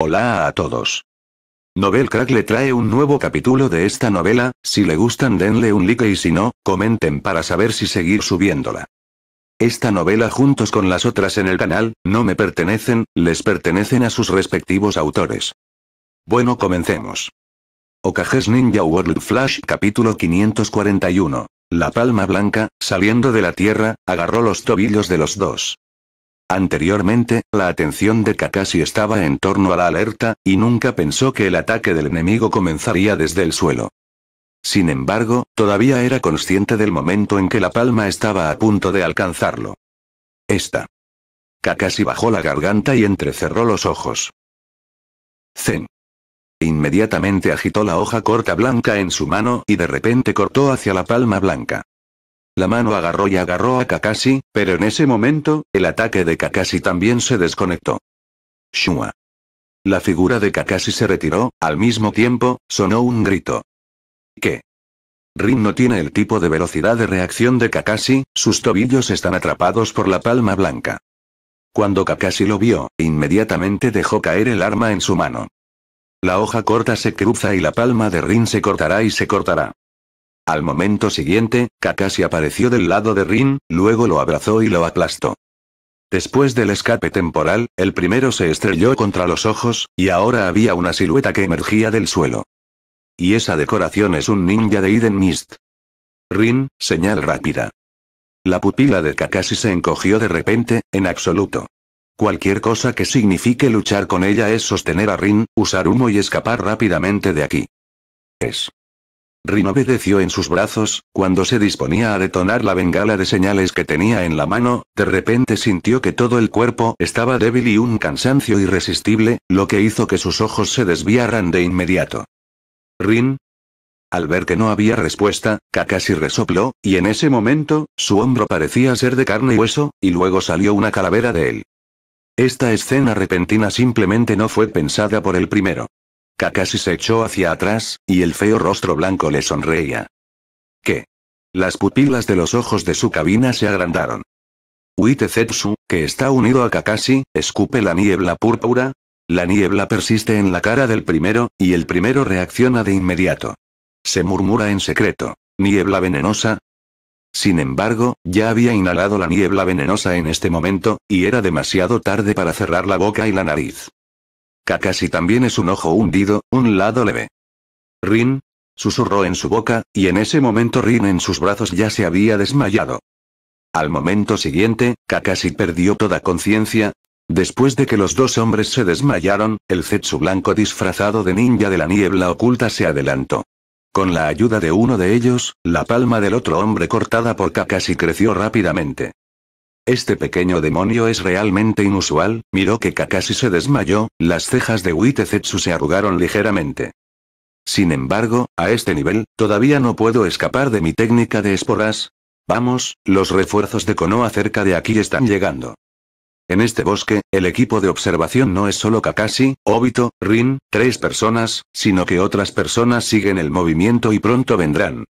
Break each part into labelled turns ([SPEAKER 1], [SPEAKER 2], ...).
[SPEAKER 1] Hola a todos. Novel Crack le trae un nuevo capítulo de esta novela, si le gustan denle un like y si no, comenten para saber si seguir subiéndola. Esta novela juntos con las otras en el canal, no me pertenecen, les pertenecen a sus respectivos autores. Bueno comencemos. Okages Ninja World Flash capítulo 541. La palma blanca, saliendo de la tierra, agarró los tobillos de los dos. Anteriormente, la atención de Kakashi estaba en torno a la alerta, y nunca pensó que el ataque del enemigo comenzaría desde el suelo. Sin embargo, todavía era consciente del momento en que la palma estaba a punto de alcanzarlo. Esta. Kakashi bajó la garganta y entrecerró los ojos. Zen. Inmediatamente agitó la hoja corta blanca en su mano y de repente cortó hacia la palma blanca. La mano agarró y agarró a Kakashi, pero en ese momento, el ataque de Kakashi también se desconectó. Shua. La figura de Kakashi se retiró, al mismo tiempo, sonó un grito. ¿Qué? Rin no tiene el tipo de velocidad de reacción de Kakashi, sus tobillos están atrapados por la palma blanca. Cuando Kakashi lo vio, inmediatamente dejó caer el arma en su mano. La hoja corta se cruza y la palma de Rin se cortará y se cortará. Al momento siguiente, Kakashi apareció del lado de Rin, luego lo abrazó y lo aplastó. Después del escape temporal, el primero se estrelló contra los ojos, y ahora había una silueta que emergía del suelo. Y esa decoración es un ninja de Eden Mist. Rin, señal rápida. La pupila de Kakashi se encogió de repente, en absoluto. Cualquier cosa que signifique luchar con ella es sostener a Rin, usar humo y escapar rápidamente de aquí. Es. Rin obedeció en sus brazos, cuando se disponía a detonar la bengala de señales que tenía en la mano, de repente sintió que todo el cuerpo estaba débil y un cansancio irresistible, lo que hizo que sus ojos se desviaran de inmediato. Rin. Al ver que no había respuesta, Kakashi resopló, y en ese momento, su hombro parecía ser de carne y hueso, y luego salió una calavera de él. Esta escena repentina simplemente no fue pensada por el primero. Kakashi se echó hacia atrás, y el feo rostro blanco le sonreía. ¿Qué? Las pupilas de los ojos de su cabina se agrandaron. Zetsu, que está unido a Kakashi, escupe la niebla púrpura. La niebla persiste en la cara del primero, y el primero reacciona de inmediato. Se murmura en secreto. ¿Niebla venenosa? Sin embargo, ya había inhalado la niebla venenosa en este momento, y era demasiado tarde para cerrar la boca y la nariz. Kakashi también es un ojo hundido, un lado leve. Rin, susurró en su boca, y en ese momento Rin en sus brazos ya se había desmayado. Al momento siguiente, Kakashi perdió toda conciencia. Después de que los dos hombres se desmayaron, el Zetsu blanco disfrazado de ninja de la niebla oculta se adelantó. Con la ayuda de uno de ellos, la palma del otro hombre cortada por Kakashi creció rápidamente. Este pequeño demonio es realmente inusual, miró que Kakashi se desmayó, las cejas de Zetsu se arrugaron ligeramente. Sin embargo, a este nivel, todavía no puedo escapar de mi técnica de esporas. Vamos, los refuerzos de Konoha cerca de aquí están llegando. En este bosque, el equipo de observación no es solo Kakashi, Obito, Rin, tres personas, sino que otras personas siguen el movimiento y pronto vendrán.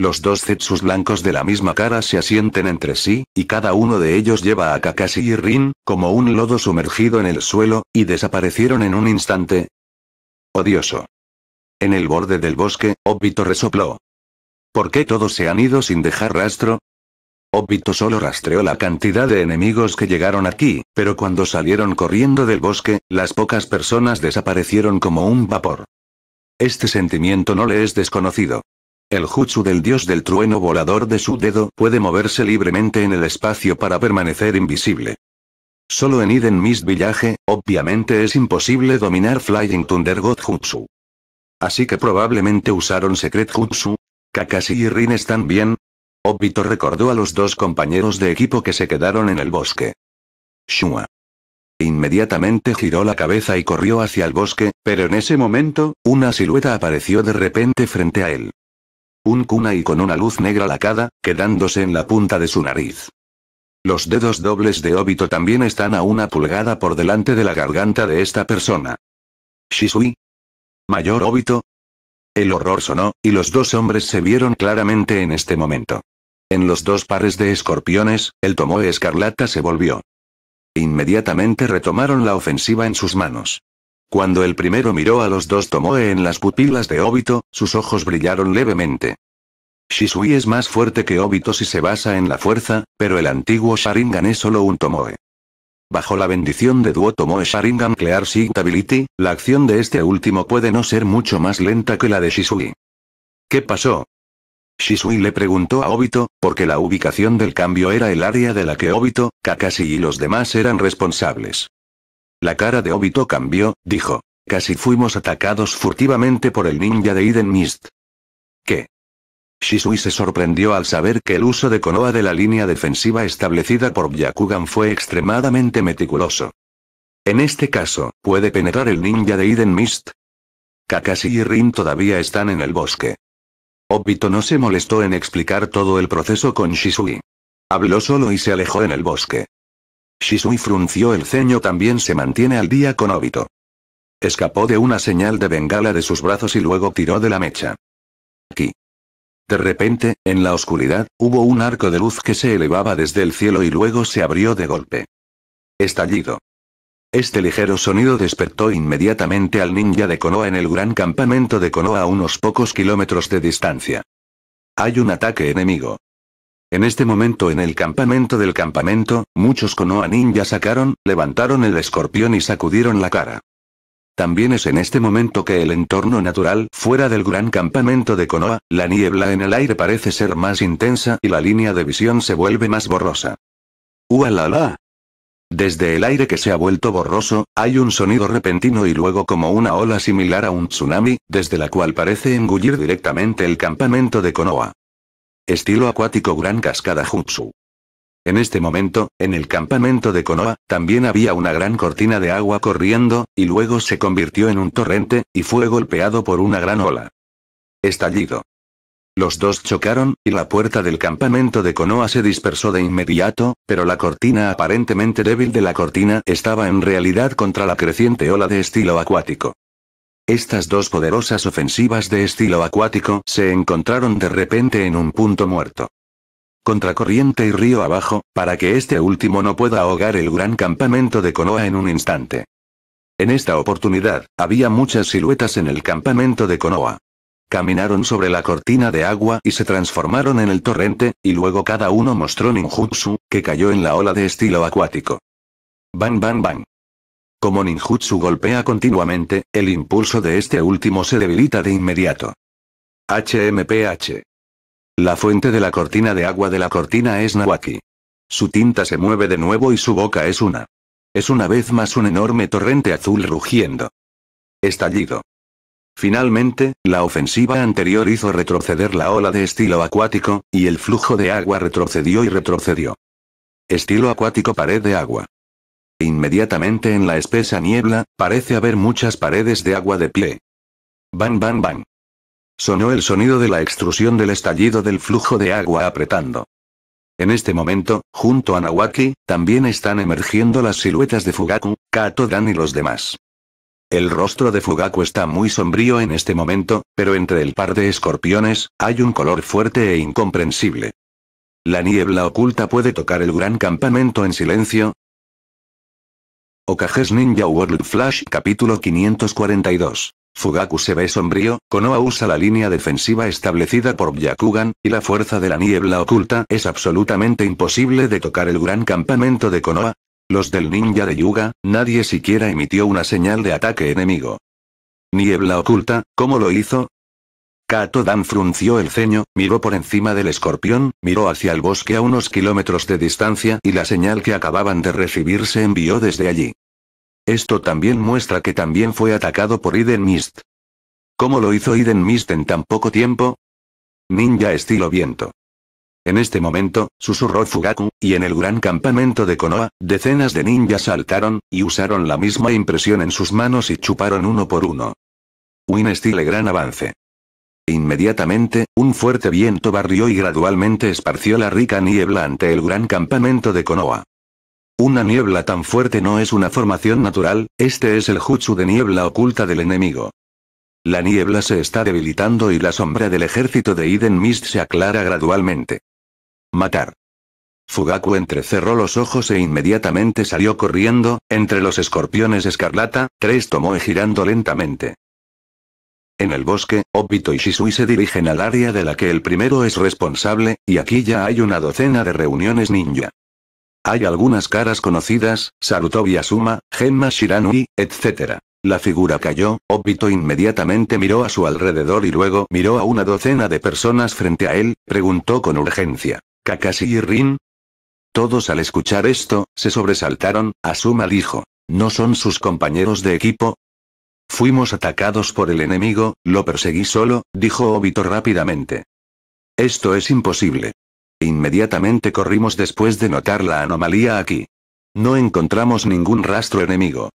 [SPEAKER 1] Los dos Zetsus blancos de la misma cara se asienten entre sí, y cada uno de ellos lleva a Kakashi y Rin, como un lodo sumergido en el suelo, y desaparecieron en un instante. Odioso. En el borde del bosque, Obito resopló. ¿Por qué todos se han ido sin dejar rastro? Obito solo rastreó la cantidad de enemigos que llegaron aquí, pero cuando salieron corriendo del bosque, las pocas personas desaparecieron como un vapor. Este sentimiento no le es desconocido. El jutsu del dios del trueno volador de su dedo puede moverse libremente en el espacio para permanecer invisible. Solo en Eden Mist Village, obviamente es imposible dominar Flying Thunder God Jutsu. Así que probablemente usaron Secret Jutsu. Kakashi y Rin están bien. Obito recordó a los dos compañeros de equipo que se quedaron en el bosque. Shua. Inmediatamente giró la cabeza y corrió hacia el bosque, pero en ese momento, una silueta apareció de repente frente a él un cuna y con una luz negra lacada, quedándose en la punta de su nariz. Los dedos dobles de Óbito también están a una pulgada por delante de la garganta de esta persona. Shisui. Mayor Óbito. El horror sonó, y los dos hombres se vieron claramente en este momento. En los dos pares de escorpiones, el tomoe escarlata se volvió. Inmediatamente retomaron la ofensiva en sus manos. Cuando el primero miró a los dos Tomoe en las pupilas de Obito, sus ojos brillaron levemente. Shisui es más fuerte que Obito si se basa en la fuerza, pero el antiguo Sharingan es solo un Tomoe. Bajo la bendición de Duo Tomoe Sharingan Clear Sigtability, la acción de este último puede no ser mucho más lenta que la de Shisui. ¿Qué pasó? Shisui le preguntó a Obito, porque la ubicación del cambio era el área de la que Obito, Kakashi y los demás eran responsables. La cara de Obito cambió, dijo. Casi fuimos atacados furtivamente por el ninja de Eden Mist. ¿Qué? Shisui se sorprendió al saber que el uso de Konoha de la línea defensiva establecida por Byakugan fue extremadamente meticuloso. En este caso, ¿puede penetrar el ninja de Eden Mist? Kakashi y Rin todavía están en el bosque. Obito no se molestó en explicar todo el proceso con Shisui. Habló solo y se alejó en el bosque. Shisui frunció el ceño también se mantiene al día con óbito. Escapó de una señal de bengala de sus brazos y luego tiró de la mecha. Aquí. De repente, en la oscuridad, hubo un arco de luz que se elevaba desde el cielo y luego se abrió de golpe. Estallido. Este ligero sonido despertó inmediatamente al ninja de Konoha en el gran campamento de Konoha a unos pocos kilómetros de distancia. Hay un ataque enemigo. En este momento en el campamento del campamento, muchos Konoha ninja sacaron, levantaron el escorpión y sacudieron la cara. También es en este momento que el entorno natural fuera del gran campamento de Konoha, la niebla en el aire parece ser más intensa y la línea de visión se vuelve más borrosa. ¡Ualala! Desde el aire que se ha vuelto borroso, hay un sonido repentino y luego como una ola similar a un tsunami, desde la cual parece engullir directamente el campamento de Konoha estilo acuático Gran Cascada Jutsu. En este momento, en el campamento de Konoha, también había una gran cortina de agua corriendo, y luego se convirtió en un torrente, y fue golpeado por una gran ola. Estallido. Los dos chocaron, y la puerta del campamento de Konoha se dispersó de inmediato, pero la cortina aparentemente débil de la cortina estaba en realidad contra la creciente ola de estilo acuático. Estas dos poderosas ofensivas de estilo acuático se encontraron de repente en un punto muerto. Contracorriente y río abajo, para que este último no pueda ahogar el gran campamento de Konoha en un instante. En esta oportunidad, había muchas siluetas en el campamento de Konoha. Caminaron sobre la cortina de agua y se transformaron en el torrente, y luego cada uno mostró ninjutsu, que cayó en la ola de estilo acuático. Bang bang bang. Como ninjutsu golpea continuamente, el impulso de este último se debilita de inmediato. HMPH. La fuente de la cortina de agua de la cortina es Nawaki. Su tinta se mueve de nuevo y su boca es una. Es una vez más un enorme torrente azul rugiendo. Estallido. Finalmente, la ofensiva anterior hizo retroceder la ola de estilo acuático, y el flujo de agua retrocedió y retrocedió. Estilo acuático pared de agua. Inmediatamente en la espesa niebla, parece haber muchas paredes de agua de pie. Van, van, van. Sonó el sonido de la extrusión del estallido del flujo de agua apretando. En este momento, junto a Nawaki, también están emergiendo las siluetas de Fugaku, Kato Dan y los demás. El rostro de Fugaku está muy sombrío en este momento, pero entre el par de escorpiones, hay un color fuerte e incomprensible. La niebla oculta puede tocar el gran campamento en silencio, Okages Ninja World Flash capítulo 542. Fugaku se ve sombrío, Konoha usa la línea defensiva establecida por Byakugan, y la fuerza de la niebla oculta es absolutamente imposible de tocar el gran campamento de Konoha. Los del ninja de Yuga, nadie siquiera emitió una señal de ataque enemigo. Niebla oculta, ¿cómo lo hizo? Kato Dan frunció el ceño, miró por encima del escorpión, miró hacia el bosque a unos kilómetros de distancia y la señal que acababan de recibir se envió desde allí. Esto también muestra que también fue atacado por Iden Mist. ¿Cómo lo hizo Iden Mist en tan poco tiempo? Ninja estilo viento. En este momento, susurró Fugaku, y en el gran campamento de Konoha, decenas de ninjas saltaron, y usaron la misma impresión en sus manos y chuparon uno por uno. Win estilo gran avance. Inmediatamente, un fuerte viento barrió y gradualmente esparció la rica niebla ante el gran campamento de Konoha. Una niebla tan fuerte no es una formación natural, este es el jutsu de niebla oculta del enemigo. La niebla se está debilitando y la sombra del ejército de Eden Mist se aclara gradualmente. Matar. Fugaku entrecerró los ojos e inmediatamente salió corriendo, entre los escorpiones escarlata, tres tomó y girando lentamente. En el bosque, Obito y Shisui se dirigen al área de la que el primero es responsable, y aquí ya hay una docena de reuniones ninja. Hay algunas caras conocidas, Sarutobi Asuma, Gemma Shiranui, etc. La figura cayó, Obito inmediatamente miró a su alrededor y luego miró a una docena de personas frente a él, preguntó con urgencia. ¿Kakashi y Rin? Todos al escuchar esto, se sobresaltaron, Asuma dijo. ¿No son sus compañeros de equipo? Fuimos atacados por el enemigo, lo perseguí solo, dijo Obito rápidamente. Esto es imposible. Inmediatamente corrimos después de notar la anomalía aquí. No encontramos ningún rastro enemigo.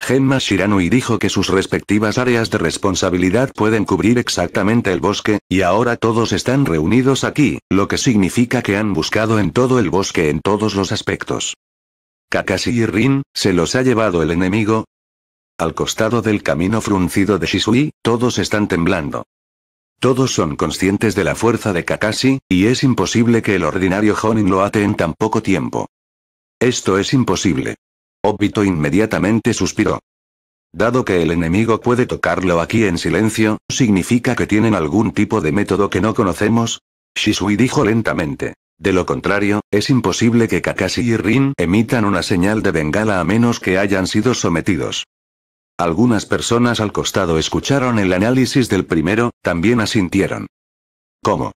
[SPEAKER 1] Gemma Shiranui dijo que sus respectivas áreas de responsabilidad pueden cubrir exactamente el bosque, y ahora todos están reunidos aquí, lo que significa que han buscado en todo el bosque en todos los aspectos. Kakashi y Rin, ¿se los ha llevado el enemigo? Al costado del camino fruncido de Shisui, todos están temblando. Todos son conscientes de la fuerza de Kakashi, y es imposible que el ordinario Jonin lo ate en tan poco tiempo. Esto es imposible. Obito inmediatamente suspiró. Dado que el enemigo puede tocarlo aquí en silencio, significa que tienen algún tipo de método que no conocemos. Shisui dijo lentamente. De lo contrario, es imposible que Kakashi y Rin emitan una señal de bengala a menos que hayan sido sometidos. Algunas personas al costado escucharon el análisis del primero, también asintieron. ¿Cómo?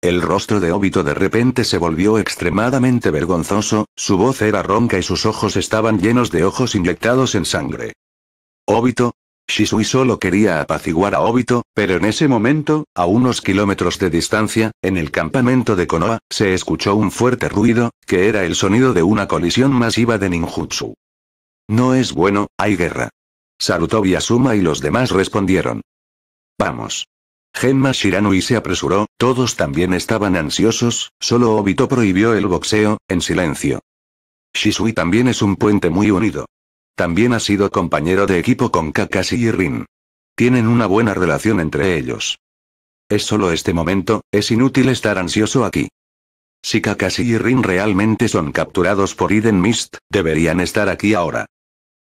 [SPEAKER 1] El rostro de Obito de repente se volvió extremadamente vergonzoso, su voz era ronca y sus ojos estaban llenos de ojos inyectados en sangre. Obito, Shisui solo quería apaciguar a Obito, pero en ese momento, a unos kilómetros de distancia, en el campamento de Konoha, se escuchó un fuerte ruido, que era el sonido de una colisión masiva de ninjutsu. No es bueno, hay guerra. Sarutobi asuma y los demás respondieron. Vamos. Genma Shiranui se apresuró, todos también estaban ansiosos, solo Obito prohibió el boxeo, en silencio. Shisui también es un puente muy unido. También ha sido compañero de equipo con Kakashi y Rin. Tienen una buena relación entre ellos. Es solo este momento, es inútil estar ansioso aquí. Si Kakashi y Rin realmente son capturados por Iden Mist, deberían estar aquí ahora.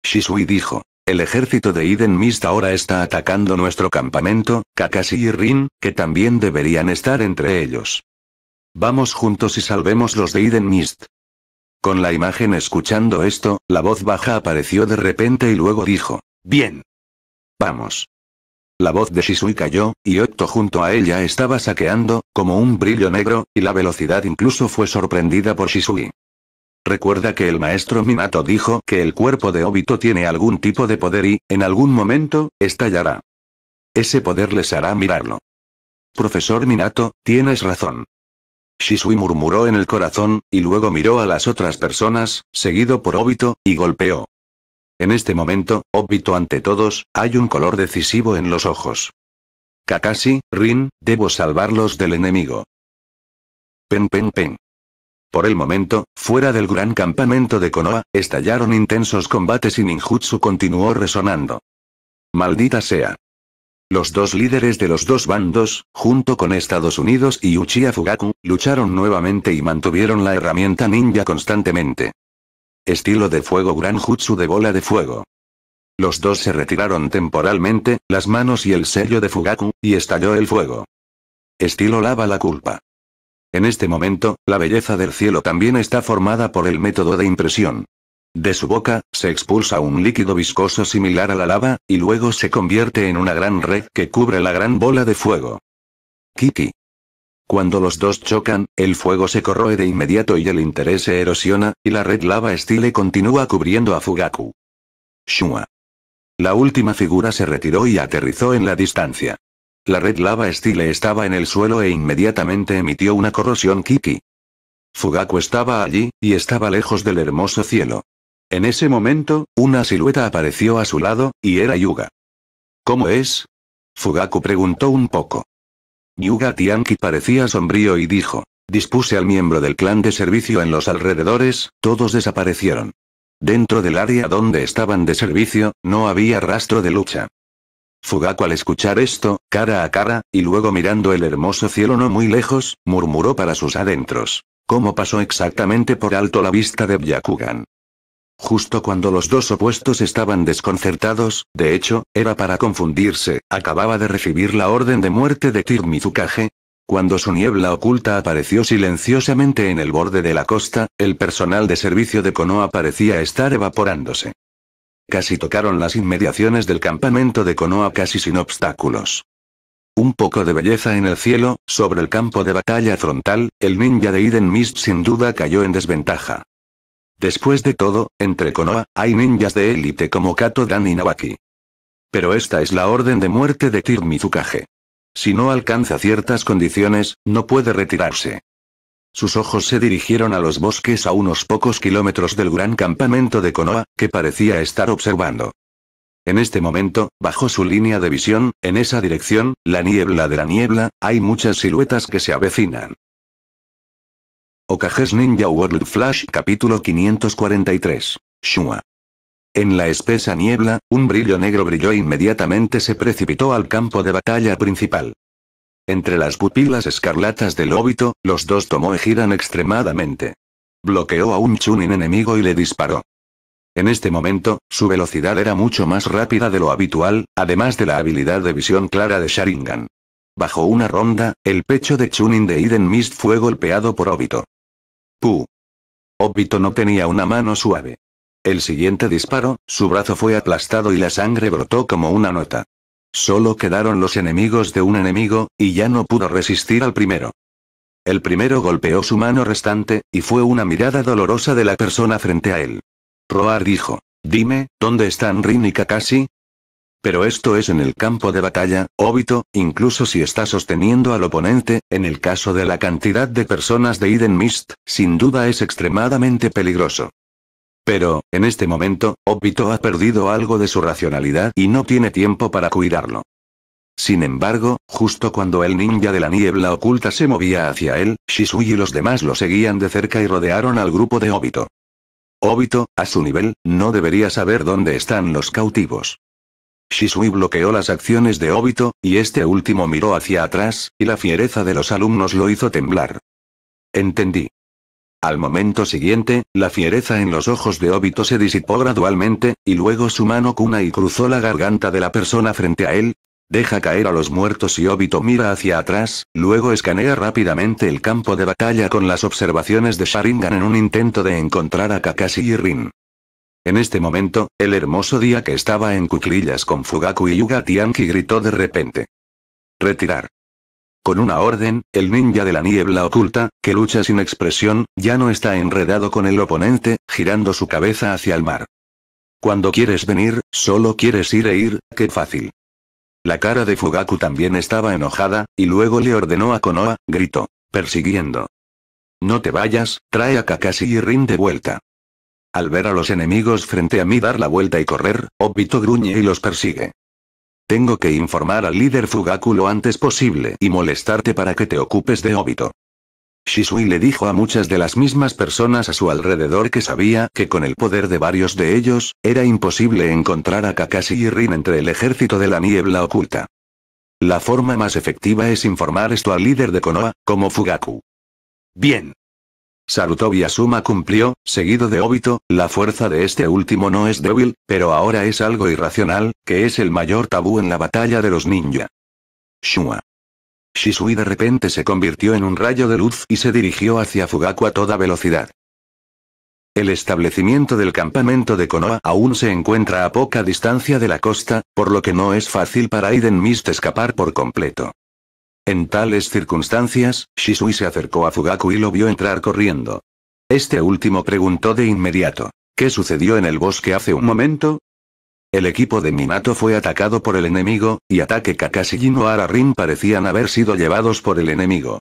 [SPEAKER 1] Shisui dijo. El ejército de Iden Mist ahora está atacando nuestro campamento, Kakashi y Rin, que también deberían estar entre ellos. Vamos juntos y salvemos los de Eden Mist. Con la imagen escuchando esto, la voz baja apareció de repente y luego dijo, Bien. Vamos. La voz de Shisui cayó, y Octo junto a ella estaba saqueando, como un brillo negro, y la velocidad incluso fue sorprendida por Shisui. Recuerda que el maestro Minato dijo que el cuerpo de Obito tiene algún tipo de poder y, en algún momento, estallará. Ese poder les hará mirarlo. Profesor Minato, tienes razón. Shisui murmuró en el corazón, y luego miró a las otras personas, seguido por Obito, y golpeó. En este momento, Obito ante todos, hay un color decisivo en los ojos. Kakashi, Rin, debo salvarlos del enemigo. Pen pen pen. Por el momento, fuera del gran campamento de Konoha, estallaron intensos combates y ninjutsu continuó resonando. Maldita sea. Los dos líderes de los dos bandos, junto con Estados Unidos y Uchiha Fugaku, lucharon nuevamente y mantuvieron la herramienta ninja constantemente. Estilo de fuego Gran Jutsu de bola de fuego. Los dos se retiraron temporalmente, las manos y el sello de Fugaku, y estalló el fuego. Estilo lava la culpa. En este momento, la belleza del cielo también está formada por el método de impresión. De su boca, se expulsa un líquido viscoso similar a la lava, y luego se convierte en una gran red que cubre la gran bola de fuego. Kiki. Cuando los dos chocan, el fuego se corroe de inmediato y el interés se erosiona, y la red lava estile continúa cubriendo a Fugaku. Shua. La última figura se retiró y aterrizó en la distancia. La red lava estile estaba en el suelo e inmediatamente emitió una corrosión kiki. Fugaku estaba allí, y estaba lejos del hermoso cielo. En ese momento, una silueta apareció a su lado, y era Yuga. ¿Cómo es? Fugaku preguntó un poco. Yuga Tianki parecía sombrío y dijo. Dispuse al miembro del clan de servicio en los alrededores, todos desaparecieron. Dentro del área donde estaban de servicio, no había rastro de lucha. Fugaku al escuchar esto, cara a cara, y luego mirando el hermoso cielo no muy lejos, murmuró para sus adentros. ¿Cómo pasó exactamente por alto la vista de Byakugan? Justo cuando los dos opuestos estaban desconcertados, de hecho, era para confundirse, acababa de recibir la orden de muerte de Tir Cuando su niebla oculta apareció silenciosamente en el borde de la costa, el personal de servicio de Konoha parecía estar evaporándose casi tocaron las inmediaciones del campamento de Konoha casi sin obstáculos. Un poco de belleza en el cielo, sobre el campo de batalla frontal, el ninja de Eden Mist sin duda cayó en desventaja. Después de todo, entre Konoha, hay ninjas de élite como Kato Dan y Nawaki. Pero esta es la orden de muerte de Tir Mizukage. Si no alcanza ciertas condiciones, no puede retirarse. Sus ojos se dirigieron a los bosques a unos pocos kilómetros del gran campamento de Konoha, que parecía estar observando. En este momento, bajo su línea de visión, en esa dirección, la niebla de la niebla, hay muchas siluetas que se avecinan. Okages Ninja World Flash capítulo 543. Shua. En la espesa niebla, un brillo negro brilló e inmediatamente se precipitó al campo de batalla principal. Entre las pupilas escarlatas del óbito, los dos tomó y giran extremadamente. Bloqueó a un Chunin enemigo y le disparó. En este momento, su velocidad era mucho más rápida de lo habitual, además de la habilidad de visión clara de Sharingan. Bajo una ronda, el pecho de Chunin de Eden Mist fue golpeado por Óbito. ¡Pu! Obito no tenía una mano suave. El siguiente disparo, su brazo fue aplastado y la sangre brotó como una nota. Solo quedaron los enemigos de un enemigo, y ya no pudo resistir al primero. El primero golpeó su mano restante, y fue una mirada dolorosa de la persona frente a él. Roar dijo, Dime, ¿dónde están Rin y Kakashi? Pero esto es en el campo de batalla, óbito, incluso si está sosteniendo al oponente, en el caso de la cantidad de personas de Eden Mist, sin duda es extremadamente peligroso. Pero, en este momento, Obito ha perdido algo de su racionalidad y no tiene tiempo para cuidarlo. Sin embargo, justo cuando el ninja de la niebla oculta se movía hacia él, Shisui y los demás lo seguían de cerca y rodearon al grupo de Obito. Obito, a su nivel, no debería saber dónde están los cautivos. Shisui bloqueó las acciones de Obito, y este último miró hacia atrás, y la fiereza de los alumnos lo hizo temblar. Entendí. Al momento siguiente, la fiereza en los ojos de Obito se disipó gradualmente, y luego su mano cuna y cruzó la garganta de la persona frente a él. Deja caer a los muertos y Obito mira hacia atrás, luego escanea rápidamente el campo de batalla con las observaciones de Sharingan en un intento de encontrar a Kakashi y Rin. En este momento, el hermoso día que estaba en cuclillas con Fugaku y Yuga gritó de repente. Retirar. Con una orden, el ninja de la niebla oculta, que lucha sin expresión, ya no está enredado con el oponente, girando su cabeza hacia el mar. Cuando quieres venir, solo quieres ir e ir, qué fácil. La cara de Fugaku también estaba enojada, y luego le ordenó a Konoha, gritó, persiguiendo. No te vayas, trae a Kakashi y Rin de vuelta. Al ver a los enemigos frente a mí dar la vuelta y correr, Obito gruñe y los persigue. Tengo que informar al líder Fugaku lo antes posible y molestarte para que te ocupes de Obito. Shisui le dijo a muchas de las mismas personas a su alrededor que sabía que con el poder de varios de ellos, era imposible encontrar a Kakashi y Rin entre el ejército de la niebla oculta. La forma más efectiva es informar esto al líder de Konoha, como Fugaku. Bien. Sarutobi Asuma cumplió, seguido de Obito, la fuerza de este último no es débil, pero ahora es algo irracional, que es el mayor tabú en la batalla de los ninja. Shua. Shisui de repente se convirtió en un rayo de luz y se dirigió hacia Fugaku a toda velocidad. El establecimiento del campamento de Konoha aún se encuentra a poca distancia de la costa, por lo que no es fácil para Aiden Mist escapar por completo. En tales circunstancias, Shisui se acercó a Fugaku y lo vio entrar corriendo. Este último preguntó de inmediato. ¿Qué sucedió en el bosque hace un momento? El equipo de Minato fue atacado por el enemigo, y Ataque Kakashi y Rin parecían haber sido llevados por el enemigo.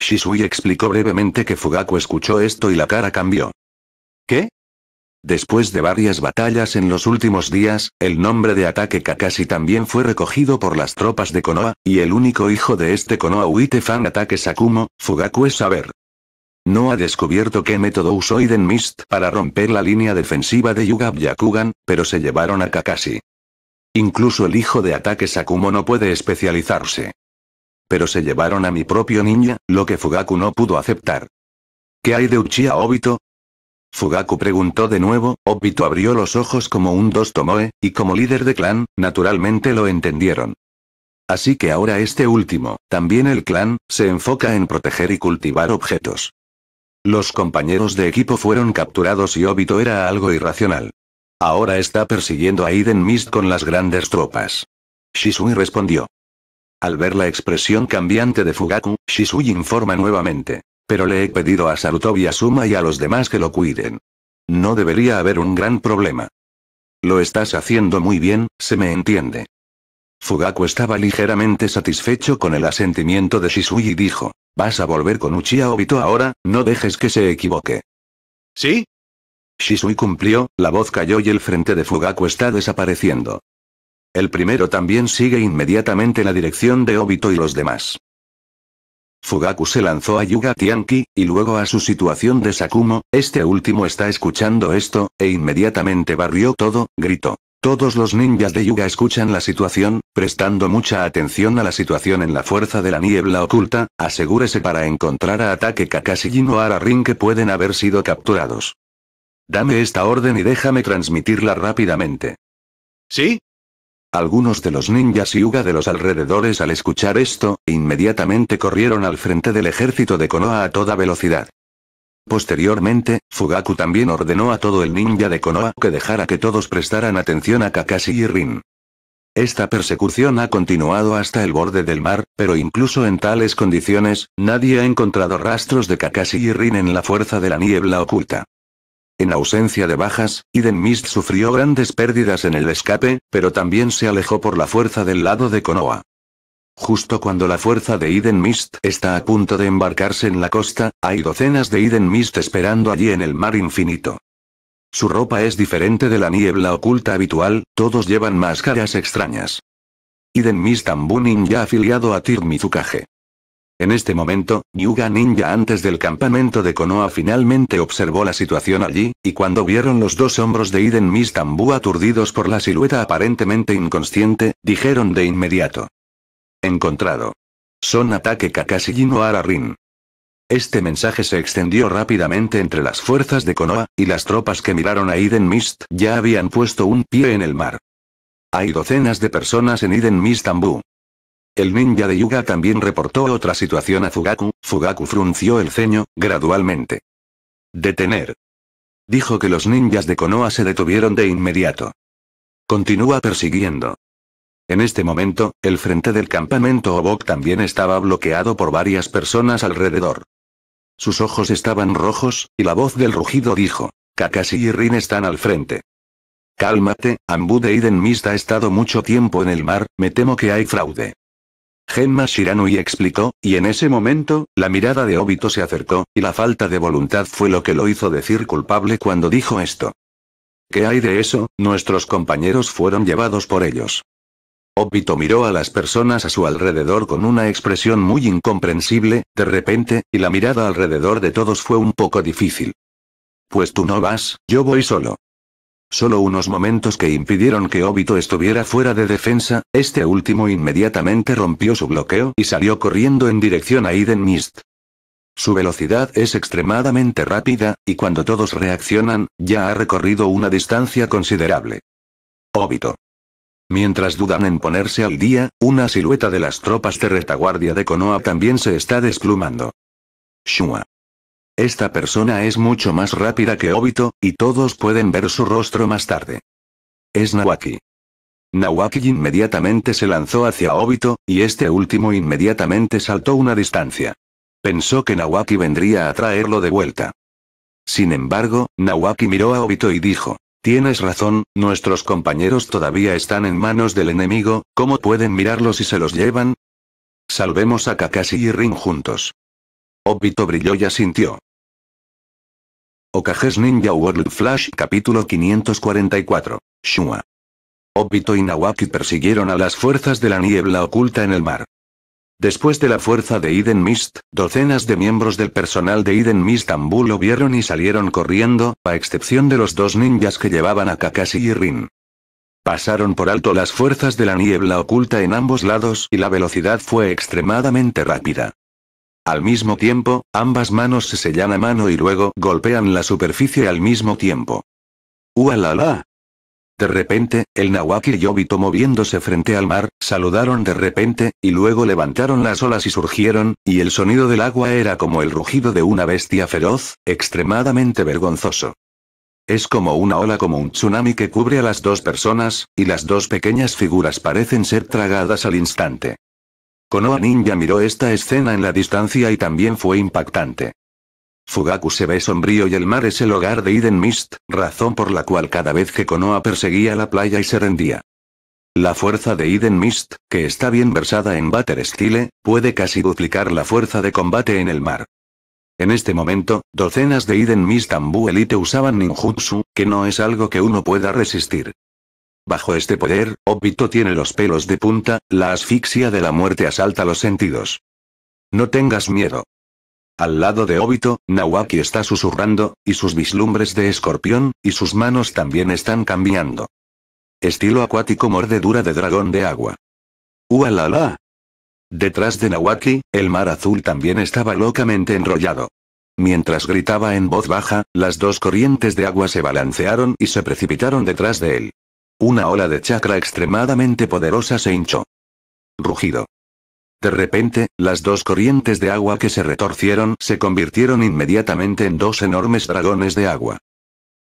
[SPEAKER 1] Shisui explicó brevemente que Fugaku escuchó esto y la cara cambió. ¿Qué? Después de varias batallas en los últimos días, el nombre de ataque Kakashi también fue recogido por las tropas de Konoha, y el único hijo de este Konoha uitefan ataque Sakumo, Fugaku es saber. No ha descubierto qué método usó Iden Mist para romper la línea defensiva de Yuga Yakugan, pero se llevaron a Kakashi. Incluso el hijo de ataque Sakumo no puede especializarse. Pero se llevaron a mi propio ninja, lo que Fugaku no pudo aceptar. ¿Qué hay de Uchiha Obito? Fugaku preguntó de nuevo, Obito abrió los ojos como un dos tomoe, y como líder de clan, naturalmente lo entendieron. Así que ahora este último, también el clan, se enfoca en proteger y cultivar objetos. Los compañeros de equipo fueron capturados y Obito era algo irracional. Ahora está persiguiendo a Iden Mist con las grandes tropas. Shisui respondió. Al ver la expresión cambiante de Fugaku, Shisui informa nuevamente. Pero le he pedido a Sarutobi Asuma y a los demás que lo cuiden. No debería haber un gran problema. Lo estás haciendo muy bien, se me entiende. Fugaku estaba ligeramente satisfecho con el asentimiento de Shisui y dijo, vas a volver con Uchiha Obito ahora, no dejes que se equivoque. ¿Sí? Shisui cumplió, la voz cayó y el frente de Fugaku está desapareciendo. El primero también sigue inmediatamente la dirección de Obito y los demás. Fugaku se lanzó a Yuga Tianki, y luego a su situación de Sakumo, este último está escuchando esto, e inmediatamente barrió todo, gritó. Todos los ninjas de Yuga escuchan la situación, prestando mucha atención a la situación en la fuerza de la niebla oculta, asegúrese para encontrar a Ataque Kakashi y Noara Rin que pueden haber sido capturados. Dame esta orden y déjame transmitirla rápidamente. ¿Sí? Algunos de los ninjas y Uga de los alrededores al escuchar esto, inmediatamente corrieron al frente del ejército de Konoha a toda velocidad. Posteriormente, Fugaku también ordenó a todo el ninja de Konoha que dejara que todos prestaran atención a Kakashi y Rin. Esta persecución ha continuado hasta el borde del mar, pero incluso en tales condiciones, nadie ha encontrado rastros de Kakashi y Rin en la fuerza de la niebla oculta. En ausencia de bajas, Iden Mist sufrió grandes pérdidas en el escape, pero también se alejó por la fuerza del lado de Konoa. Justo cuando la fuerza de Iden Mist está a punto de embarcarse en la costa, hay docenas de Iden Mist esperando allí en el mar infinito. Su ropa es diferente de la niebla oculta habitual, todos llevan máscaras extrañas. Iden Mist Ambunin ya afiliado a Tir en este momento, Yuga Ninja antes del campamento de Konoha finalmente observó la situación allí, y cuando vieron los dos hombros de Iden Mistambu aturdidos por la silueta aparentemente inconsciente, dijeron de inmediato. Encontrado. Son ataque Kakashi No Ararin. Este mensaje se extendió rápidamente entre las fuerzas de Konoha, y las tropas que miraron a Iden Mist ya habían puesto un pie en el mar. Hay docenas de personas en Iden Mist el ninja de Yuga también reportó otra situación a Fugaku, Fugaku frunció el ceño, gradualmente. Detener. Dijo que los ninjas de Konoha se detuvieron de inmediato. Continúa persiguiendo. En este momento, el frente del campamento Obok también estaba bloqueado por varias personas alrededor. Sus ojos estaban rojos, y la voz del rugido dijo, Kakashi y Rin están al frente. Cálmate, Ambu de Iden Mist ha estado mucho tiempo en el mar, me temo que hay fraude. Genma Shiranui explicó, y en ese momento, la mirada de Obito se acercó, y la falta de voluntad fue lo que lo hizo decir culpable cuando dijo esto. ¿Qué hay de eso? Nuestros compañeros fueron llevados por ellos. Obito miró a las personas a su alrededor con una expresión muy incomprensible, de repente, y la mirada alrededor de todos fue un poco difícil. Pues tú no vas, yo voy solo. Solo unos momentos que impidieron que Obito estuviera fuera de defensa, este último inmediatamente rompió su bloqueo y salió corriendo en dirección a Eden Mist. Su velocidad es extremadamente rápida, y cuando todos reaccionan, ya ha recorrido una distancia considerable. Obito. Mientras dudan en ponerse al día, una silueta de las tropas de retaguardia de Konoha también se está desplumando. Shua. Esta persona es mucho más rápida que Obito, y todos pueden ver su rostro más tarde. Es Nawaki. Nawaki inmediatamente se lanzó hacia Obito, y este último inmediatamente saltó una distancia. Pensó que Nawaki vendría a traerlo de vuelta. Sin embargo, Nawaki miró a Obito y dijo, Tienes razón, nuestros compañeros todavía están en manos del enemigo, ¿cómo pueden mirarlos si se los llevan? Salvemos a Kakashi y Rin juntos. Obito brilló y asintió. Okages Ninja World Flash capítulo 544. Shua. Obito y Nawaki persiguieron a las fuerzas de la niebla oculta en el mar. Después de la fuerza de Eden Mist, docenas de miembros del personal de Eden Mist lo vieron y salieron corriendo, a excepción de los dos ninjas que llevaban a Kakashi y Rin. Pasaron por alto las fuerzas de la niebla oculta en ambos lados y la velocidad fue extremadamente rápida. Al mismo tiempo, ambas manos se sellan a mano y luego golpean la superficie al mismo tiempo. ¡Ualala! De repente, el Nawaki Yobito moviéndose frente al mar, saludaron de repente, y luego levantaron las olas y surgieron, y el sonido del agua era como el rugido de una bestia feroz, extremadamente vergonzoso. Es como una ola como un tsunami que cubre a las dos personas, y las dos pequeñas figuras parecen ser tragadas al instante. Konoha Ninja miró esta escena en la distancia y también fue impactante. Fugaku se ve sombrío y el mar es el hogar de Eden Mist, razón por la cual cada vez que Konoha perseguía la playa y se rendía. La fuerza de Eden Mist, que está bien versada en Battle Style, puede casi duplicar la fuerza de combate en el mar. En este momento, docenas de Iden Mist Ambu Elite usaban ninjutsu, que no es algo que uno pueda resistir. Bajo este poder, Obito tiene los pelos de punta, la asfixia de la muerte asalta los sentidos. No tengas miedo. Al lado de Obito, Nawaki está susurrando, y sus vislumbres de escorpión, y sus manos también están cambiando. Estilo acuático mordedura de dragón de agua. ¡Ualala! Detrás de Nawaki, el mar azul también estaba locamente enrollado. Mientras gritaba en voz baja, las dos corrientes de agua se balancearon y se precipitaron detrás de él. Una ola de chakra extremadamente poderosa se hinchó. Rugido. De repente, las dos corrientes de agua que se retorcieron se convirtieron inmediatamente en dos enormes dragones de agua.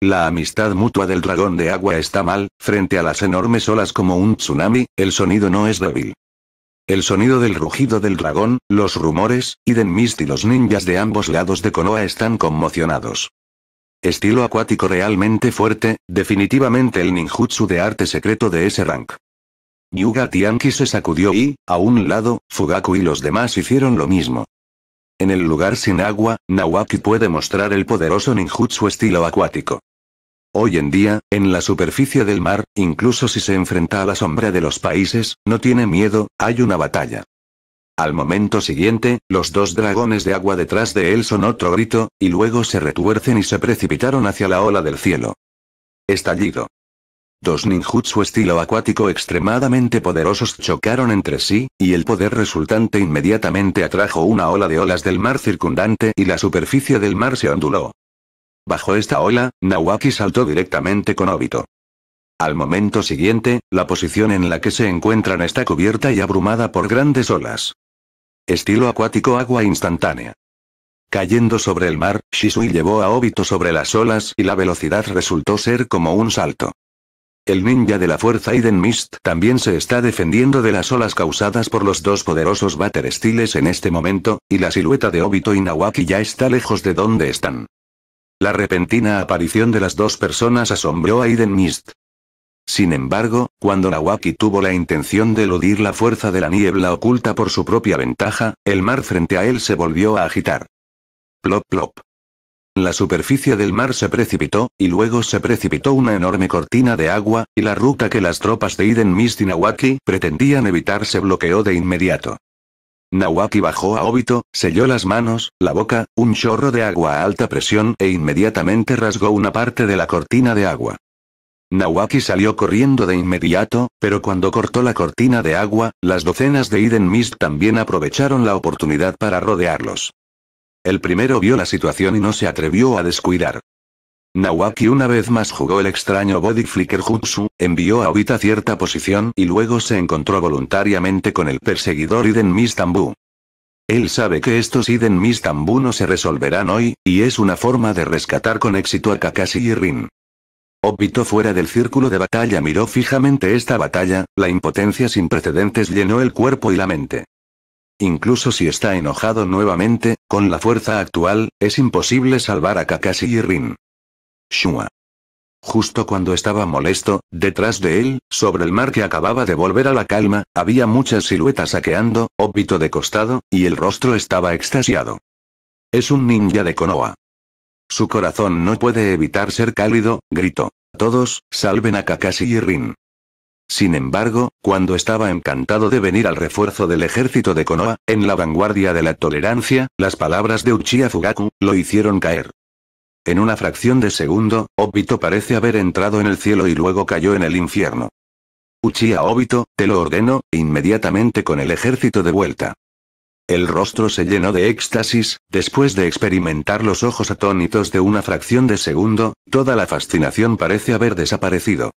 [SPEAKER 1] La amistad mutua del dragón de agua está mal, frente a las enormes olas como un tsunami, el sonido no es débil. El sonido del rugido del dragón, los rumores, y Mist y los ninjas de ambos lados de Konoha están conmocionados. Estilo acuático realmente fuerte, definitivamente el ninjutsu de arte secreto de ese rank. Yuga Tianki se sacudió y, a un lado, Fugaku y los demás hicieron lo mismo. En el lugar sin agua, Nawaki puede mostrar el poderoso ninjutsu estilo acuático. Hoy en día, en la superficie del mar, incluso si se enfrenta a la sombra de los países, no tiene miedo, hay una batalla. Al momento siguiente, los dos dragones de agua detrás de él son otro grito, y luego se retuercen y se precipitaron hacia la ola del cielo. Estallido. Dos ninjutsu estilo acuático extremadamente poderosos chocaron entre sí, y el poder resultante inmediatamente atrajo una ola de olas del mar circundante y la superficie del mar se onduló. Bajo esta ola, Nawaki saltó directamente con Obito. Al momento siguiente, la posición en la que se encuentran está cubierta y abrumada por grandes olas. Estilo acuático agua instantánea. Cayendo sobre el mar, Shisui llevó a Obito sobre las olas y la velocidad resultó ser como un salto. El ninja de la fuerza Aiden Mist también se está defendiendo de las olas causadas por los dos poderosos baterestiles en este momento, y la silueta de Obito y Nawaki ya está lejos de donde están. La repentina aparición de las dos personas asombró a Aiden Mist. Sin embargo, cuando Nawaki tuvo la intención de eludir la fuerza de la niebla oculta por su propia ventaja, el mar frente a él se volvió a agitar. Plop plop. La superficie del mar se precipitó, y luego se precipitó una enorme cortina de agua, y la ruta que las tropas de Iden Mist Nawaki pretendían evitar se bloqueó de inmediato. Nawaki bajó a óbito, selló las manos, la boca, un chorro de agua a alta presión e inmediatamente rasgó una parte de la cortina de agua. Nawaki salió corriendo de inmediato, pero cuando cortó la cortina de agua, las docenas de Iden Mist también aprovecharon la oportunidad para rodearlos. El primero vio la situación y no se atrevió a descuidar. Nawaki una vez más jugó el extraño Body Flicker Jutsu, envió a Obita cierta posición y luego se encontró voluntariamente con el perseguidor Iden Mistambu. Él sabe que estos Iden Mistambu no se resolverán hoy, y es una forma de rescatar con éxito a Kakashi y Rin. Obito fuera del círculo de batalla miró fijamente esta batalla, la impotencia sin precedentes llenó el cuerpo y la mente. Incluso si está enojado nuevamente, con la fuerza actual, es imposible salvar a Kakashi y Rin. Shua. Justo cuando estaba molesto, detrás de él, sobre el mar que acababa de volver a la calma, había muchas siluetas saqueando, Obito de costado, y el rostro estaba extasiado. Es un ninja de Konoha. Su corazón no puede evitar ser cálido, gritó. Todos, salven a Kakashi y Rin. Sin embargo, cuando estaba encantado de venir al refuerzo del ejército de Konoha, en la vanguardia de la tolerancia, las palabras de Uchiha Fugaku, lo hicieron caer. En una fracción de segundo, Obito parece haber entrado en el cielo y luego cayó en el infierno. Uchiha Obito, te lo ordeno, inmediatamente con el ejército de vuelta. El rostro se llenó de éxtasis, después de experimentar los ojos atónitos de una fracción de segundo, toda la fascinación parece haber desaparecido.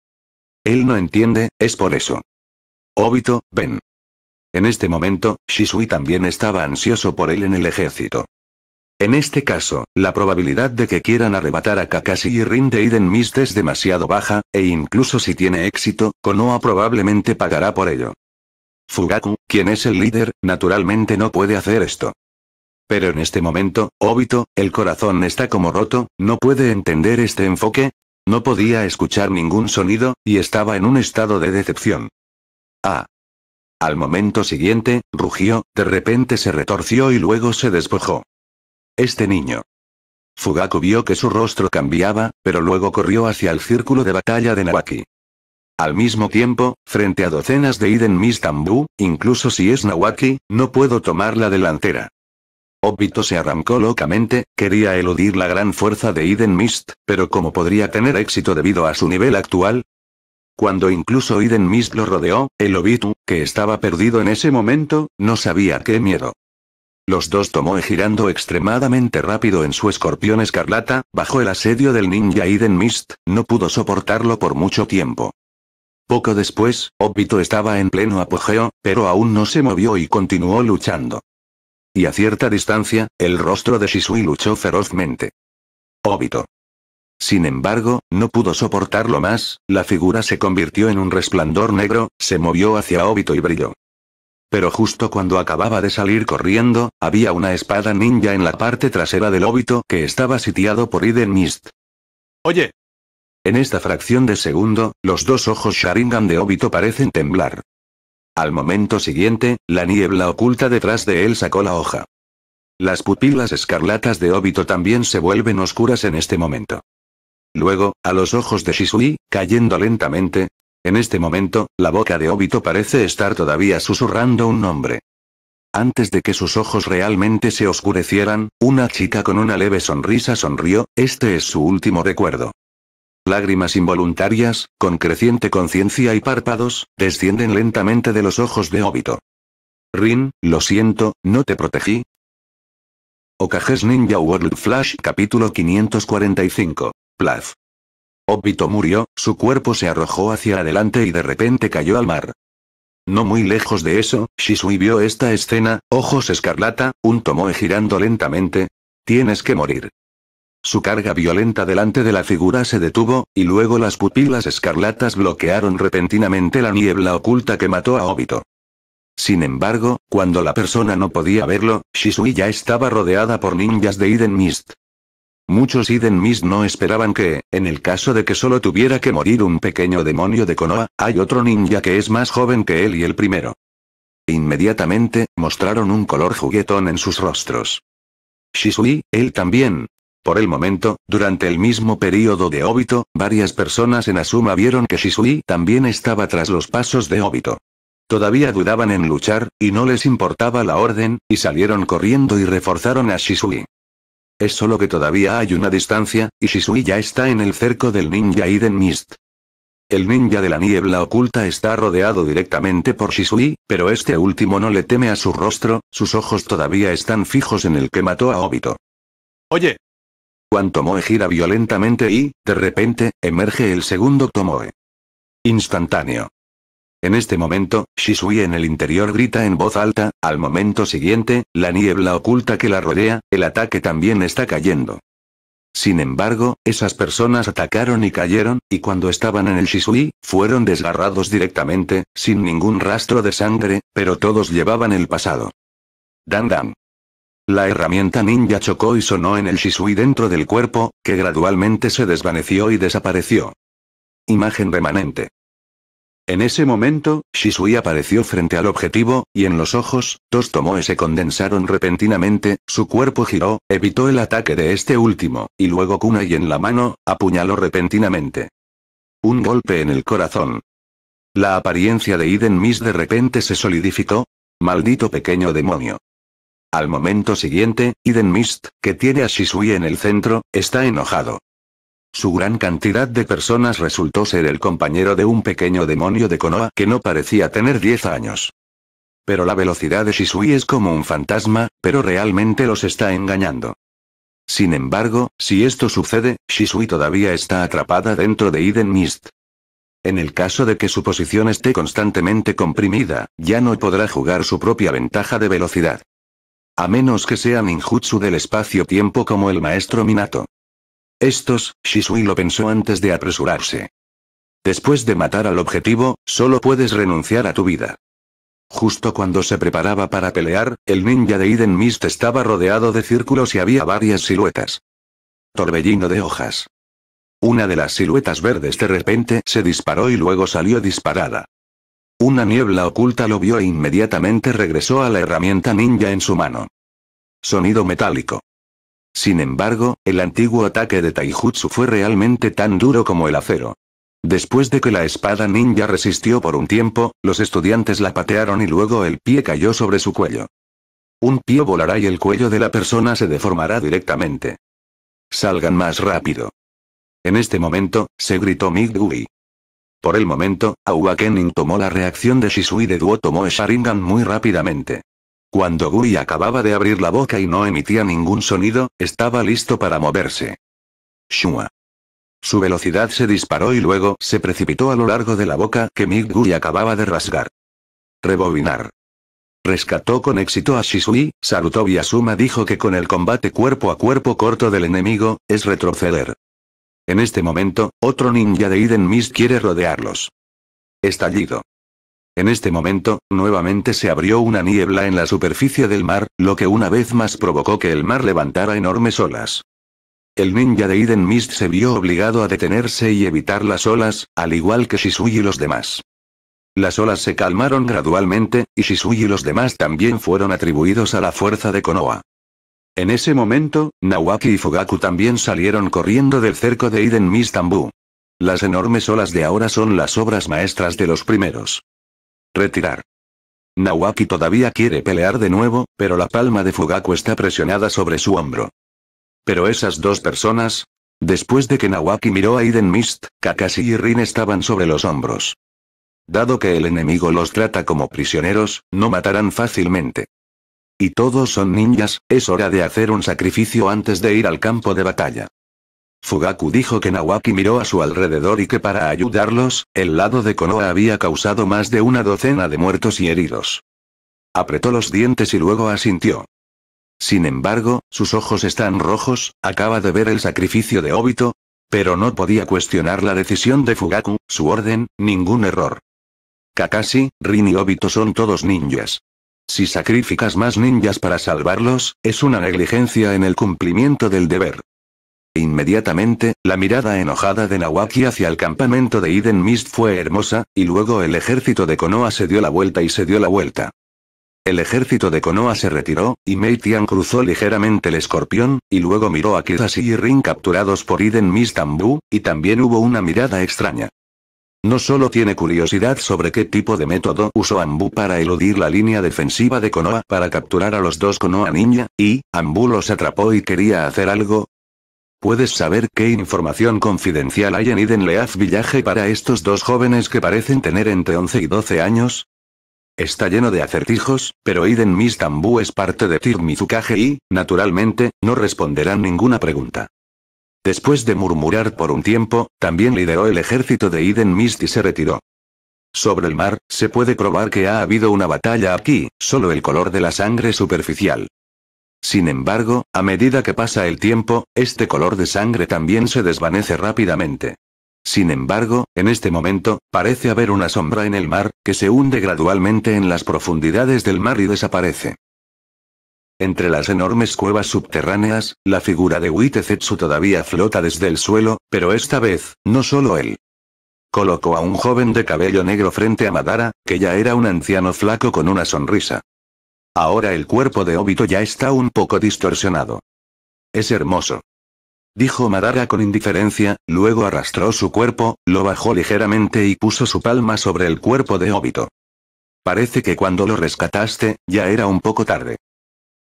[SPEAKER 1] Él no entiende, es por eso. Obito, ven. En este momento, Shisui también estaba ansioso por él en el ejército. En este caso, la probabilidad de que quieran arrebatar a Kakashi y Rin de Iden Mist es demasiado baja, e incluso si tiene éxito, Konoha probablemente pagará por ello. Fugaku, quien es el líder, naturalmente no puede hacer esto. Pero en este momento, Obito, el corazón está como roto, no puede entender este enfoque, no podía escuchar ningún sonido, y estaba en un estado de decepción. Ah. Al momento siguiente, rugió, de repente se retorció y luego se despojó. Este niño. Fugaku vio que su rostro cambiaba, pero luego corrió hacia el círculo de batalla de Nawaki. Al mismo tiempo, frente a docenas de Iden Mist Tambu, incluso si es Nawaki, no puedo tomar la delantera. Obito se arrancó locamente, quería eludir la gran fuerza de Iden Mist, pero ¿cómo podría tener éxito debido a su nivel actual? Cuando incluso Iden Mist lo rodeó, el Obitu, que estaba perdido en ese momento, no sabía qué miedo. Los dos tomó girando extremadamente rápido en su escorpión escarlata, bajo el asedio del ninja Eden Mist, no pudo soportarlo por mucho tiempo. Poco después, Obito estaba en pleno apogeo, pero aún no se movió y continuó luchando. Y a cierta distancia, el rostro de Shisui luchó ferozmente. Obito. Sin embargo, no pudo soportarlo más, la figura se convirtió en un resplandor negro, se movió hacia Obito y brilló. Pero justo cuando acababa de salir corriendo, había una espada ninja en la parte trasera del Obito que estaba sitiado por Iden Mist. Oye, en esta fracción de segundo, los dos ojos Sharingan de Obito parecen temblar. Al momento siguiente, la niebla oculta detrás de él sacó la hoja. Las pupilas escarlatas de Obito también se vuelven oscuras en este momento. Luego, a los ojos de Shisui, cayendo lentamente, en este momento, la boca de Obito parece estar todavía susurrando un nombre. Antes de que sus ojos realmente se oscurecieran, una chica con una leve sonrisa sonrió, este es su último recuerdo. Lágrimas involuntarias, con creciente conciencia y párpados, descienden lentamente de los ojos de Obito. Rin, lo siento, no te protegí. Okages Ninja World Flash capítulo 545. Plaf. Obito murió, su cuerpo se arrojó hacia adelante y de repente cayó al mar. No muy lejos de eso, Shisui vio esta escena, ojos escarlata, un tomoe girando lentamente. Tienes que morir. Su carga violenta delante de la figura se detuvo, y luego las pupilas escarlatas bloquearon repentinamente la niebla oculta que mató a Obito. Sin embargo, cuando la persona no podía verlo, Shisui ya estaba rodeada por ninjas de Eden Mist. Muchos Eden Mist no esperaban que, en el caso de que solo tuviera que morir un pequeño demonio de Konoha, hay otro ninja que es más joven que él y el primero. Inmediatamente, mostraron un color juguetón en sus rostros. Shisui, él también, por el momento, durante el mismo periodo de Obito, varias personas en Asuma vieron que Shisui también estaba tras los pasos de Obito. Todavía dudaban en luchar, y no les importaba la orden, y salieron corriendo y reforzaron a Shisui. Es solo que todavía hay una distancia, y Shisui ya está en el cerco del ninja Iden Mist. El ninja de la niebla oculta está rodeado directamente por Shisui, pero este último no le teme a su rostro, sus ojos todavía están fijos en el que mató a Obito. Oye, Juan Tomoe gira violentamente y, de repente, emerge el segundo Tomoe. Instantáneo. En este momento, Shisui en el interior grita en voz alta, al momento siguiente, la niebla oculta que la rodea, el ataque también está cayendo. Sin embargo, esas personas atacaron y cayeron, y cuando estaban en el Shisui, fueron desgarrados directamente, sin ningún rastro de sangre, pero todos llevaban el pasado. Dan Dan. La herramienta ninja chocó y sonó en el Shisui dentro del cuerpo, que gradualmente se desvaneció y desapareció. Imagen remanente. En ese momento, Shisui apareció frente al objetivo, y en los ojos, dos tomoe se condensaron repentinamente, su cuerpo giró, evitó el ataque de este último, y luego Kunai en la mano, apuñaló repentinamente. Un golpe en el corazón. La apariencia de Iden Miss de repente se solidificó. Maldito pequeño demonio. Al momento siguiente, Eden Mist, que tiene a Shisui en el centro, está enojado. Su gran cantidad de personas resultó ser el compañero de un pequeño demonio de Konoha que no parecía tener 10 años. Pero la velocidad de Shisui es como un fantasma, pero realmente los está engañando. Sin embargo, si esto sucede, Shisui todavía está atrapada dentro de Eden Mist. En el caso de que su posición esté constantemente comprimida, ya no podrá jugar su propia ventaja de velocidad. A menos que sea ninjutsu del espacio-tiempo como el maestro Minato. Estos, Shisui lo pensó antes de apresurarse. Después de matar al objetivo, solo puedes renunciar a tu vida. Justo cuando se preparaba para pelear, el ninja de Eden Mist estaba rodeado de círculos y había varias siluetas. Torbellino de hojas. Una de las siluetas verdes de repente se disparó y luego salió disparada. Una niebla oculta lo vio e inmediatamente regresó a la herramienta ninja en su mano. Sonido metálico. Sin embargo, el antiguo ataque de Taijutsu fue realmente tan duro como el acero. Después de que la espada ninja resistió por un tiempo, los estudiantes la patearon y luego el pie cayó sobre su cuello. Un pie volará y el cuello de la persona se deformará directamente. Salgan más rápido. En este momento, se gritó Migui. Por el momento, Awakening tomó la reacción de Shisui de Duo tomó Sharingan muy rápidamente. Cuando Guri acababa de abrir la boca y no emitía ningún sonido, estaba listo para moverse. Shua. Su velocidad se disparó y luego se precipitó a lo largo de la boca que Mig Guri acababa de rasgar. Rebobinar. Rescató con éxito a Shisui, Sarutobi Asuma dijo que con el combate cuerpo a cuerpo corto del enemigo, es retroceder. En este momento, otro ninja de Eden Mist quiere rodearlos. Estallido. En este momento, nuevamente se abrió una niebla en la superficie del mar, lo que una vez más provocó que el mar levantara enormes olas. El ninja de Eden Mist se vio obligado a detenerse y evitar las olas, al igual que Shisui y los demás. Las olas se calmaron gradualmente, y Shisui y los demás también fueron atribuidos a la fuerza de Konoha. En ese momento, Nawaki y Fugaku también salieron corriendo del cerco de Iden Mistambú. Las enormes olas de ahora son las obras maestras de los primeros. Retirar. Nawaki todavía quiere pelear de nuevo, pero la palma de Fugaku está presionada sobre su hombro. Pero esas dos personas... Después de que Nawaki miró a Iden Mist, Kakashi y Rin estaban sobre los hombros. Dado que el enemigo los trata como prisioneros, no matarán fácilmente. Y todos son ninjas, es hora de hacer un sacrificio antes de ir al campo de batalla. Fugaku dijo que Nawaki miró a su alrededor y que para ayudarlos, el lado de Konoha había causado más de una docena de muertos y heridos. Apretó los dientes y luego asintió. Sin embargo, sus ojos están rojos, acaba de ver el sacrificio de Obito, pero no podía cuestionar la decisión de Fugaku, su orden, ningún error. Kakashi, Rin y Obito son todos ninjas. Si sacrificas más ninjas para salvarlos, es una negligencia en el cumplimiento del deber. Inmediatamente, la mirada enojada de Nawaki hacia el campamento de Eden Mist fue hermosa, y luego el ejército de Konoha se dio la vuelta y se dio la vuelta. El ejército de Konoha se retiró, y Meitian cruzó ligeramente el escorpión, y luego miró a Kizashi y Rin capturados por Eden Mist Tambu, y también hubo una mirada extraña. No solo tiene curiosidad sobre qué tipo de método usó Ambu para eludir la línea defensiva de Konoha para capturar a los dos Konoha Ninja, y, Ambu los atrapó y quería hacer algo. ¿Puedes saber qué información confidencial hay en Eden Leaz Village para estos dos jóvenes que parecen tener entre 11 y 12 años? Está lleno de acertijos, pero Iden Mist Ambu es parte de Tir y, naturalmente, no responderán ninguna pregunta. Después de murmurar por un tiempo, también lideró el ejército de Eden Mist y se retiró. Sobre el mar, se puede probar que ha habido una batalla aquí, solo el color de la sangre superficial. Sin embargo, a medida que pasa el tiempo, este color de sangre también se desvanece rápidamente. Sin embargo, en este momento, parece haber una sombra en el mar, que se hunde gradualmente en las profundidades del mar y desaparece. Entre las enormes cuevas subterráneas, la figura de Zetsu todavía flota desde el suelo, pero esta vez, no solo él. Colocó a un joven de cabello negro frente a Madara, que ya era un anciano flaco con una sonrisa. Ahora el cuerpo de Obito ya está un poco distorsionado. Es hermoso. Dijo Madara con indiferencia, luego arrastró su cuerpo, lo bajó ligeramente y puso su palma sobre el cuerpo de Obito. Parece que cuando lo rescataste, ya era un poco tarde.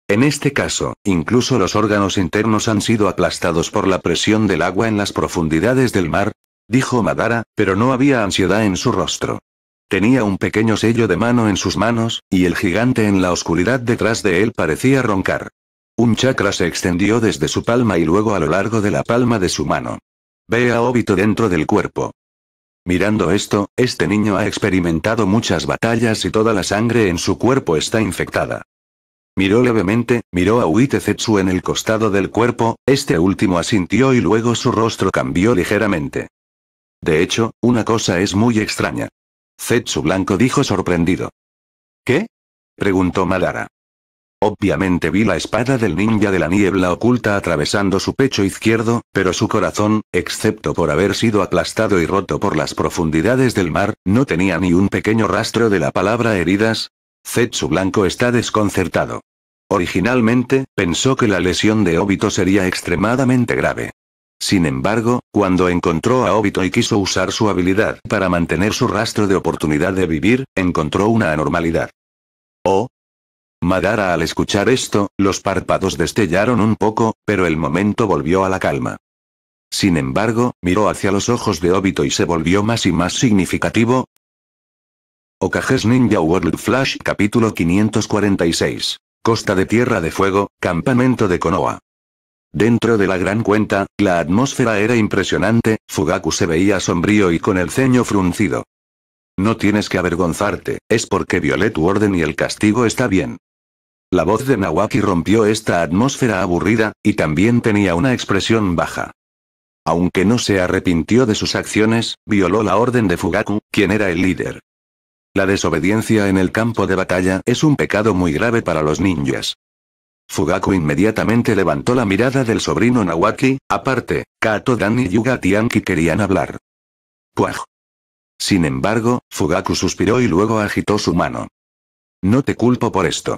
[SPEAKER 1] En este caso, incluso los órganos internos han sido aplastados por la presión del agua en las profundidades del mar, dijo Madara, pero no había ansiedad en su rostro. Tenía un pequeño sello de mano en sus manos, y el gigante en la oscuridad detrás de él parecía roncar. Un chakra se extendió desde su palma y luego a lo largo de la palma de su mano. Ve a Obito dentro del cuerpo. Mirando esto, este niño ha experimentado muchas batallas y toda la sangre en su cuerpo está infectada. Miró levemente, miró a Zetsu en el costado del cuerpo, este último asintió y luego su rostro cambió ligeramente. De hecho, una cosa es muy extraña. Zetsu Blanco dijo sorprendido. ¿Qué? preguntó Madara. Obviamente vi la espada del ninja de la niebla oculta atravesando su pecho izquierdo, pero su corazón, excepto por haber sido aplastado y roto por las profundidades del mar, no tenía ni un pequeño rastro de la palabra heridas, Zetsu Blanco está desconcertado. Originalmente, pensó que la lesión de Obito sería extremadamente grave. Sin embargo, cuando encontró a Obito y quiso usar su habilidad para mantener su rastro de oportunidad de vivir, encontró una anormalidad. ¿Oh? Madara al escuchar esto, los párpados destellaron un poco, pero el momento volvió a la calma. Sin embargo, miró hacia los ojos de Obito y se volvió más y más significativo, Ocages Ninja World Flash capítulo 546. Costa de Tierra de Fuego, Campamento de Konoha. Dentro de la gran cuenta, la atmósfera era impresionante, Fugaku se veía sombrío y con el ceño fruncido. No tienes que avergonzarte, es porque violé tu orden y el castigo está bien. La voz de Nawaki rompió esta atmósfera aburrida, y también tenía una expresión baja. Aunque no se arrepintió de sus acciones, violó la orden de Fugaku, quien era el líder. La desobediencia en el campo de batalla es un pecado muy grave para los ninjas. Fugaku inmediatamente levantó la mirada del sobrino Nawaki, aparte, Kato Dan y Yuga Tianki querían hablar. Puaj. Sin embargo, Fugaku suspiró y luego agitó su mano. No te culpo por esto.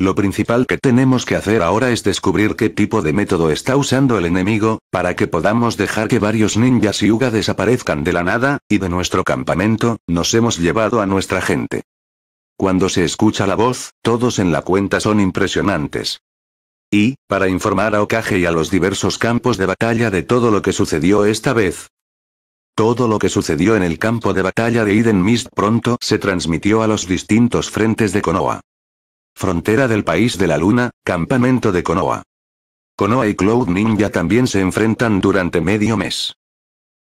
[SPEAKER 1] Lo principal que tenemos que hacer ahora es descubrir qué tipo de método está usando el enemigo, para que podamos dejar que varios ninjas y Uga desaparezcan de la nada, y de nuestro campamento, nos hemos llevado a nuestra gente. Cuando se escucha la voz, todos en la cuenta son impresionantes. Y, para informar a Okage y a los diversos campos de batalla de todo lo que sucedió esta vez, todo lo que sucedió en el campo de batalla de Eden Mist pronto se transmitió a los distintos frentes de Konoha frontera del país de la luna, campamento de Konoha. Konoha y Cloud Ninja también se enfrentan durante medio mes.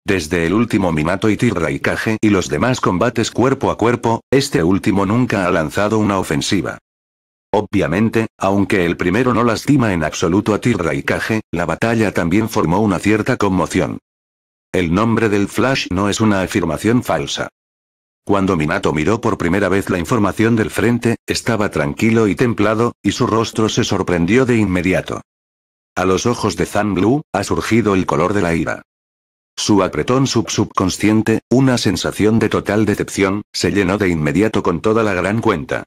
[SPEAKER 1] Desde el último Minato y Kage y los demás combates cuerpo a cuerpo, este último nunca ha lanzado una ofensiva. Obviamente, aunque el primero no lastima en absoluto a Kage, la batalla también formó una cierta conmoción. El nombre del Flash no es una afirmación falsa. Cuando Minato miró por primera vez la información del frente, estaba tranquilo y templado, y su rostro se sorprendió de inmediato. A los ojos de Zan Blue, ha surgido el color de la ira. Su apretón subsubconsciente, una sensación de total decepción, se llenó de inmediato con toda la gran cuenta.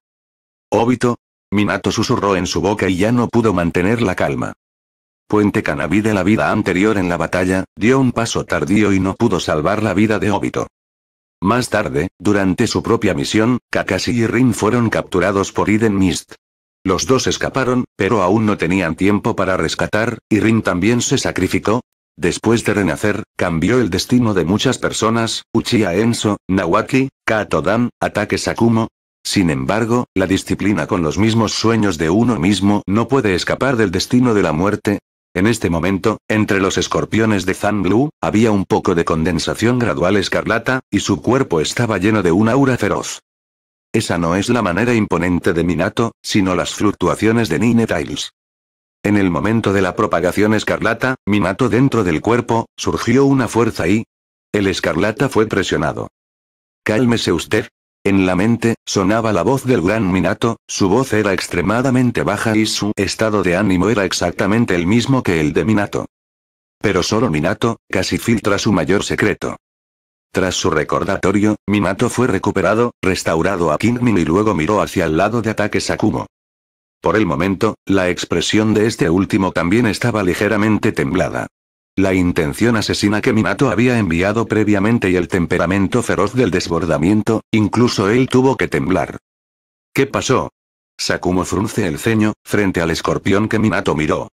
[SPEAKER 1] Obito. Minato susurró en su boca y ya no pudo mantener la calma. Puente Canaví de la vida anterior en la batalla, dio un paso tardío y no pudo salvar la vida de Obito. Más tarde, durante su propia misión, Kakashi y Rin fueron capturados por Iden Mist. Los dos escaparon, pero aún no tenían tiempo para rescatar, y Rin también se sacrificó. Después de renacer, cambió el destino de muchas personas, Uchiha Enso, Nawaki, Dan, Ataque Sakumo. Sin embargo, la disciplina con los mismos sueños de uno mismo no puede escapar del destino de la muerte, en este momento, entre los escorpiones de Zan Blue, había un poco de condensación gradual escarlata, y su cuerpo estaba lleno de un aura feroz. Esa no es la manera imponente de Minato, sino las fluctuaciones de Nine Tiles. En el momento de la propagación escarlata, Minato dentro del cuerpo, surgió una fuerza y... El escarlata fue presionado. Cálmese usted, en la mente, sonaba la voz del gran Minato, su voz era extremadamente baja y su estado de ánimo era exactamente el mismo que el de Minato. Pero solo Minato, casi filtra su mayor secreto. Tras su recordatorio, Minato fue recuperado, restaurado a Kingmin y luego miró hacia el lado de ataque Sakumo. Por el momento, la expresión de este último también estaba ligeramente temblada. La intención asesina que Minato había enviado previamente y el temperamento feroz del desbordamiento, incluso él tuvo que temblar. ¿Qué pasó? Sakumo frunce el ceño, frente al escorpión que Minato miró.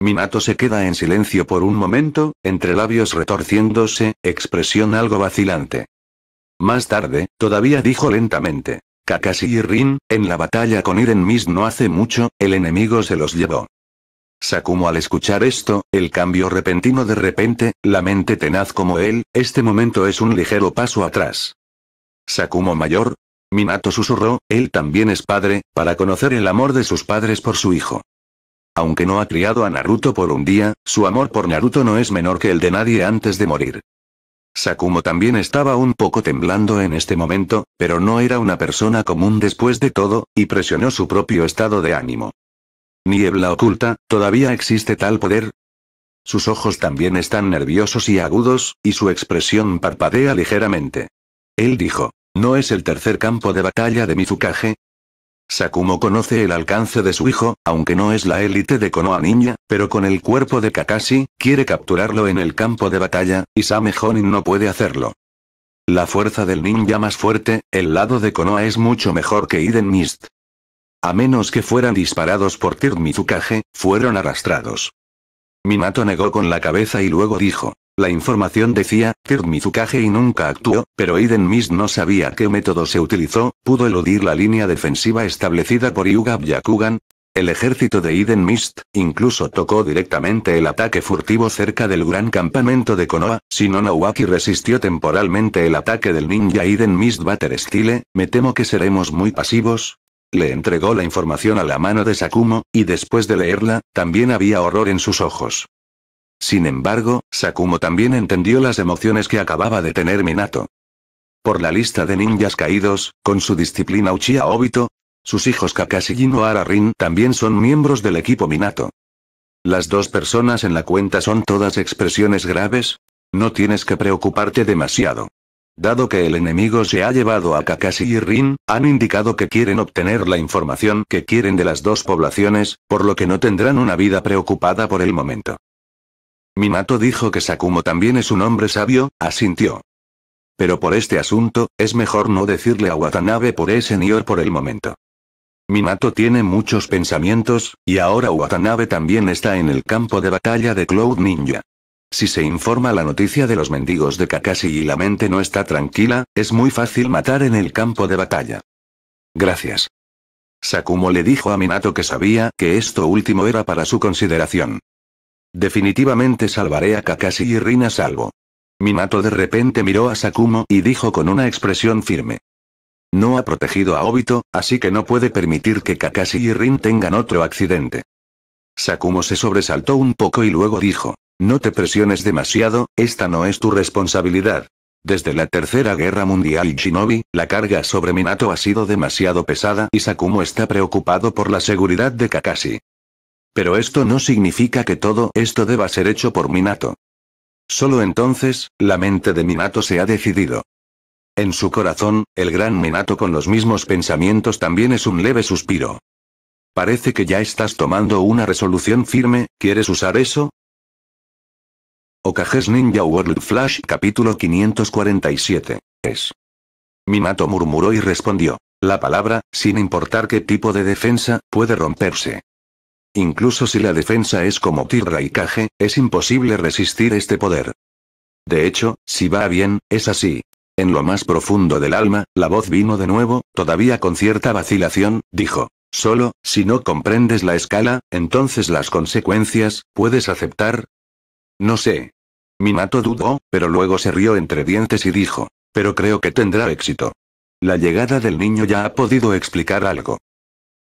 [SPEAKER 1] Minato se queda en silencio por un momento, entre labios retorciéndose, expresión algo vacilante. Más tarde, todavía dijo lentamente. Kakashi y Rin, en la batalla con Iren Mis no hace mucho, el enemigo se los llevó. Sakumo al escuchar esto, el cambio repentino de repente, la mente tenaz como él, este momento es un ligero paso atrás. Sakumo mayor. Minato susurró, él también es padre, para conocer el amor de sus padres por su hijo. Aunque no ha criado a Naruto por un día, su amor por Naruto no es menor que el de nadie antes de morir. Sakumo también estaba un poco temblando en este momento, pero no era una persona común después de todo, y presionó su propio estado de ánimo. Niebla oculta, ¿todavía existe tal poder? Sus ojos también están nerviosos y agudos, y su expresión parpadea ligeramente. Él dijo, ¿no es el tercer campo de batalla de Mizukage? Sakumo conoce el alcance de su hijo, aunque no es la élite de Konoha Ninja, pero con el cuerpo de Kakashi, quiere capturarlo en el campo de batalla, y Same no puede hacerlo. La fuerza del ninja más fuerte, el lado de Konoha es mucho mejor que Iden Mist. A menos que fueran disparados por Tir Mizukage, fueron arrastrados. Minato negó con la cabeza y luego dijo. La información decía, Tir Mizukage y nunca actuó, pero Iden Mist no sabía qué método se utilizó, pudo eludir la línea defensiva establecida por Yuga Byakugan. El ejército de Iden Mist, incluso tocó directamente el ataque furtivo cerca del gran campamento de Konoha, si no resistió temporalmente el ataque del ninja Iden Mist Battle Style, me temo que seremos muy pasivos, le entregó la información a la mano de Sakumo, y después de leerla, también había horror en sus ojos. Sin embargo, Sakumo también entendió las emociones que acababa de tener Minato. Por la lista de ninjas caídos, con su disciplina Uchiha Obito, sus hijos Kakashi y Nohara Rin también son miembros del equipo Minato. Las dos personas en la cuenta son todas expresiones graves. No tienes que preocuparte demasiado. Dado que el enemigo se ha llevado a Kakashi y Rin, han indicado que quieren obtener la información que quieren de las dos poblaciones, por lo que no tendrán una vida preocupada por el momento. Minato dijo que Sakumo también es un hombre sabio, asintió. Pero por este asunto, es mejor no decirle a Watanabe por ese nior por el momento. Minato tiene muchos pensamientos, y ahora Watanabe también está en el campo de batalla de Cloud Ninja. Si se informa la noticia de los mendigos de Kakashi y la mente no está tranquila, es muy fácil matar en el campo de batalla. Gracias. Sakumo le dijo a Minato que sabía que esto último era para su consideración. Definitivamente salvaré a Kakashi y Rin a salvo. Minato de repente miró a Sakumo y dijo con una expresión firme. No ha protegido a Obito, así que no puede permitir que Kakashi y Rin tengan otro accidente. Sakumo se sobresaltó un poco y luego dijo. No te presiones demasiado, esta no es tu responsabilidad. Desde la Tercera Guerra Mundial y Shinobi, la carga sobre Minato ha sido demasiado pesada y Sakumo está preocupado por la seguridad de Kakashi. Pero esto no significa que todo esto deba ser hecho por Minato. Solo entonces, la mente de Minato se ha decidido. En su corazón, el gran Minato con los mismos pensamientos también es un leve suspiro. Parece que ya estás tomando una resolución firme, ¿quieres usar eso? Okages Ninja World Flash capítulo 547. Es. Minato murmuró y respondió. La palabra, sin importar qué tipo de defensa, puede romperse. Incluso si la defensa es como Tierra y Caje, es imposible resistir este poder. De hecho, si va bien, es así. En lo más profundo del alma, la voz vino de nuevo, todavía con cierta vacilación, dijo. Solo, si no comprendes la escala, entonces las consecuencias, ¿puedes aceptar? No sé, Minato dudó, pero luego se rió entre dientes y dijo, pero creo que tendrá éxito. La llegada del niño ya ha podido explicar algo.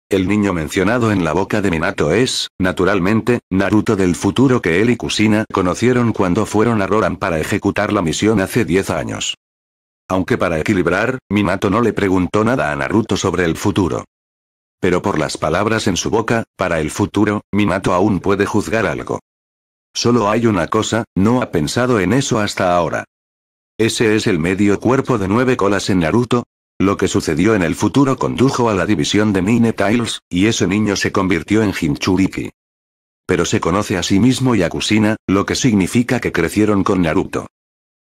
[SPEAKER 1] El niño mencionado en la boca de Minato es, naturalmente, Naruto del futuro que él y Kusina conocieron cuando fueron a Roran para ejecutar la misión hace 10 años. Aunque para equilibrar, Minato no le preguntó nada a Naruto sobre el futuro. Pero por las palabras en su boca, para el futuro, Minato aún puede juzgar algo. Solo hay una cosa, no ha pensado en eso hasta ahora. Ese es el medio cuerpo de nueve colas en Naruto. Lo que sucedió en el futuro condujo a la división de Nine Tiles, y ese niño se convirtió en Hinchuriki. Pero se conoce a sí mismo y a Kusina, lo que significa que crecieron con Naruto.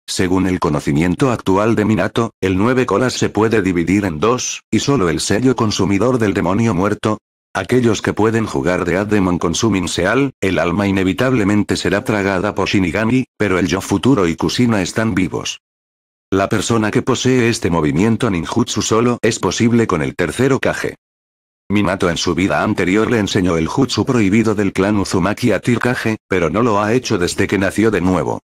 [SPEAKER 1] Según el conocimiento actual de Minato, el nueve colas se puede dividir en dos, y solo el sello consumidor del demonio muerto, Aquellos que pueden jugar de con su Seal, el alma inevitablemente será tragada por Shinigami, pero el yo futuro y Kusina están vivos. La persona que posee este movimiento ninjutsu solo es posible con el tercero Kage. Minato en su vida anterior le enseñó el jutsu prohibido del clan Uzumaki a Tirkage, pero no lo ha hecho desde que nació de nuevo.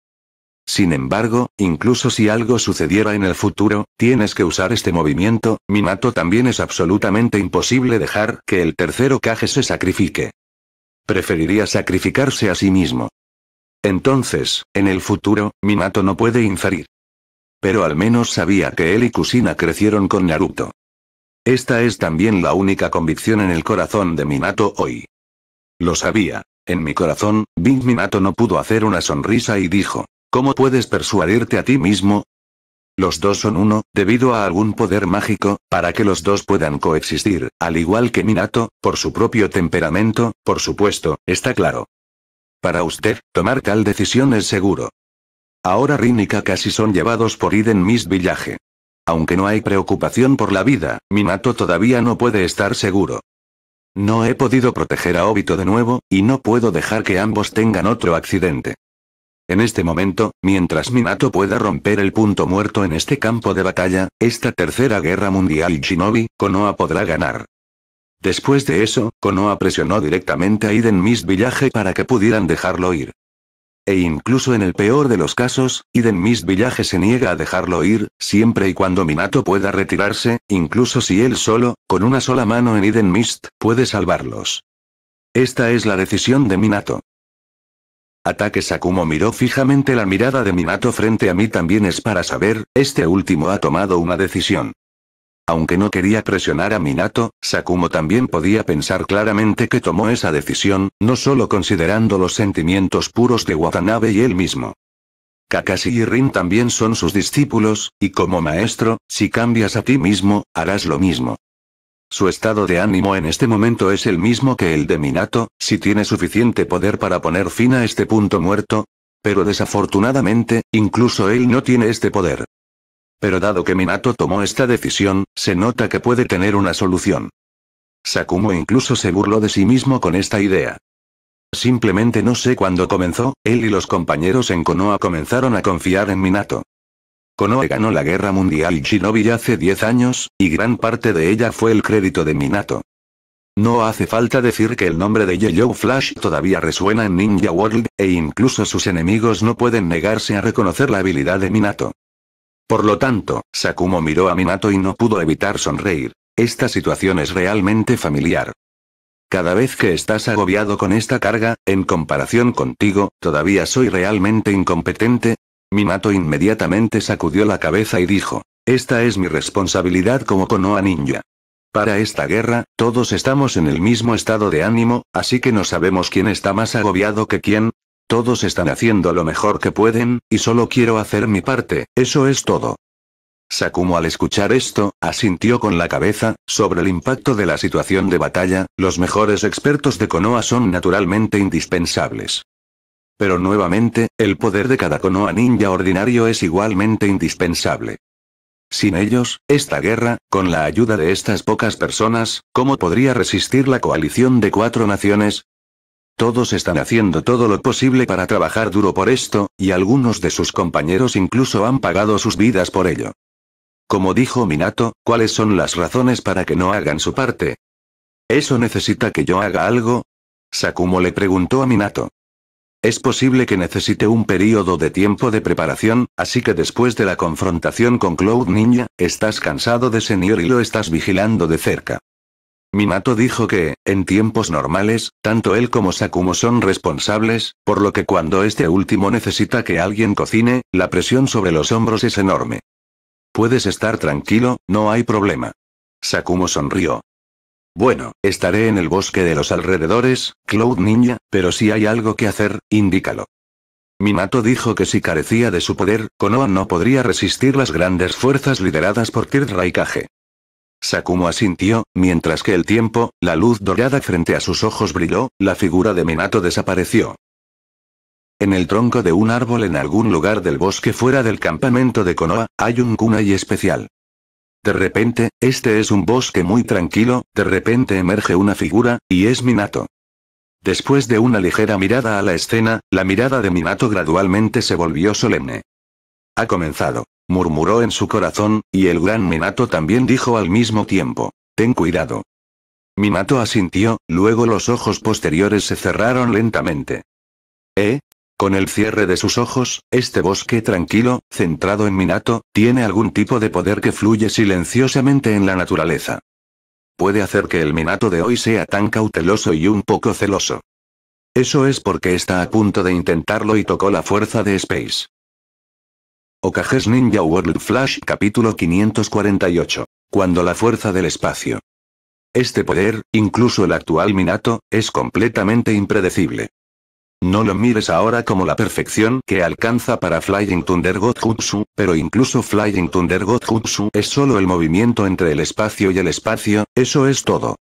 [SPEAKER 1] Sin embargo, incluso si algo sucediera en el futuro, tienes que usar este movimiento, Minato también es absolutamente imposible dejar que el tercero Kage se sacrifique. Preferiría sacrificarse a sí mismo. Entonces, en el futuro, Minato no puede inferir. Pero al menos sabía que él y Kusina crecieron con Naruto. Esta es también la única convicción en el corazón de Minato hoy. Lo sabía. En mi corazón, Big Minato no pudo hacer una sonrisa y dijo, ¿Cómo puedes persuadirte a ti mismo? Los dos son uno, debido a algún poder mágico, para que los dos puedan coexistir, al igual que Minato, por su propio temperamento, por supuesto, está claro. Para usted, tomar tal decisión es seguro. Ahora Rin y son llevados por Iden Miss Villaje. Aunque no hay preocupación por la vida, Minato todavía no puede estar seguro. No he podido proteger a Obito de nuevo, y no puedo dejar que ambos tengan otro accidente. En este momento, mientras Minato pueda romper el punto muerto en este campo de batalla, esta tercera guerra mundial Shinobi, Konoha podrá ganar. Después de eso, Konoha presionó directamente a Iden Mist Village para que pudieran dejarlo ir. E incluso en el peor de los casos, Iden Mist Village se niega a dejarlo ir, siempre y cuando Minato pueda retirarse, incluso si él solo, con una sola mano en Iden Mist, puede salvarlos. Esta es la decisión de Minato. Ataque Sakumo miró fijamente la mirada de Minato frente a mí también es para saber, este último ha tomado una decisión. Aunque no quería presionar a Minato, Sakumo también podía pensar claramente que tomó esa decisión, no solo considerando los sentimientos puros de Watanabe y él mismo. Kakashi y Rin también son sus discípulos, y como maestro, si cambias a ti mismo, harás lo mismo. Su estado de ánimo en este momento es el mismo que el de Minato, si tiene suficiente poder para poner fin a este punto muerto. Pero desafortunadamente, incluso él no tiene este poder. Pero dado que Minato tomó esta decisión, se nota que puede tener una solución. Sakumo incluso se burló de sí mismo con esta idea. Simplemente no sé cuándo comenzó, él y los compañeros en Konoha comenzaron a confiar en Minato. Konoe ganó la guerra mundial Shinobi hace 10 años, y gran parte de ella fue el crédito de Minato. No hace falta decir que el nombre de Yellow Flash todavía resuena en Ninja World, e incluso sus enemigos no pueden negarse a reconocer la habilidad de Minato. Por lo tanto, Sakumo miró a Minato y no pudo evitar sonreír. Esta situación es realmente familiar. Cada vez que estás agobiado con esta carga, en comparación contigo, todavía soy realmente incompetente, Minato inmediatamente sacudió la cabeza y dijo, esta es mi responsabilidad como Konoha Ninja. Para esta guerra, todos estamos en el mismo estado de ánimo, así que no sabemos quién está más agobiado que quién. Todos están haciendo lo mejor que pueden, y solo quiero hacer mi parte, eso es todo. Sakumo al escuchar esto, asintió con la cabeza, sobre el impacto de la situación de batalla, los mejores expertos de Konoha son naturalmente indispensables. Pero nuevamente, el poder de cada Konoha ninja ordinario es igualmente indispensable. Sin ellos, esta guerra, con la ayuda de estas pocas personas, ¿cómo podría resistir la coalición de cuatro naciones? Todos están haciendo todo lo posible para trabajar duro por esto, y algunos de sus compañeros incluso han pagado sus vidas por ello. Como dijo Minato, ¿cuáles son las razones para que no hagan su parte? ¿Eso necesita que yo haga algo? Sakumo le preguntó a Minato. Es posible que necesite un periodo de tiempo de preparación, así que después de la confrontación con Cloud Ninja, estás cansado de Señor y lo estás vigilando de cerca. Minato dijo que, en tiempos normales, tanto él como Sakumo son responsables, por lo que cuando este último necesita que alguien cocine, la presión sobre los hombros es enorme. Puedes estar tranquilo, no hay problema. Sakumo sonrió. Bueno, estaré en el bosque de los alrededores, Cloud Ninja, pero si hay algo que hacer, indícalo. Minato dijo que si carecía de su poder, Konoha no podría resistir las grandes fuerzas lideradas por Kirt Raikage. Sakumo asintió, mientras que el tiempo, la luz dorada frente a sus ojos brilló, la figura de Minato desapareció. En el tronco de un árbol en algún lugar del bosque fuera del campamento de Konoha, hay un kunai especial. De repente, este es un bosque muy tranquilo, de repente emerge una figura, y es Minato. Después de una ligera mirada a la escena, la mirada de Minato gradualmente se volvió solemne. Ha comenzado, murmuró en su corazón, y el gran Minato también dijo al mismo tiempo, ten cuidado. Minato asintió, luego los ojos posteriores se cerraron lentamente. ¿Eh? Con el cierre de sus ojos, este bosque tranquilo, centrado en Minato, tiene algún tipo de poder que fluye silenciosamente en la naturaleza. Puede hacer que el Minato de hoy sea tan cauteloso y un poco celoso. Eso es porque está a punto de intentarlo y tocó la fuerza de Space. Okages Ninja World Flash capítulo 548. Cuando la fuerza del espacio. Este poder, incluso el actual Minato, es completamente impredecible. No lo mires ahora como la perfección que alcanza para Flying Thunder God Jutsu, pero incluso Flying Thunder God Jutsu es solo el movimiento entre el espacio y el espacio, eso es todo.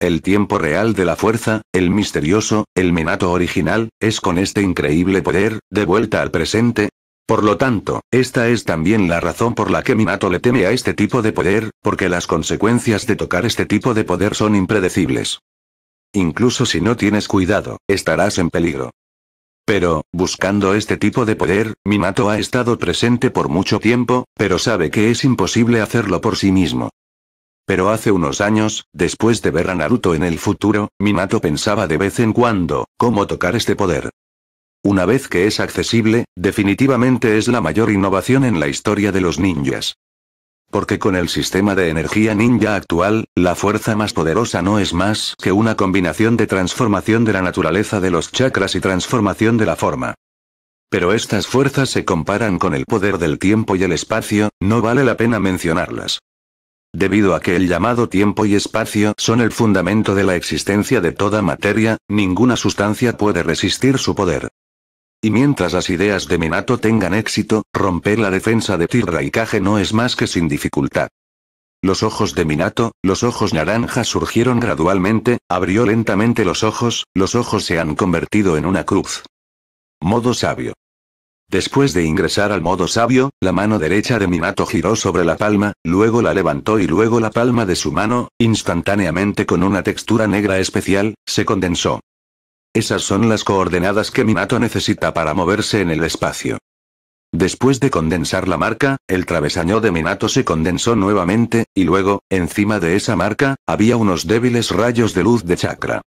[SPEAKER 1] El tiempo real de la fuerza, el misterioso, el Minato original, es con este increíble poder, de vuelta al presente, por lo tanto, esta es también la razón por la que Minato le teme a este tipo de poder, porque las consecuencias de tocar este tipo de poder son impredecibles. Incluso si no tienes cuidado, estarás en peligro. Pero, buscando este tipo de poder, Minato ha estado presente por mucho tiempo, pero sabe que es imposible hacerlo por sí mismo. Pero hace unos años, después de ver a Naruto en el futuro, Minato pensaba de vez en cuando, cómo tocar este poder. Una vez que es accesible, definitivamente es la mayor innovación en la historia de los ninjas. Porque con el sistema de energía ninja actual, la fuerza más poderosa no es más que una combinación de transformación de la naturaleza de los chakras y transformación de la forma. Pero estas fuerzas se comparan con el poder del tiempo y el espacio, no vale la pena mencionarlas. Debido a que el llamado tiempo y espacio son el fundamento de la existencia de toda materia, ninguna sustancia puede resistir su poder. Y mientras las ideas de Minato tengan éxito, romper la defensa de Tirra y Kage no es más que sin dificultad. Los ojos de Minato, los ojos naranjas surgieron gradualmente, abrió lentamente los ojos, los ojos se han convertido en una cruz. Modo sabio. Después de ingresar al modo sabio, la mano derecha de Minato giró sobre la palma, luego la levantó y luego la palma de su mano, instantáneamente con una textura negra especial, se condensó. Esas son las coordenadas que Minato necesita para moverse en el espacio. Después de condensar la marca, el travesaño de Minato se condensó nuevamente, y luego, encima de esa marca, había unos débiles rayos de luz de chakra.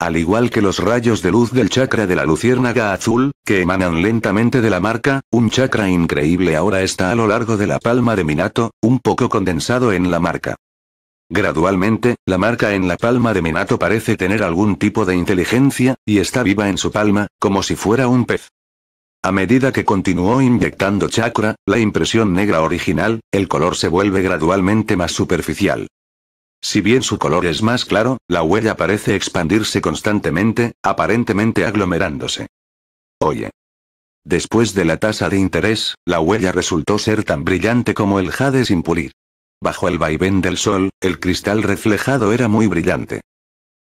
[SPEAKER 1] Al igual que los rayos de luz del chakra de la luciérnaga azul, que emanan lentamente de la marca, un chakra increíble ahora está a lo largo de la palma de Minato, un poco condensado en la marca. Gradualmente, la marca en la palma de Minato parece tener algún tipo de inteligencia, y está viva en su palma, como si fuera un pez. A medida que continuó inyectando chakra, la impresión negra original, el color se vuelve gradualmente más superficial. Si bien su color es más claro, la huella parece expandirse constantemente, aparentemente aglomerándose. Oye. Después de la tasa de interés, la huella resultó ser tan brillante como el jade sin pulir. Bajo el vaivén del sol, el cristal reflejado era muy brillante.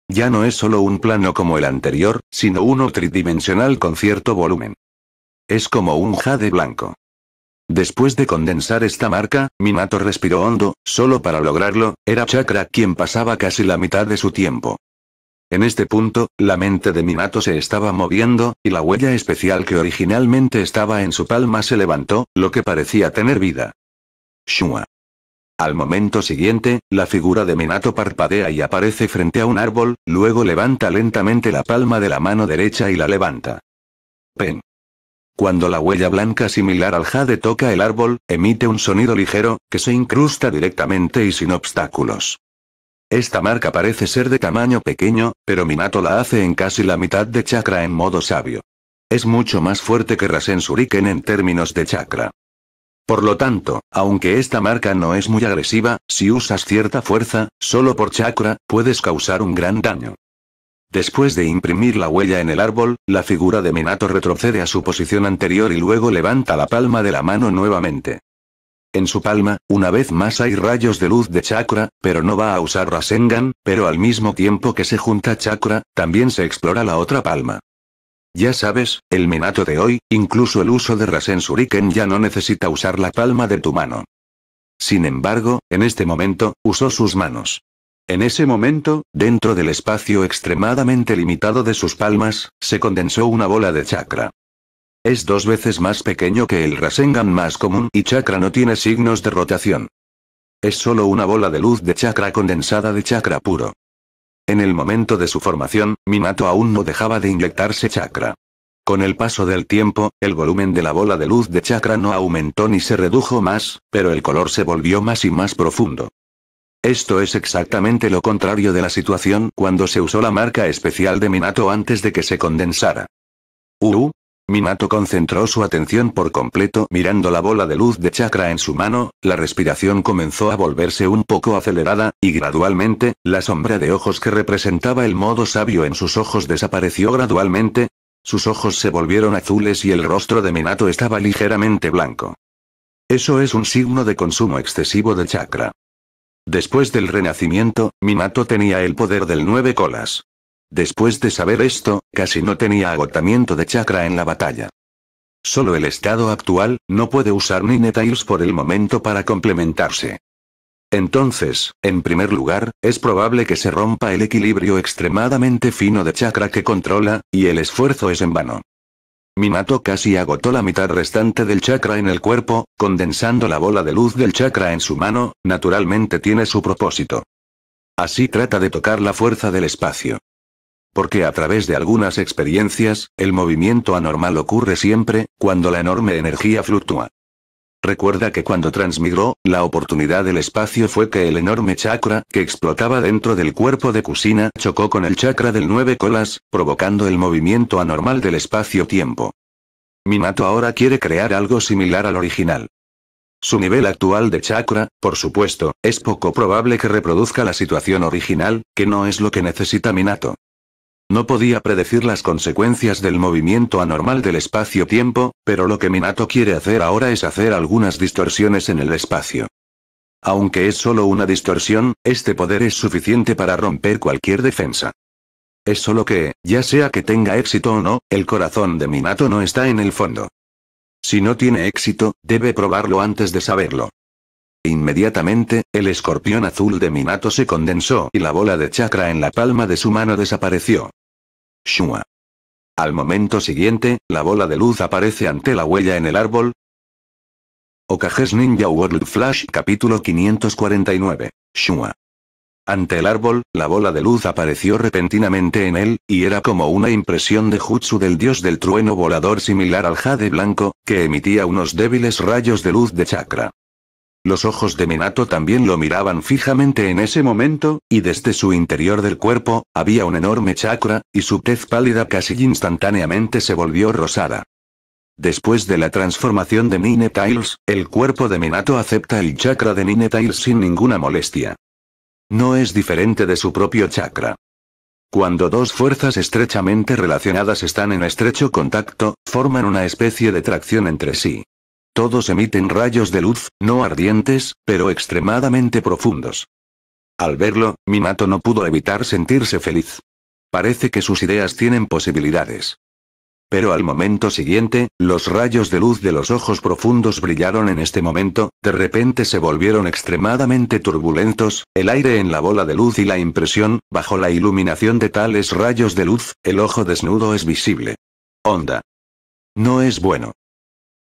[SPEAKER 1] Ya no es solo un plano como el anterior, sino uno tridimensional con cierto volumen. Es como un jade blanco. Después de condensar esta marca, Minato respiró hondo, solo para lograrlo, era Chakra quien pasaba casi la mitad de su tiempo. En este punto, la mente de Minato se estaba moviendo, y la huella especial que originalmente estaba en su palma se levantó, lo que parecía tener vida. Shua. Al momento siguiente, la figura de Minato parpadea y aparece frente a un árbol, luego levanta lentamente la palma de la mano derecha y la levanta. Pen. Cuando la huella blanca similar al jade toca el árbol, emite un sonido ligero, que se incrusta directamente y sin obstáculos. Esta marca parece ser de tamaño pequeño, pero Minato la hace en casi la mitad de chakra en modo sabio. Es mucho más fuerte que Rasen en términos de chakra. Por lo tanto, aunque esta marca no es muy agresiva, si usas cierta fuerza, solo por chakra, puedes causar un gran daño. Después de imprimir la huella en el árbol, la figura de Minato retrocede a su posición anterior y luego levanta la palma de la mano nuevamente. En su palma, una vez más hay rayos de luz de chakra, pero no va a usar Rasengan, pero al mismo tiempo que se junta chakra, también se explora la otra palma. Ya sabes, el menato de hoy, incluso el uso de Rasen Shuriken ya no necesita usar la palma de tu mano. Sin embargo, en este momento, usó sus manos. En ese momento, dentro del espacio extremadamente limitado de sus palmas, se condensó una bola de chakra. Es dos veces más pequeño que el Rasengan más común y chakra no tiene signos de rotación. Es solo una bola de luz de chakra condensada de chakra puro. En el momento de su formación, Minato aún no dejaba de inyectarse chakra. Con el paso del tiempo, el volumen de la bola de luz de chakra no aumentó ni se redujo más, pero el color se volvió más y más profundo. Esto es exactamente lo contrario de la situación cuando se usó la marca especial de Minato antes de que se condensara. Uh, Minato concentró su atención por completo mirando la bola de luz de chakra en su mano, la respiración comenzó a volverse un poco acelerada, y gradualmente, la sombra de ojos que representaba el modo sabio en sus ojos desapareció gradualmente. Sus ojos se volvieron azules y el rostro de Minato estaba ligeramente blanco. Eso es un signo de consumo excesivo de chakra. Después del renacimiento, Minato tenía el poder del nueve colas. Después de saber esto, casi no tenía agotamiento de chakra en la batalla. Solo el estado actual, no puede usar ni Netails por el momento para complementarse. Entonces, en primer lugar, es probable que se rompa el equilibrio extremadamente fino de chakra que controla, y el esfuerzo es en vano. Minato casi agotó la mitad restante del chakra en el cuerpo, condensando la bola de luz del chakra en su mano, naturalmente tiene su propósito. Así trata de tocar la fuerza del espacio. Porque a través de algunas experiencias, el movimiento anormal ocurre siempre, cuando la enorme energía fluctúa. Recuerda que cuando transmigró, la oportunidad del espacio fue que el enorme chakra que explotaba dentro del cuerpo de Kusina chocó con el chakra del nueve colas, provocando el movimiento anormal del espacio-tiempo. Minato ahora quiere crear algo similar al original. Su nivel actual de chakra, por supuesto, es poco probable que reproduzca la situación original, que no es lo que necesita Minato. No podía predecir las consecuencias del movimiento anormal del espacio-tiempo, pero lo que Minato quiere hacer ahora es hacer algunas distorsiones en el espacio. Aunque es solo una distorsión, este poder es suficiente para romper cualquier defensa. Es solo que, ya sea que tenga éxito o no, el corazón de Minato no está en el fondo. Si no tiene éxito, debe probarlo antes de saberlo. Inmediatamente, el escorpión azul de Minato se condensó y la bola de chakra en la palma de su mano desapareció. Shua. Al momento siguiente, la bola de luz aparece ante la huella en el árbol. Okages Ninja World Flash capítulo 549. Shua. Ante el árbol, la bola de luz apareció repentinamente en él, y era como una impresión de Jutsu del dios del trueno volador similar al jade blanco, que emitía unos débiles rayos de luz de chakra. Los ojos de Minato también lo miraban fijamente en ese momento, y desde su interior del cuerpo, había un enorme chakra, y su tez pálida casi instantáneamente se volvió rosada. Después de la transformación de Nine el cuerpo de Minato acepta el chakra de Nine sin ninguna molestia. No es diferente de su propio chakra. Cuando dos fuerzas estrechamente relacionadas están en estrecho contacto, forman una especie de tracción entre sí. Todos emiten rayos de luz, no ardientes, pero extremadamente profundos. Al verlo, Minato no pudo evitar sentirse feliz. Parece que sus ideas tienen posibilidades. Pero al momento siguiente, los rayos de luz de los ojos profundos brillaron en este momento, de repente se volvieron extremadamente turbulentos, el aire en la bola de luz y la impresión, bajo la iluminación de tales rayos de luz, el ojo desnudo es visible. Onda. No es bueno.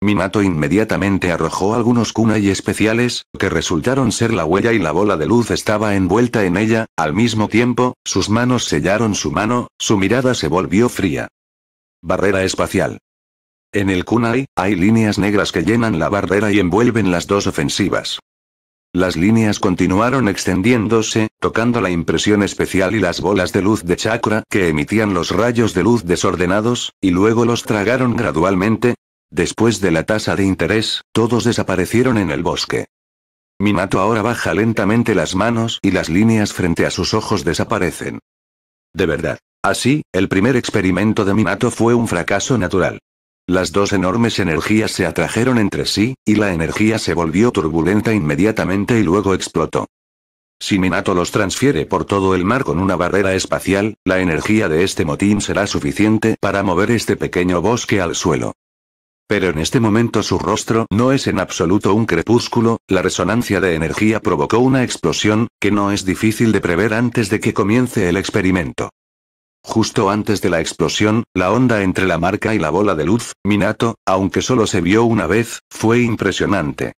[SPEAKER 1] Minato inmediatamente arrojó algunos kunai especiales, que resultaron ser la huella y la bola de luz estaba envuelta en ella, al mismo tiempo, sus manos sellaron su mano, su mirada se volvió fría. Barrera espacial. En el kunai, hay líneas negras que llenan la barrera y envuelven las dos ofensivas. Las líneas continuaron extendiéndose, tocando la impresión especial y las bolas de luz de chakra que emitían los rayos de luz desordenados, y luego los tragaron gradualmente, Después de la tasa de interés, todos desaparecieron en el bosque. Minato ahora baja lentamente las manos y las líneas frente a sus ojos desaparecen. De verdad. Así, el primer experimento de Minato fue un fracaso natural. Las dos enormes energías se atrajeron entre sí, y la energía se volvió turbulenta inmediatamente y luego explotó. Si Minato los transfiere por todo el mar con una barrera espacial, la energía de este motín será suficiente para mover este pequeño bosque al suelo. Pero en este momento su rostro no es en absoluto un crepúsculo, la resonancia de energía provocó una explosión, que no es difícil de prever antes de que comience el experimento. Justo antes de la explosión, la onda entre la marca y la bola de luz, Minato, aunque solo se vio una vez, fue impresionante.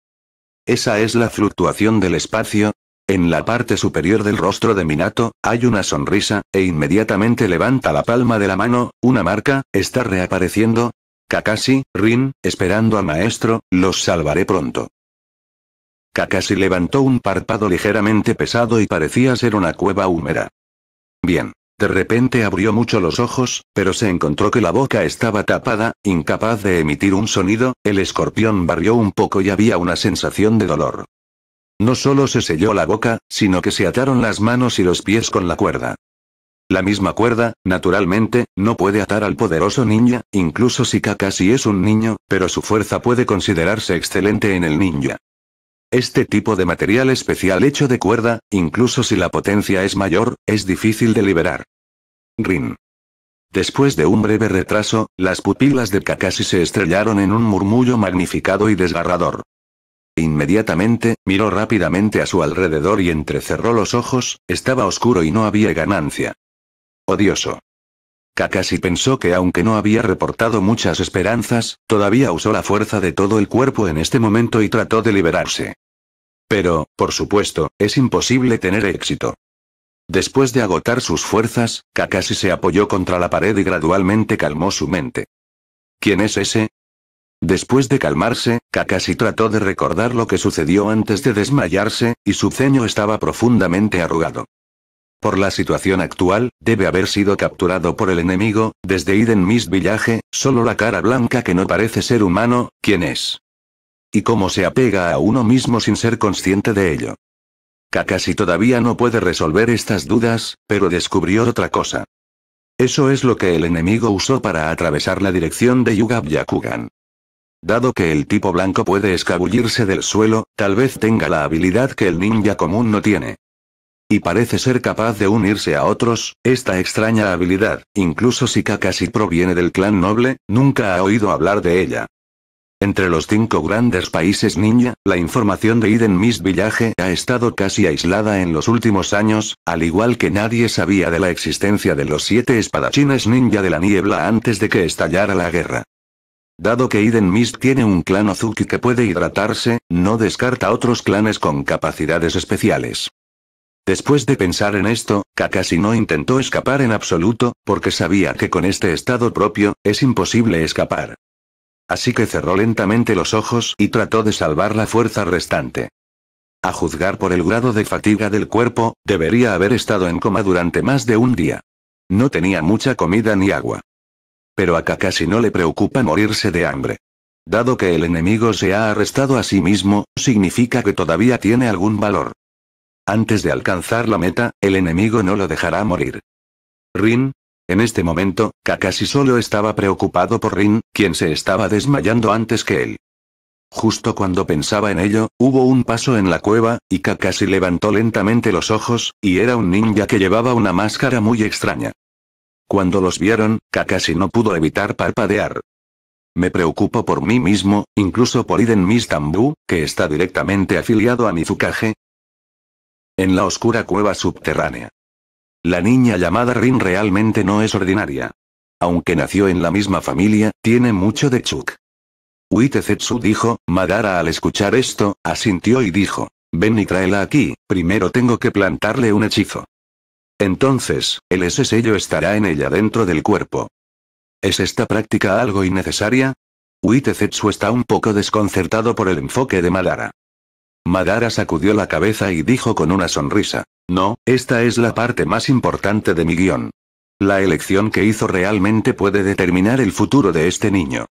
[SPEAKER 1] Esa es la fluctuación del espacio. En la parte superior del rostro de Minato, hay una sonrisa, e inmediatamente levanta la palma de la mano, una marca, está reapareciendo, Kakashi, Rin, esperando a maestro, los salvaré pronto. Kakashi levantó un párpado ligeramente pesado y parecía ser una cueva húmeda. Bien. De repente abrió mucho los ojos, pero se encontró que la boca estaba tapada, incapaz de emitir un sonido, el escorpión barrió un poco y había una sensación de dolor. No solo se selló la boca, sino que se ataron las manos y los pies con la cuerda. La misma cuerda, naturalmente, no puede atar al poderoso ninja, incluso si Kakashi es un niño, pero su fuerza puede considerarse excelente en el ninja. Este tipo de material especial hecho de cuerda, incluso si la potencia es mayor, es difícil de liberar. Rin. Después de un breve retraso, las pupilas de Kakashi se estrellaron en un murmullo magnificado y desgarrador. Inmediatamente, miró rápidamente a su alrededor y entrecerró los ojos, estaba oscuro y no había ganancia. Odioso. Kakashi pensó que aunque no había reportado muchas esperanzas, todavía usó la fuerza de todo el cuerpo en este momento y trató de liberarse. Pero, por supuesto, es imposible tener éxito. Después de agotar sus fuerzas, Kakashi se apoyó contra la pared y gradualmente calmó su mente. ¿Quién es ese? Después de calmarse, Kakashi trató de recordar lo que sucedió antes de desmayarse, y su ceño estaba profundamente arrugado. Por la situación actual, debe haber sido capturado por el enemigo, desde Eden Miss Village, solo la cara blanca que no parece ser humano, ¿quién es? ¿Y cómo se apega a uno mismo sin ser consciente de ello? Kakashi todavía no puede resolver estas dudas, pero descubrió otra cosa. Eso es lo que el enemigo usó para atravesar la dirección de Yugab Yakugan. Dado que el tipo blanco puede escabullirse del suelo, tal vez tenga la habilidad que el ninja común no tiene y parece ser capaz de unirse a otros, esta extraña habilidad, incluso si Kakashi proviene del clan noble, nunca ha oído hablar de ella. Entre los cinco grandes países ninja, la información de Eden Mist Village ha estado casi aislada en los últimos años, al igual que nadie sabía de la existencia de los siete espadachines ninja de la niebla antes de que estallara la guerra. Dado que Eden Mist tiene un clan Ozuki que puede hidratarse, no descarta otros clanes con capacidades especiales. Después de pensar en esto, Kakashi no intentó escapar en absoluto, porque sabía que con este estado propio, es imposible escapar. Así que cerró lentamente los ojos y trató de salvar la fuerza restante. A juzgar por el grado de fatiga del cuerpo, debería haber estado en coma durante más de un día. No tenía mucha comida ni agua. Pero a Kakashi no le preocupa morirse de hambre. Dado que el enemigo se ha arrestado a sí mismo, significa que todavía tiene algún valor. Antes de alcanzar la meta, el enemigo no lo dejará morir. Rin. En este momento, Kakashi solo estaba preocupado por Rin, quien se estaba desmayando antes que él. Justo cuando pensaba en ello, hubo un paso en la cueva, y Kakashi levantó lentamente los ojos, y era un ninja que llevaba una máscara muy extraña. Cuando los vieron, Kakashi no pudo evitar parpadear. Me preocupo por mí mismo, incluso por Iden Miss que está directamente afiliado a mi en la oscura cueva subterránea. La niña llamada Rin realmente no es ordinaria. Aunque nació en la misma familia, tiene mucho de Chuk. Uitezetsu dijo, Madara al escuchar esto, asintió y dijo, ven y tráela aquí, primero tengo que plantarle un hechizo. Entonces, el ese sello estará en ella dentro del cuerpo. ¿Es esta práctica algo innecesaria? Uitezetsu está un poco desconcertado por el enfoque de Madara. Madara sacudió la cabeza y dijo con una sonrisa. No, esta es la parte más importante de mi guión. La elección que hizo realmente puede determinar el futuro de este niño.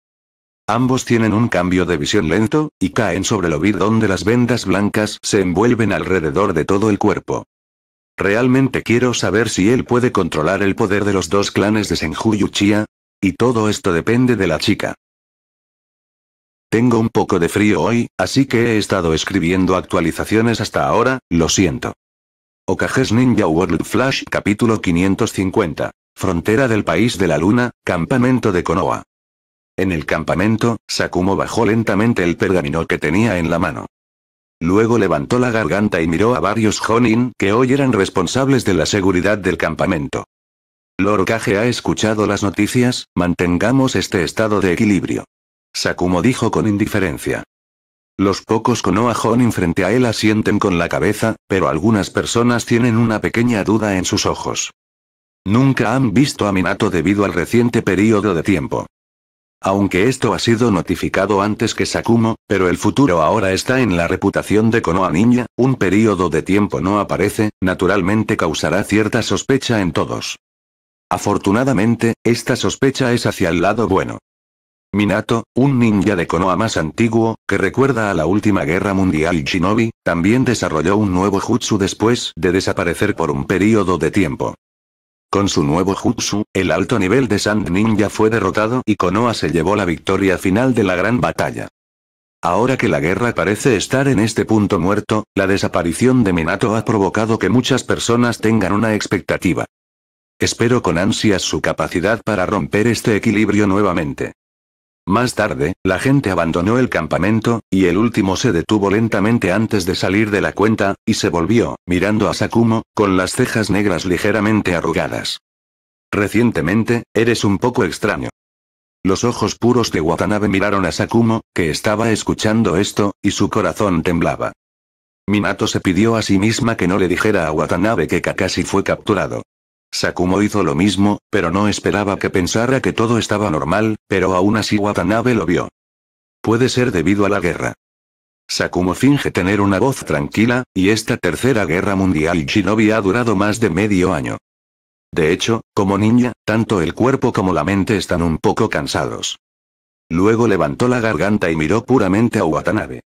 [SPEAKER 1] Ambos tienen un cambio de visión lento, y caen sobre el ovid donde las vendas blancas se envuelven alrededor de todo el cuerpo. Realmente quiero saber si él puede controlar el poder de los dos clanes de Senju Uchiha. Y todo esto depende de la chica. Tengo un poco de frío hoy, así que he estado escribiendo actualizaciones hasta ahora, lo siento. Okages Ninja World Flash capítulo 550. Frontera del país de la luna, campamento de Konoha. En el campamento, Sakumo bajó lentamente el pergamino que tenía en la mano. Luego levantó la garganta y miró a varios Jonin que hoy eran responsables de la seguridad del campamento. Lord ha escuchado las noticias, mantengamos este estado de equilibrio. Sakumo dijo con indiferencia. Los pocos Konoha Jonin frente a él asienten con la cabeza, pero algunas personas tienen una pequeña duda en sus ojos. Nunca han visto a Minato debido al reciente periodo de tiempo. Aunque esto ha sido notificado antes que Sakumo, pero el futuro ahora está en la reputación de Konoha Ninja, un periodo de tiempo no aparece, naturalmente causará cierta sospecha en todos. Afortunadamente, esta sospecha es hacia el lado bueno. Minato, un ninja de Konoha más antiguo, que recuerda a la última guerra mundial Shinobi, también desarrolló un nuevo jutsu después de desaparecer por un período de tiempo. Con su nuevo jutsu, el alto nivel de Sand Ninja fue derrotado y Konoha se llevó la victoria final de la gran batalla. Ahora que la guerra parece estar en este punto muerto, la desaparición de Minato ha provocado que muchas personas tengan una expectativa. Espero con ansias su capacidad para romper este equilibrio nuevamente. Más tarde, la gente abandonó el campamento, y el último se detuvo lentamente antes de salir de la cuenta, y se volvió, mirando a Sakumo, con las cejas negras ligeramente arrugadas. Recientemente, eres un poco extraño. Los ojos puros de Watanabe miraron a Sakumo, que estaba escuchando esto, y su corazón temblaba. Minato se pidió a sí misma que no le dijera a Watanabe que Kakashi fue capturado. Sakumo hizo lo mismo, pero no esperaba que pensara que todo estaba normal, pero aún así Watanabe lo vio. Puede ser debido a la guerra. Sakumo finge tener una voz tranquila, y esta tercera guerra mundial shinobi ha durado más de medio año. De hecho, como niña, tanto el cuerpo como la mente están un poco cansados. Luego levantó la garganta y miró puramente a Watanabe.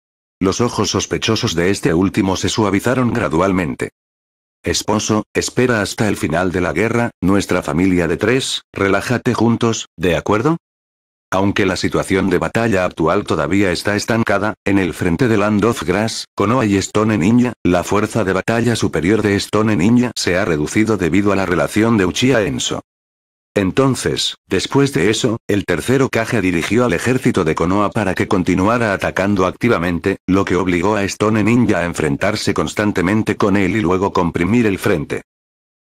[SPEAKER 1] Los ojos sospechosos de este último se suavizaron gradualmente. Esposo, espera hasta el final de la guerra, nuestra familia de tres, relájate juntos, ¿de acuerdo? Aunque la situación de batalla actual todavía está estancada, en el frente de Land of Grass, Konoa y Stone Ninja, la fuerza de batalla superior de Stone Ninja se ha reducido debido a la relación de Uchiha Enso. Entonces, después de eso, el tercero Caja dirigió al ejército de Konoha para que continuara atacando activamente, lo que obligó a Stone Ninja a enfrentarse constantemente con él y luego comprimir el frente.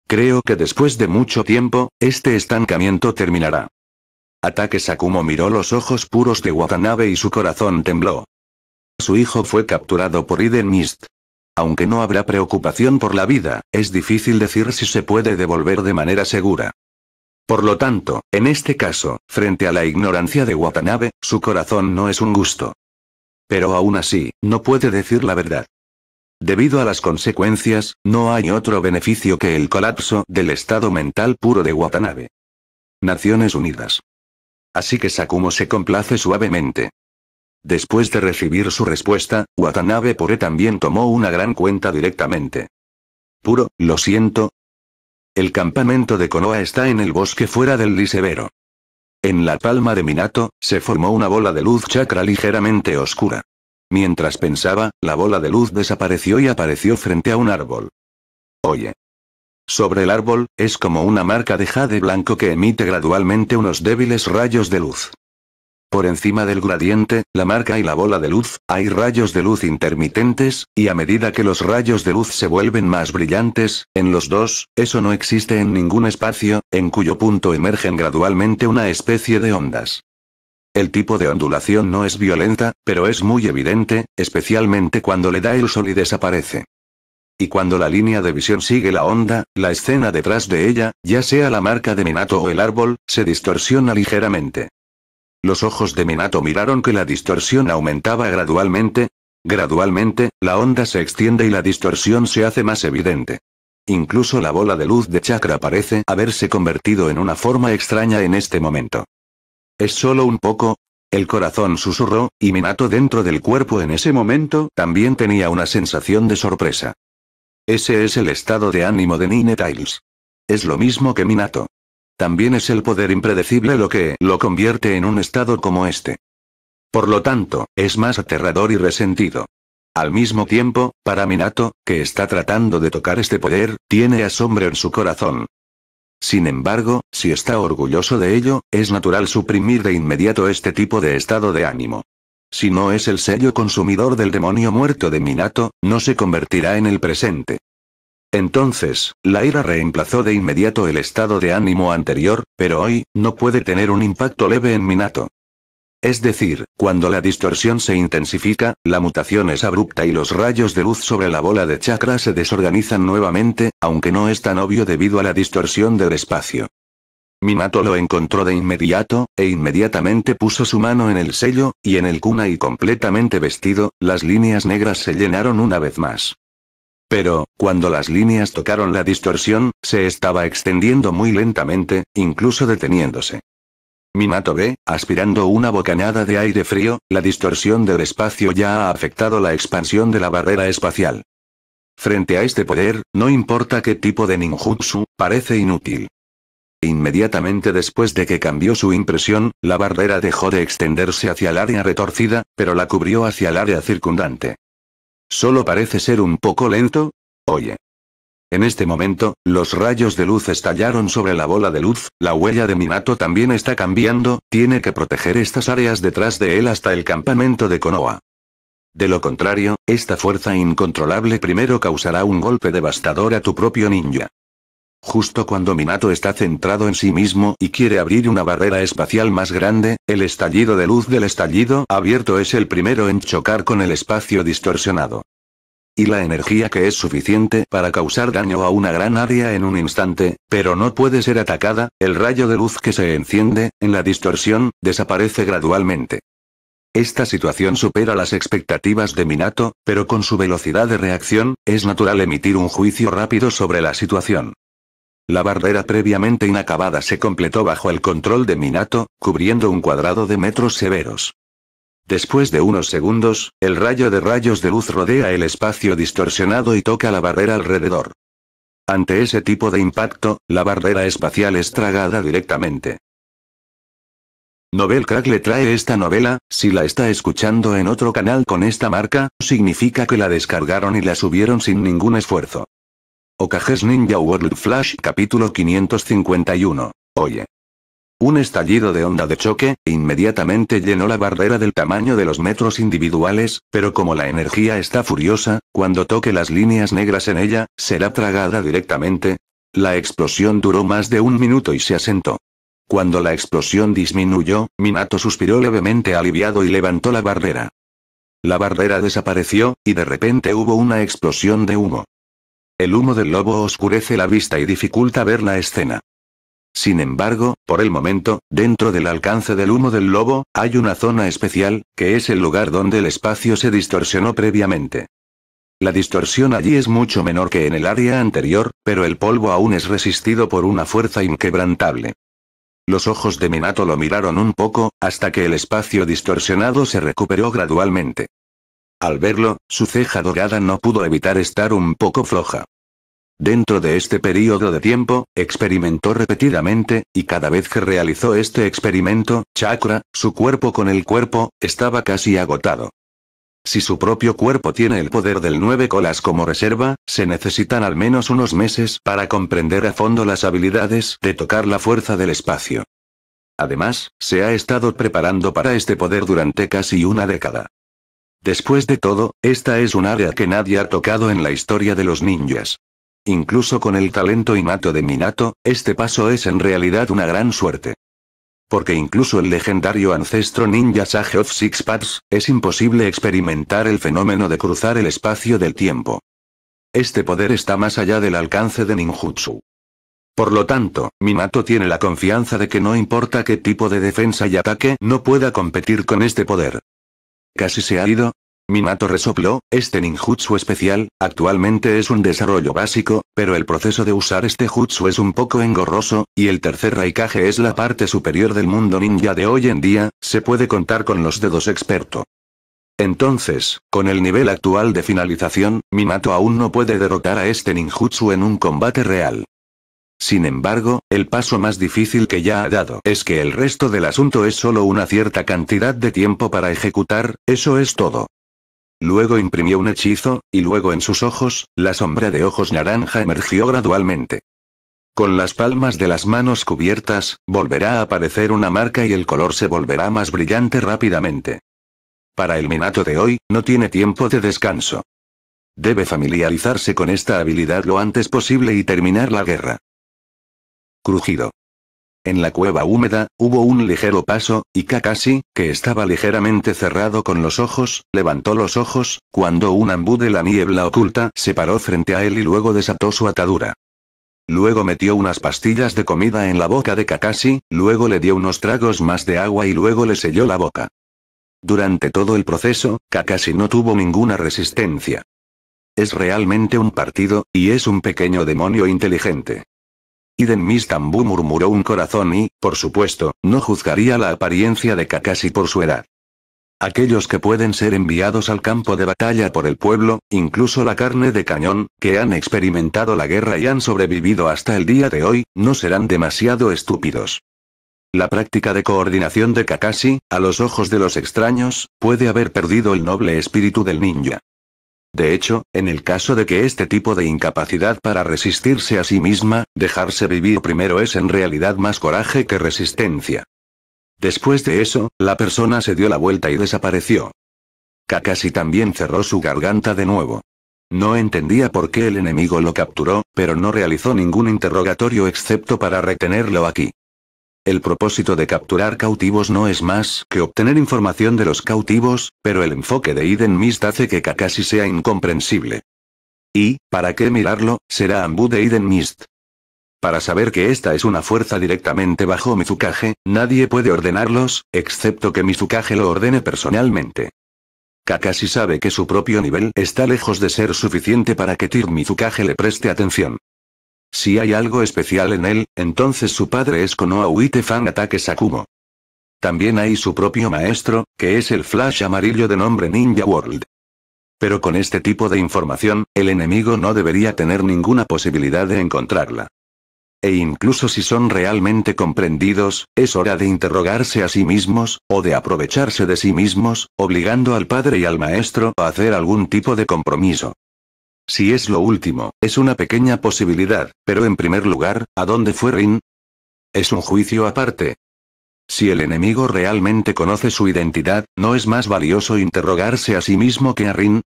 [SPEAKER 1] Creo que después de mucho tiempo, este estancamiento terminará. Ataque Sakumo miró los ojos puros de Watanabe y su corazón tembló. Su hijo fue capturado por Iden Mist. Aunque no habrá preocupación por la vida, es difícil decir si se puede devolver de manera segura. Por lo tanto, en este caso, frente a la ignorancia de Watanabe, su corazón no es un gusto. Pero aún así, no puede decir la verdad. Debido a las consecuencias, no hay otro beneficio que el colapso del estado mental puro de Watanabe. Naciones Unidas. Así que Sakumo se complace suavemente. Después de recibir su respuesta, Watanabe poré también tomó una gran cuenta directamente. Puro, lo siento, el campamento de Konoha está en el bosque fuera del Lisevero. En la palma de Minato, se formó una bola de luz chakra ligeramente oscura. Mientras pensaba, la bola de luz desapareció y apareció frente a un árbol. Oye. Sobre el árbol, es como una marca de jade blanco que emite gradualmente unos débiles rayos de luz. Por encima del gradiente, la marca y la bola de luz, hay rayos de luz intermitentes, y a medida que los rayos de luz se vuelven más brillantes, en los dos, eso no existe en ningún espacio, en cuyo punto emergen gradualmente una especie de ondas. El tipo de ondulación no es violenta, pero es muy evidente, especialmente cuando le da el sol y desaparece. Y cuando la línea de visión sigue la onda, la escena detrás de ella, ya sea la marca de Minato o el árbol, se distorsiona ligeramente. Los ojos de Minato miraron que la distorsión aumentaba gradualmente. Gradualmente, la onda se extiende y la distorsión se hace más evidente. Incluso la bola de luz de chakra parece haberse convertido en una forma extraña en este momento. Es solo un poco. El corazón susurró, y Minato dentro del cuerpo en ese momento también tenía una sensación de sorpresa. Ese es el estado de ánimo de Nine Tiles. Es lo mismo que Minato. También es el poder impredecible lo que lo convierte en un estado como este. Por lo tanto, es más aterrador y resentido. Al mismo tiempo, para Minato, que está tratando de tocar este poder, tiene asombro en su corazón. Sin embargo, si está orgulloso de ello, es natural suprimir de inmediato este tipo de estado de ánimo. Si no es el sello consumidor del demonio muerto de Minato, no se convertirá en el presente. Entonces, la ira reemplazó de inmediato el estado de ánimo anterior, pero hoy, no puede tener un impacto leve en Minato. Es decir, cuando la distorsión se intensifica, la mutación es abrupta y los rayos de luz sobre la bola de chakra se desorganizan nuevamente, aunque no es tan obvio debido a la distorsión del espacio. Minato lo encontró de inmediato, e inmediatamente puso su mano en el sello, y en el y completamente vestido, las líneas negras se llenaron una vez más. Pero, cuando las líneas tocaron la distorsión, se estaba extendiendo muy lentamente, incluso deteniéndose. Minato ve, aspirando una bocanada de aire frío, la distorsión del espacio ya ha afectado la expansión de la barrera espacial. Frente a este poder, no importa qué tipo de ninjutsu, parece inútil. Inmediatamente después de que cambió su impresión, la barrera dejó de extenderse hacia el área retorcida, pero la cubrió hacia el área circundante. Solo parece ser un poco lento. Oye. En este momento, los rayos de luz estallaron sobre la bola de luz, la huella de Minato también está cambiando, tiene que proteger estas áreas detrás de él hasta el campamento de Konoha. De lo contrario, esta fuerza incontrolable primero causará un golpe devastador a tu propio ninja. Justo cuando Minato está centrado en sí mismo y quiere abrir una barrera espacial más grande, el estallido de luz del estallido abierto es el primero en chocar con el espacio distorsionado. Y la energía que es suficiente para causar daño a una gran área en un instante, pero no puede ser atacada, el rayo de luz que se enciende, en la distorsión, desaparece gradualmente. Esta situación supera las expectativas de Minato, pero con su velocidad de reacción, es natural emitir un juicio rápido sobre la situación. La barrera previamente inacabada se completó bajo el control de Minato, cubriendo un cuadrado de metros severos. Después de unos segundos, el rayo de rayos de luz rodea el espacio distorsionado y toca la barrera alrededor. Ante ese tipo de impacto, la barrera espacial es tragada directamente. Nobel Crack le trae esta novela, si la está escuchando en otro canal con esta marca, significa que la descargaron y la subieron sin ningún esfuerzo. Okages Ninja World Flash capítulo 551. Oye. Un estallido de onda de choque, e inmediatamente llenó la barrera del tamaño de los metros individuales, pero como la energía está furiosa, cuando toque las líneas negras en ella, será tragada directamente. La explosión duró más de un minuto y se asentó. Cuando la explosión disminuyó, Minato suspiró levemente aliviado y levantó la barrera. La barrera desapareció, y de repente hubo una explosión de humo. El humo del lobo oscurece la vista y dificulta ver la escena. Sin embargo, por el momento, dentro del alcance del humo del lobo, hay una zona especial, que es el lugar donde el espacio se distorsionó previamente. La distorsión allí es mucho menor que en el área anterior, pero el polvo aún es resistido por una fuerza inquebrantable. Los ojos de Minato lo miraron un poco, hasta que el espacio distorsionado se recuperó gradualmente. Al verlo, su ceja dorada no pudo evitar estar un poco floja. Dentro de este periodo de tiempo, experimentó repetidamente, y cada vez que realizó este experimento, Chakra, su cuerpo con el cuerpo, estaba casi agotado. Si su propio cuerpo tiene el poder del nueve colas como reserva, se necesitan al menos unos meses para comprender a fondo las habilidades de tocar la fuerza del espacio. Además, se ha estado preparando para este poder durante casi una década. Después de todo, esta es un área que nadie ha tocado en la historia de los ninjas. Incluso con el talento y mato de Minato, este paso es en realidad una gran suerte. Porque incluso el legendario ancestro ninja Sage of Six Paths, es imposible experimentar el fenómeno de cruzar el espacio del tiempo. Este poder está más allá del alcance de ninjutsu. Por lo tanto, Minato tiene la confianza de que no importa qué tipo de defensa y ataque no pueda competir con este poder. Casi se ha ido. Minato resopló, este ninjutsu especial, actualmente es un desarrollo básico, pero el proceso de usar este jutsu es un poco engorroso, y el tercer raikage es la parte superior del mundo ninja de hoy en día, se puede contar con los dedos experto. Entonces, con el nivel actual de finalización, Minato aún no puede derrotar a este ninjutsu en un combate real. Sin embargo, el paso más difícil que ya ha dado es que el resto del asunto es solo una cierta cantidad de tiempo para ejecutar, eso es todo. Luego imprimió un hechizo, y luego en sus ojos, la sombra de ojos naranja emergió gradualmente. Con las palmas de las manos cubiertas, volverá a aparecer una marca y el color se volverá más brillante rápidamente. Para el minato de hoy, no tiene tiempo de descanso. Debe familiarizarse con esta habilidad lo antes posible y terminar la guerra crujido. En la cueva húmeda, hubo un ligero paso, y Kakashi, que estaba ligeramente cerrado con los ojos, levantó los ojos, cuando un ambú de la niebla oculta se paró frente a él y luego desató su atadura. Luego metió unas pastillas de comida en la boca de Kakashi, luego le dio unos tragos más de agua y luego le selló la boca. Durante todo el proceso, Kakashi no tuvo ninguna resistencia. Es realmente un partido, y es un pequeño demonio inteligente. Iden Tambu murmuró un corazón y, por supuesto, no juzgaría la apariencia de Kakashi por su edad. Aquellos que pueden ser enviados al campo de batalla por el pueblo, incluso la carne de cañón, que han experimentado la guerra y han sobrevivido hasta el día de hoy, no serán demasiado estúpidos. La práctica de coordinación de Kakashi, a los ojos de los extraños, puede haber perdido el noble espíritu del ninja. De hecho, en el caso de que este tipo de incapacidad para resistirse a sí misma, dejarse vivir primero es en realidad más coraje que resistencia. Después de eso, la persona se dio la vuelta y desapareció. Kakashi también cerró su garganta de nuevo. No entendía por qué el enemigo lo capturó, pero no realizó ningún interrogatorio excepto para retenerlo aquí. El propósito de capturar cautivos no es más que obtener información de los cautivos, pero el enfoque de Iden Mist hace que Kakashi sea incomprensible. Y, ¿para qué mirarlo? Será Ambu de Iden Mist. Para saber que esta es una fuerza directamente bajo Mizukage, nadie puede ordenarlos, excepto que Mizukage lo ordene personalmente. Kakashi sabe que su propio nivel está lejos de ser suficiente para que Tir Mizukage le preste atención. Si hay algo especial en él, entonces su padre es Konoha Fan Ataque Sakumo. También hay su propio maestro, que es el Flash amarillo de nombre Ninja World. Pero con este tipo de información, el enemigo no debería tener ninguna posibilidad de encontrarla. E incluso si son realmente comprendidos, es hora de interrogarse a sí mismos, o de aprovecharse de sí mismos, obligando al padre y al maestro a hacer algún tipo de compromiso. Si es lo último, es una pequeña posibilidad, pero en primer lugar, ¿a dónde fue Rin? Es un juicio aparte. Si el enemigo realmente conoce su identidad, ¿no es más valioso interrogarse a sí mismo que a Rin?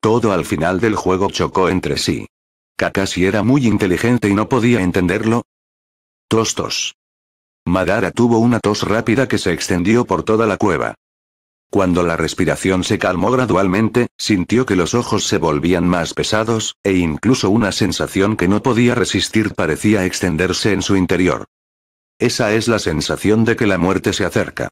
[SPEAKER 1] Todo al final del juego chocó entre sí. Kakashi era muy inteligente y no podía entenderlo. Tostos. Madara tuvo una tos rápida que se extendió por toda la cueva. Cuando la respiración se calmó gradualmente, sintió que los ojos se volvían más pesados, e incluso una sensación que no podía resistir parecía extenderse en su interior. Esa es la sensación de que la muerte se acerca.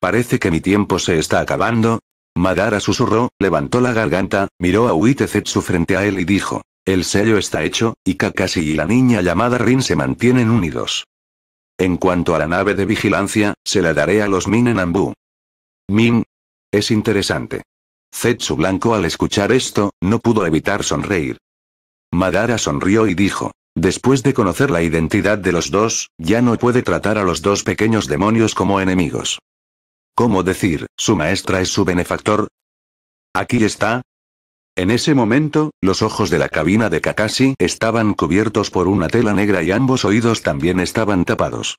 [SPEAKER 1] Parece que mi tiempo se está acabando. Madara susurró, levantó la garganta, miró a Uitezetsu frente a él y dijo, el sello está hecho, y Kakashi y la niña llamada Rin se mantienen unidos. En cuanto a la nave de vigilancia, se la daré a los Minenambu. Min. Es interesante. Zetsu Blanco al escuchar esto, no pudo evitar sonreír. Madara sonrió y dijo, después de conocer la identidad de los dos, ya no puede tratar a los dos pequeños demonios como enemigos. ¿Cómo decir, su maestra es su benefactor? Aquí está. En ese momento, los ojos de la cabina de Kakashi estaban cubiertos por una tela negra y ambos oídos también estaban tapados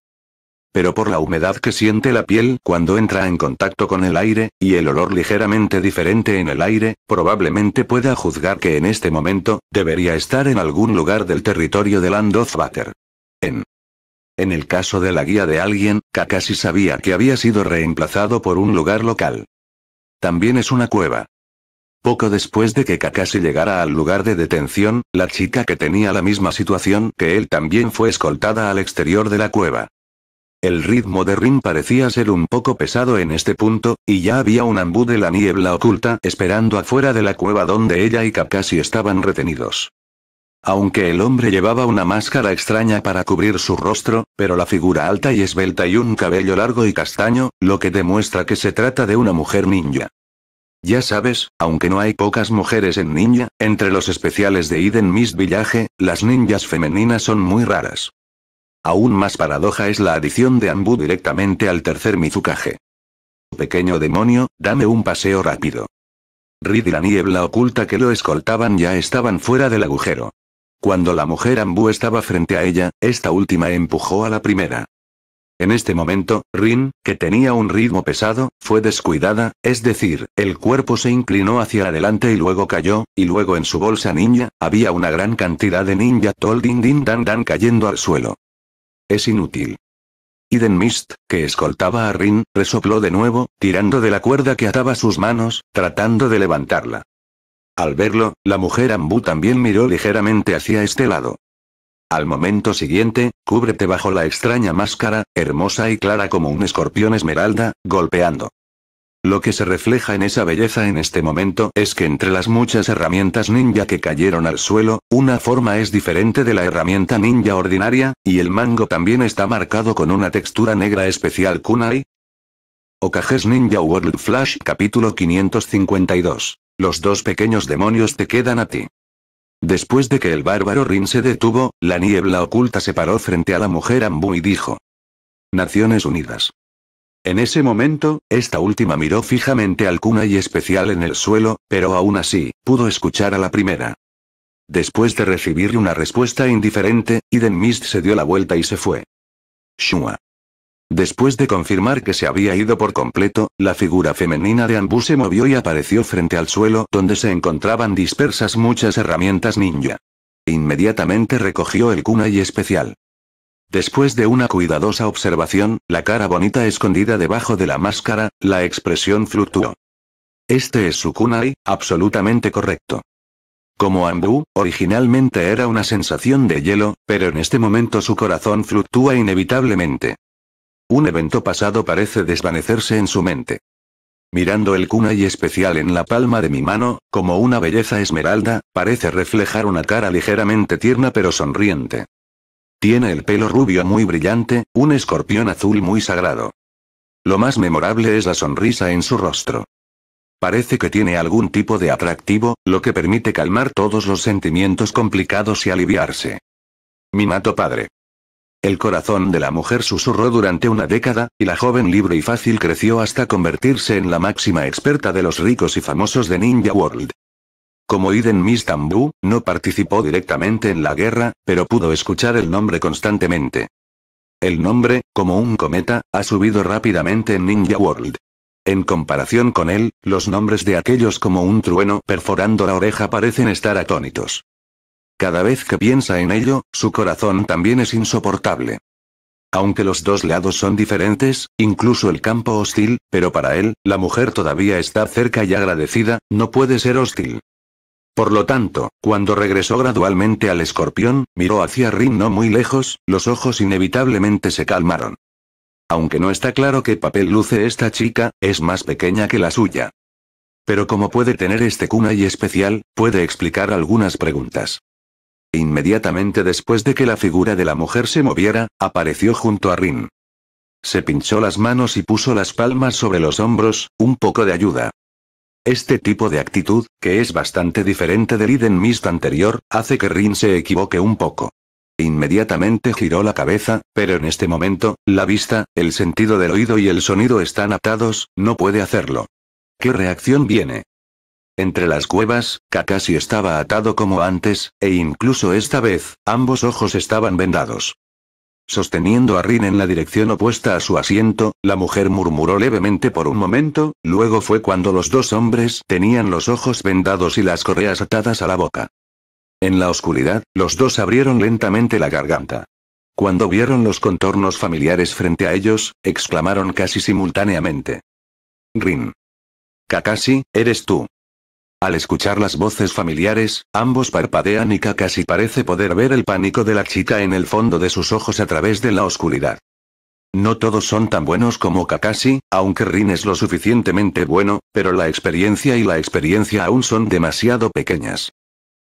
[SPEAKER 1] pero por la humedad que siente la piel cuando entra en contacto con el aire, y el olor ligeramente diferente en el aire, probablemente pueda juzgar que en este momento, debería estar en algún lugar del territorio de Land of En en el caso de la guía de alguien, Kakashi sabía que había sido reemplazado por un lugar local. También es una cueva. Poco después de que Kakashi llegara al lugar de detención, la chica que tenía la misma situación que él también fue escoltada al exterior de la cueva. El ritmo de Rin parecía ser un poco pesado en este punto, y ya había un ambú de la niebla oculta esperando afuera de la cueva donde ella y Kakashi estaban retenidos. Aunque el hombre llevaba una máscara extraña para cubrir su rostro, pero la figura alta y esbelta y un cabello largo y castaño, lo que demuestra que se trata de una mujer ninja. Ya sabes, aunque no hay pocas mujeres en ninja, entre los especiales de Iden Miss Village, las ninjas femeninas son muy raras. Aún más paradoja es la adición de Ambu directamente al tercer Mizukage. Pequeño demonio, dame un paseo rápido. Rid y la niebla oculta que lo escoltaban ya estaban fuera del agujero. Cuando la mujer Ambu estaba frente a ella, esta última empujó a la primera. En este momento, Rin, que tenía un ritmo pesado, fue descuidada, es decir, el cuerpo se inclinó hacia adelante y luego cayó, y luego en su bolsa ninja, había una gran cantidad de ninja tol din din dan dan cayendo al suelo. Es inútil. Eden Mist, que escoltaba a Rin, resopló de nuevo, tirando de la cuerda que ataba sus manos, tratando de levantarla. Al verlo, la mujer Ambu también miró ligeramente hacia este lado. Al momento siguiente, cúbrete bajo la extraña máscara, hermosa y clara como un escorpión esmeralda, golpeando. Lo que se refleja en esa belleza en este momento es que entre las muchas herramientas ninja que cayeron al suelo, una forma es diferente de la herramienta ninja ordinaria, y el mango también está marcado con una textura negra especial kunai. Okages Ninja World Flash capítulo 552. Los dos pequeños demonios te quedan a ti. Después de que el bárbaro Rin se detuvo, la niebla oculta se paró frente a la mujer Ambu y dijo. Naciones Unidas. En ese momento, esta última miró fijamente al Kunai especial en el suelo, pero aún así, pudo escuchar a la primera. Después de recibir una respuesta indiferente, Iden Mist se dio la vuelta y se fue. Shua. Después de confirmar que se había ido por completo, la figura femenina de Anbu se movió y apareció frente al suelo donde se encontraban dispersas muchas herramientas ninja. Inmediatamente recogió el kunai especial. Después de una cuidadosa observación, la cara bonita escondida debajo de la máscara, la expresión fluctuó. Este es su kunai, absolutamente correcto. Como Ambu, originalmente era una sensación de hielo, pero en este momento su corazón fluctúa inevitablemente. Un evento pasado parece desvanecerse en su mente. Mirando el kunai especial en la palma de mi mano, como una belleza esmeralda, parece reflejar una cara ligeramente tierna pero sonriente. Tiene el pelo rubio muy brillante, un escorpión azul muy sagrado. Lo más memorable es la sonrisa en su rostro. Parece que tiene algún tipo de atractivo, lo que permite calmar todos los sentimientos complicados y aliviarse. Mi mato padre. El corazón de la mujer susurró durante una década, y la joven libre y fácil creció hasta convertirse en la máxima experta de los ricos y famosos de Ninja World. Como Iden Mistambu, no participó directamente en la guerra, pero pudo escuchar el nombre constantemente. El nombre, como un cometa, ha subido rápidamente en Ninja World. En comparación con él, los nombres de aquellos como un trueno perforando la oreja parecen estar atónitos. Cada vez que piensa en ello, su corazón también es insoportable. Aunque los dos lados son diferentes, incluso el campo hostil, pero para él, la mujer todavía está cerca y agradecida, no puede ser hostil. Por lo tanto, cuando regresó gradualmente al escorpión, miró hacia Rin no muy lejos, los ojos inevitablemente se calmaron. Aunque no está claro qué papel luce esta chica, es más pequeña que la suya. Pero como puede tener este kunai especial, puede explicar algunas preguntas. Inmediatamente después de que la figura de la mujer se moviera, apareció junto a Rin. Se pinchó las manos y puso las palmas sobre los hombros, un poco de ayuda. Este tipo de actitud, que es bastante diferente del Iden Mist anterior, hace que Rin se equivoque un poco. Inmediatamente giró la cabeza, pero en este momento, la vista, el sentido del oído y el sonido están atados, no puede hacerlo. ¿Qué reacción viene? Entre las cuevas, Kakashi estaba atado como antes, e incluso esta vez, ambos ojos estaban vendados. Sosteniendo a Rin en la dirección opuesta a su asiento, la mujer murmuró levemente por un momento, luego fue cuando los dos hombres tenían los ojos vendados y las correas atadas a la boca. En la oscuridad, los dos abrieron lentamente la garganta. Cuando vieron los contornos familiares frente a ellos, exclamaron casi simultáneamente. Rin. Kakashi, eres tú. Al escuchar las voces familiares, ambos parpadean y Kakashi parece poder ver el pánico de la chica en el fondo de sus ojos a través de la oscuridad. No todos son tan buenos como Kakashi, aunque Rin es lo suficientemente bueno, pero la experiencia y la experiencia aún son demasiado pequeñas.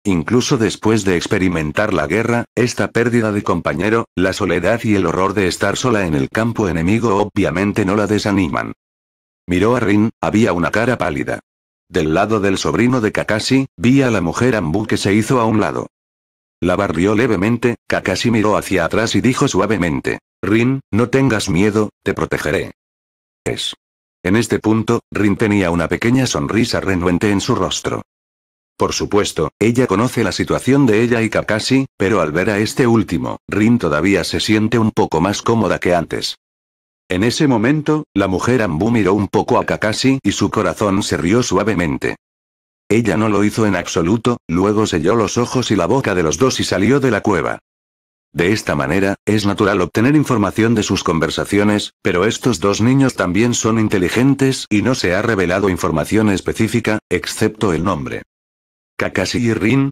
[SPEAKER 1] Incluso después de experimentar la guerra, esta pérdida de compañero, la soledad y el horror de estar sola en el campo enemigo obviamente no la desaniman. Miró a Rin, había una cara pálida. Del lado del sobrino de Kakashi, vi a la mujer Ambu que se hizo a un lado. La barrió levemente, Kakashi miró hacia atrás y dijo suavemente, Rin, no tengas miedo, te protegeré. Es. En este punto, Rin tenía una pequeña sonrisa renuente en su rostro. Por supuesto, ella conoce la situación de ella y Kakashi, pero al ver a este último, Rin todavía se siente un poco más cómoda que antes. En ese momento, la mujer Ambu miró un poco a Kakashi y su corazón se rió suavemente. Ella no lo hizo en absoluto, luego selló los ojos y la boca de los dos y salió de la cueva. De esta manera, es natural obtener información de sus conversaciones, pero estos dos niños también son inteligentes y no se ha revelado información específica, excepto el nombre. Kakashi y Rin,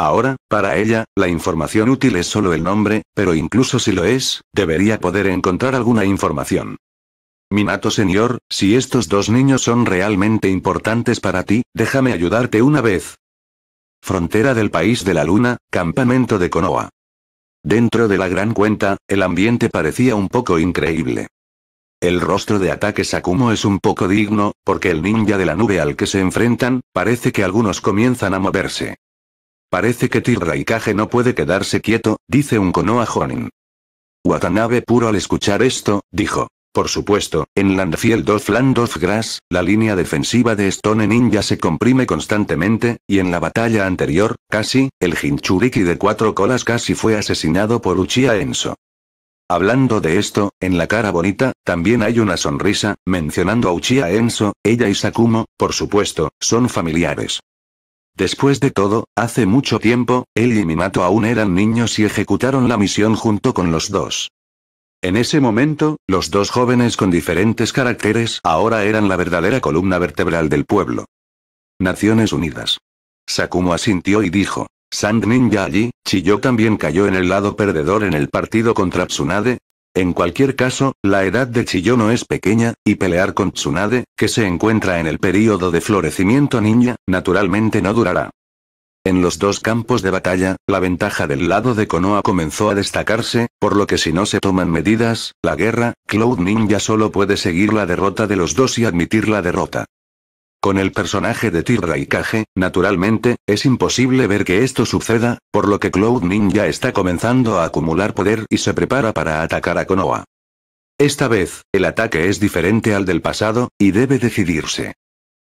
[SPEAKER 1] Ahora, para ella, la información útil es solo el nombre, pero incluso si lo es, debería poder encontrar alguna información. Minato señor, si estos dos niños son realmente importantes para ti, déjame ayudarte una vez. Frontera del país de la luna, campamento de Konoha. Dentro de la gran cuenta, el ambiente parecía un poco increíble. El rostro de ataque Sakumo es un poco digno, porque el ninja de la nube al que se enfrentan, parece que algunos comienzan a moverse. Parece que Tirraikage no puede quedarse quieto, dice un Konoha Watanabe puro al escuchar esto, dijo. Por supuesto, en Landfield of Land of Grass, la línea defensiva de Stone Ninja se comprime constantemente, y en la batalla anterior, casi, el Jinchuriki de cuatro colas casi fue asesinado por Uchiha Enso. Hablando de esto, en la cara bonita, también hay una sonrisa, mencionando a Uchiha Enso, ella y Sakumo, por supuesto, son familiares. Después de todo, hace mucho tiempo, él y Minato aún eran niños y ejecutaron la misión junto con los dos. En ese momento, los dos jóvenes con diferentes caracteres ahora eran la verdadera columna vertebral del pueblo. Naciones Unidas. Sakumo asintió y dijo, Sand Ninja allí, Chiyo también cayó en el lado perdedor en el partido contra Tsunade, en cualquier caso, la edad de Chiyono es pequeña, y pelear con Tsunade, que se encuentra en el período de florecimiento ninja, naturalmente no durará. En los dos campos de batalla, la ventaja del lado de Konoha comenzó a destacarse, por lo que si no se toman medidas, la guerra, Cloud Ninja solo puede seguir la derrota de los dos y admitir la derrota. Con el personaje de Tirra y Kage, naturalmente, es imposible ver que esto suceda, por lo que Cloud Ninja está comenzando a acumular poder y se prepara para atacar a Konoha. Esta vez, el ataque es diferente al del pasado, y debe decidirse.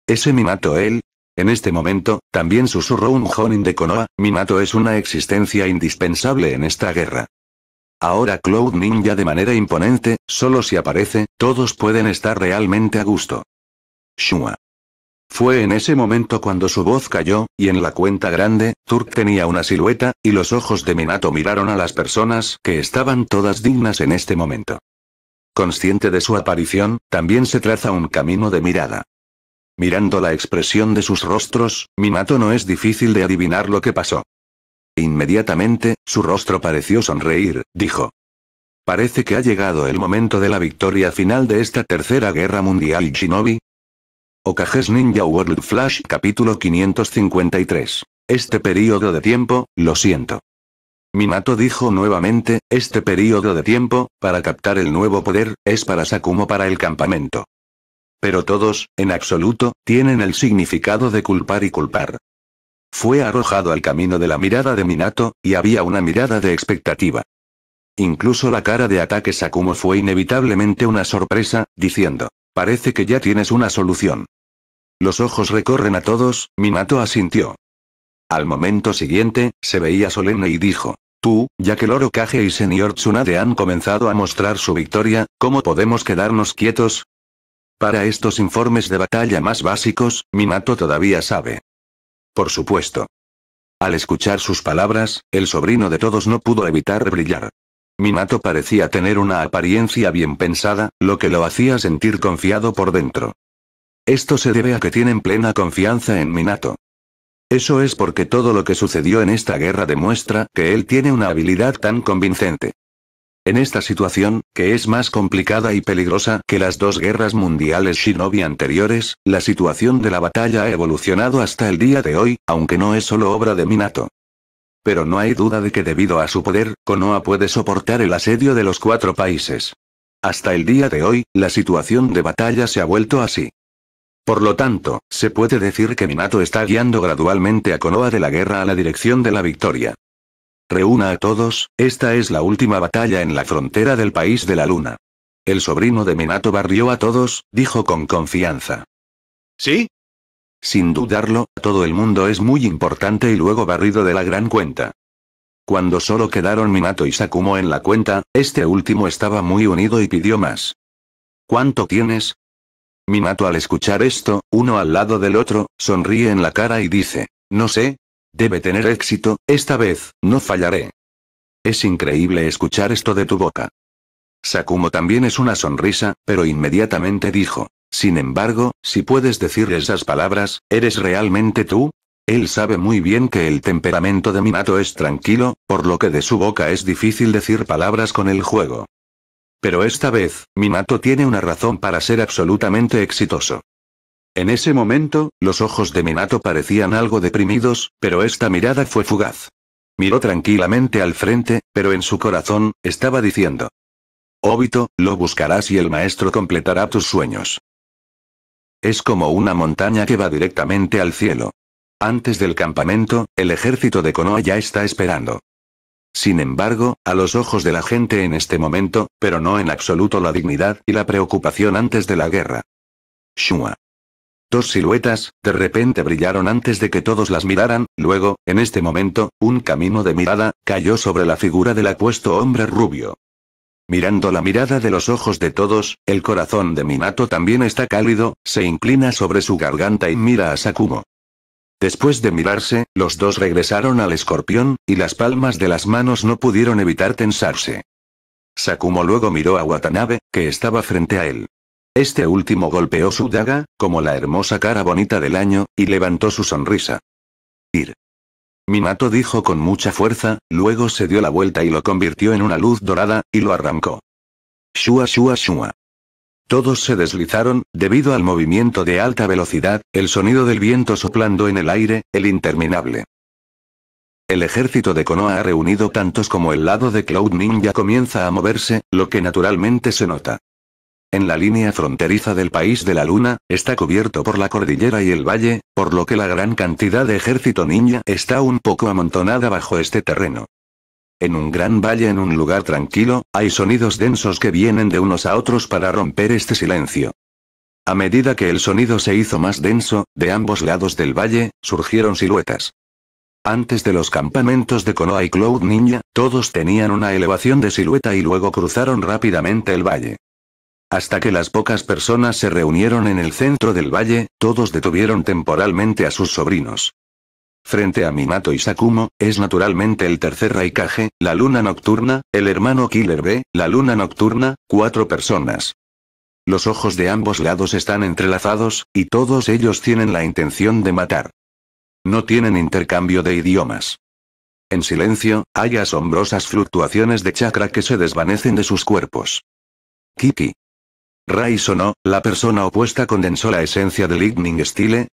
[SPEAKER 1] ¿Ese Minato él? En este momento, también susurró un Honin de Konoha, Minato es una existencia indispensable en esta guerra. Ahora Cloud Ninja de manera imponente, solo si aparece, todos pueden estar realmente a gusto. Shua. Fue en ese momento cuando su voz cayó, y en la cuenta grande, Turk tenía una silueta, y los ojos de Minato miraron a las personas que estaban todas dignas en este momento. Consciente de su aparición, también se traza un camino de mirada. Mirando la expresión de sus rostros, Minato no es difícil de adivinar lo que pasó. Inmediatamente, su rostro pareció sonreír, dijo. Parece que ha llegado el momento de la victoria final de esta tercera guerra mundial Shinobi, Okages Ninja World Flash capítulo 553. Este período de tiempo, lo siento. Minato dijo nuevamente, este período de tiempo, para captar el nuevo poder, es para Sakumo para el campamento. Pero todos, en absoluto, tienen el significado de culpar y culpar. Fue arrojado al camino de la mirada de Minato, y había una mirada de expectativa. Incluso la cara de ataque Sakumo fue inevitablemente una sorpresa, diciendo, Parece que ya tienes una solución. Los ojos recorren a todos, Minato asintió. Al momento siguiente, se veía solemne y dijo, Tú, ya que Loro Kage y Señor Tsunade han comenzado a mostrar su victoria, ¿cómo podemos quedarnos quietos? Para estos informes de batalla más básicos, Minato todavía sabe. Por supuesto. Al escuchar sus palabras, el sobrino de todos no pudo evitar brillar. Minato parecía tener una apariencia bien pensada, lo que lo hacía sentir confiado por dentro. Esto se debe a que tienen plena confianza en Minato. Eso es porque todo lo que sucedió en esta guerra demuestra que él tiene una habilidad tan convincente. En esta situación, que es más complicada y peligrosa que las dos guerras mundiales shinobi anteriores, la situación de la batalla ha evolucionado hasta el día de hoy, aunque no es solo obra de Minato. Pero no hay duda de que debido a su poder, Konoha puede soportar el asedio de los cuatro países. Hasta el día de hoy, la situación de batalla se ha vuelto así. Por lo tanto, se puede decir que Minato está guiando gradualmente a Konoha de la guerra a la dirección de la victoria. Reúna a todos, esta es la última batalla en la frontera del país de la luna. El sobrino de Minato barrió a todos, dijo con confianza. ¿Sí? Sin dudarlo, todo el mundo es muy importante y luego barrido de la gran cuenta. Cuando solo quedaron Minato y Sakumo en la cuenta, este último estaba muy unido y pidió más. ¿Cuánto tienes? Minato al escuchar esto, uno al lado del otro, sonríe en la cara y dice, no sé, debe tener éxito, esta vez, no fallaré. Es increíble escuchar esto de tu boca. Sakumo también es una sonrisa, pero inmediatamente dijo, sin embargo, si puedes decir esas palabras, ¿eres realmente tú? Él sabe muy bien que el temperamento de Minato es tranquilo, por lo que de su boca es difícil decir palabras con el juego. Pero esta vez, Minato tiene una razón para ser absolutamente exitoso. En ese momento, los ojos de Minato parecían algo deprimidos, pero esta mirada fue fugaz. Miró tranquilamente al frente, pero en su corazón, estaba diciendo. Obito, lo buscarás y el maestro completará tus sueños. Es como una montaña que va directamente al cielo. Antes del campamento, el ejército de Konoha ya está esperando. Sin embargo, a los ojos de la gente en este momento, pero no en absoluto la dignidad y la preocupación antes de la guerra. Shua. Dos siluetas, de repente brillaron antes de que todos las miraran, luego, en este momento, un camino de mirada, cayó sobre la figura del apuesto hombre rubio. Mirando la mirada de los ojos de todos, el corazón de Minato también está cálido, se inclina sobre su garganta y mira a Sakumo. Después de mirarse, los dos regresaron al escorpión, y las palmas de las manos no pudieron evitar tensarse. Sakumo luego miró a Watanabe, que estaba frente a él. Este último golpeó su daga, como la hermosa cara bonita del año, y levantó su sonrisa. Ir. Minato dijo con mucha fuerza, luego se dio la vuelta y lo convirtió en una luz dorada, y lo arrancó. Shua shua shua. Todos se deslizaron, debido al movimiento de alta velocidad, el sonido del viento soplando en el aire, el interminable. El ejército de Konoha ha reunido tantos como el lado de Cloud Ninja comienza a moverse, lo que naturalmente se nota en la línea fronteriza del país de la Luna, está cubierto por la cordillera y el valle, por lo que la gran cantidad de ejército ninja está un poco amontonada bajo este terreno. En un gran valle en un lugar tranquilo, hay sonidos densos que vienen de unos a otros para romper este silencio. A medida que el sonido se hizo más denso, de ambos lados del valle, surgieron siluetas. Antes de los campamentos de Konoha y Cloud Ninja, todos tenían una elevación de silueta y luego cruzaron rápidamente el valle. Hasta que las pocas personas se reunieron en el centro del valle, todos detuvieron temporalmente a sus sobrinos. Frente a Mimato y Sakumo, es naturalmente el tercer Raikage, la luna nocturna, el hermano Killer B, la luna nocturna, cuatro personas. Los ojos de ambos lados están entrelazados, y todos ellos tienen la intención de matar. No tienen intercambio de idiomas. En silencio, hay asombrosas fluctuaciones de chakra que se desvanecen de sus cuerpos. Kiki. Rai sonó, la persona opuesta condensó la esencia del Lightning Style.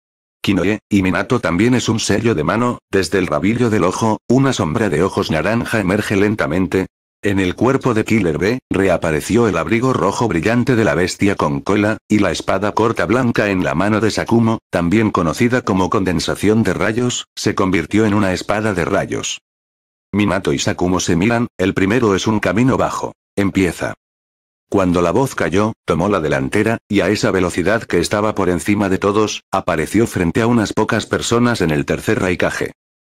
[SPEAKER 1] Kinoe, y Minato también es un sello de mano, desde el rabillo del ojo, una sombra de ojos naranja emerge lentamente. En el cuerpo de Killer B, reapareció el abrigo rojo brillante de la bestia con cola, y la espada corta blanca en la mano de Sakumo, también conocida como condensación de rayos, se convirtió en una espada de rayos. Minato y Sakumo se miran, el primero es un camino bajo. Empieza. Cuando la voz cayó, tomó la delantera, y a esa velocidad que estaba por encima de todos, apareció frente a unas pocas personas en el tercer raicaje.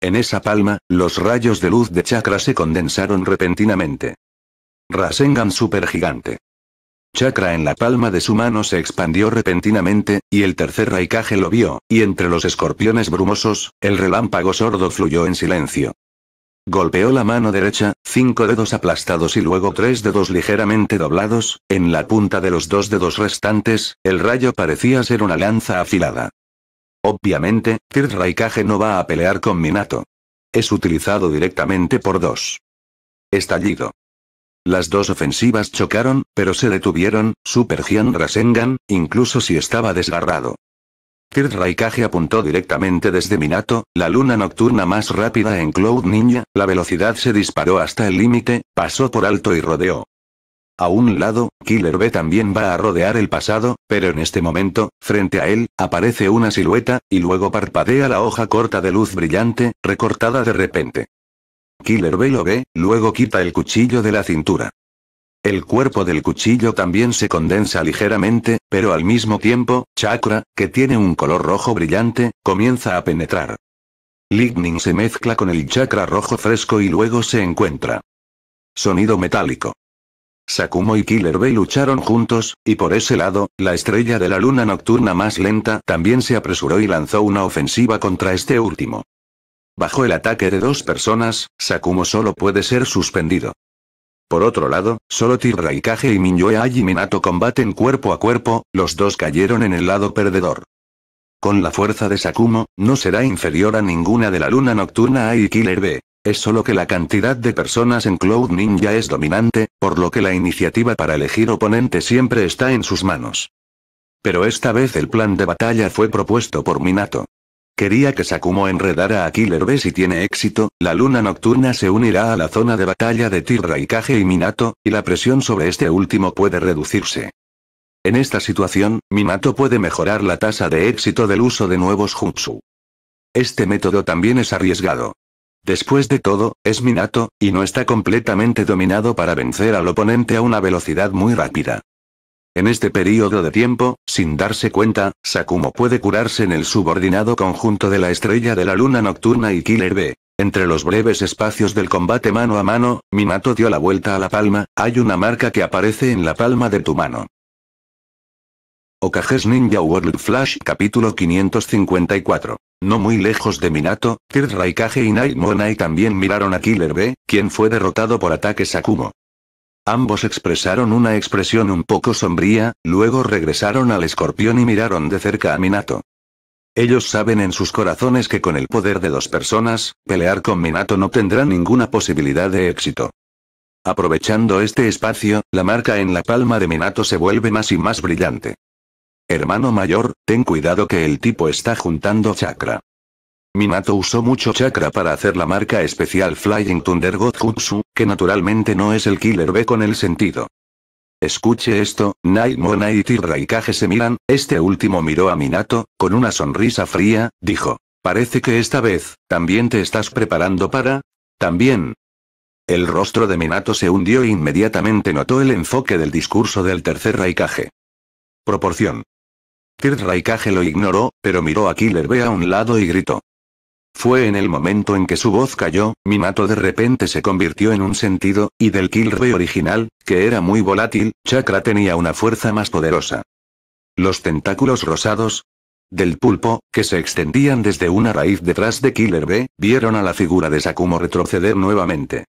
[SPEAKER 1] En esa palma, los rayos de luz de chakra se condensaron repentinamente. Rasengan supergigante. Chakra en la palma de su mano se expandió repentinamente, y el tercer raicaje lo vio, y entre los escorpiones brumosos, el relámpago sordo fluyó en silencio. Golpeó la mano derecha, cinco dedos aplastados y luego tres dedos ligeramente doblados, en la punta de los dos dedos restantes, el rayo parecía ser una lanza afilada. Obviamente, Third Raikage no va a pelear con Minato. Es utilizado directamente por dos. Estallido. Las dos ofensivas chocaron, pero se detuvieron, Super Gian Rasengan, incluso si estaba desgarrado. Kirt Raikage apuntó directamente desde Minato, la luna nocturna más rápida en Cloud Ninja, la velocidad se disparó hasta el límite, pasó por alto y rodeó. A un lado, Killer B también va a rodear el pasado, pero en este momento, frente a él, aparece una silueta, y luego parpadea la hoja corta de luz brillante, recortada de repente. Killer B lo ve, luego quita el cuchillo de la cintura. El cuerpo del cuchillo también se condensa ligeramente, pero al mismo tiempo, chakra, que tiene un color rojo brillante, comienza a penetrar. Lightning se mezcla con el chakra rojo fresco y luego se encuentra. Sonido metálico. Sakumo y Killer Bay lucharon juntos, y por ese lado, la estrella de la luna nocturna más lenta también se apresuró y lanzó una ofensiva contra este último. Bajo el ataque de dos personas, Sakumo solo puede ser suspendido. Por otro lado, solo Tirraikage y minyo y Minato combaten cuerpo a cuerpo, los dos cayeron en el lado perdedor. Con la fuerza de Sakumo, no será inferior a ninguna de la luna nocturna A y Killer B. Es solo que la cantidad de personas en Cloud Ninja es dominante, por lo que la iniciativa para elegir oponente siempre está en sus manos. Pero esta vez el plan de batalla fue propuesto por Minato. Quería que Sakumo enredara a Killer B si tiene éxito, la luna nocturna se unirá a la zona de batalla de Tirra y Minato, y la presión sobre este último puede reducirse. En esta situación, Minato puede mejorar la tasa de éxito del uso de nuevos jutsu. Este método también es arriesgado. Después de todo, es Minato, y no está completamente dominado para vencer al oponente a una velocidad muy rápida. En este periodo de tiempo, sin darse cuenta, Sakumo puede curarse en el subordinado conjunto de la estrella de la luna nocturna y Killer B. Entre los breves espacios del combate mano a mano, Minato dio la vuelta a la palma, hay una marca que aparece en la palma de tu mano. Okages Ninja World Flash capítulo 554. No muy lejos de Minato, Third y Night también miraron a Killer B, quien fue derrotado por ataque Sakumo. Ambos expresaron una expresión un poco sombría, luego regresaron al escorpión y miraron de cerca a Minato. Ellos saben en sus corazones que con el poder de dos personas, pelear con Minato no tendrá ninguna posibilidad de éxito. Aprovechando este espacio, la marca en la palma de Minato se vuelve más y más brillante. Hermano mayor, ten cuidado que el tipo está juntando chakra. Minato usó mucho chakra para hacer la marca especial Flying Thunder God Jutsu, que naturalmente no es el Killer B con el sentido. Escuche esto, Naimona y Tirraikage se miran, este último miró a Minato, con una sonrisa fría, dijo. Parece que esta vez, también te estás preparando para... También. El rostro de Minato se hundió e inmediatamente notó el enfoque del discurso del tercer Raikage. Proporción. Tir lo ignoró, pero miró a Killer B a un lado y gritó. Fue en el momento en que su voz cayó, Minato de repente se convirtió en un sentido, y del Killer B original, que era muy volátil, Chakra tenía una fuerza más poderosa. Los tentáculos rosados del pulpo, que se extendían desde una raíz detrás de Killer B, vieron a la figura de Sakumo retroceder nuevamente.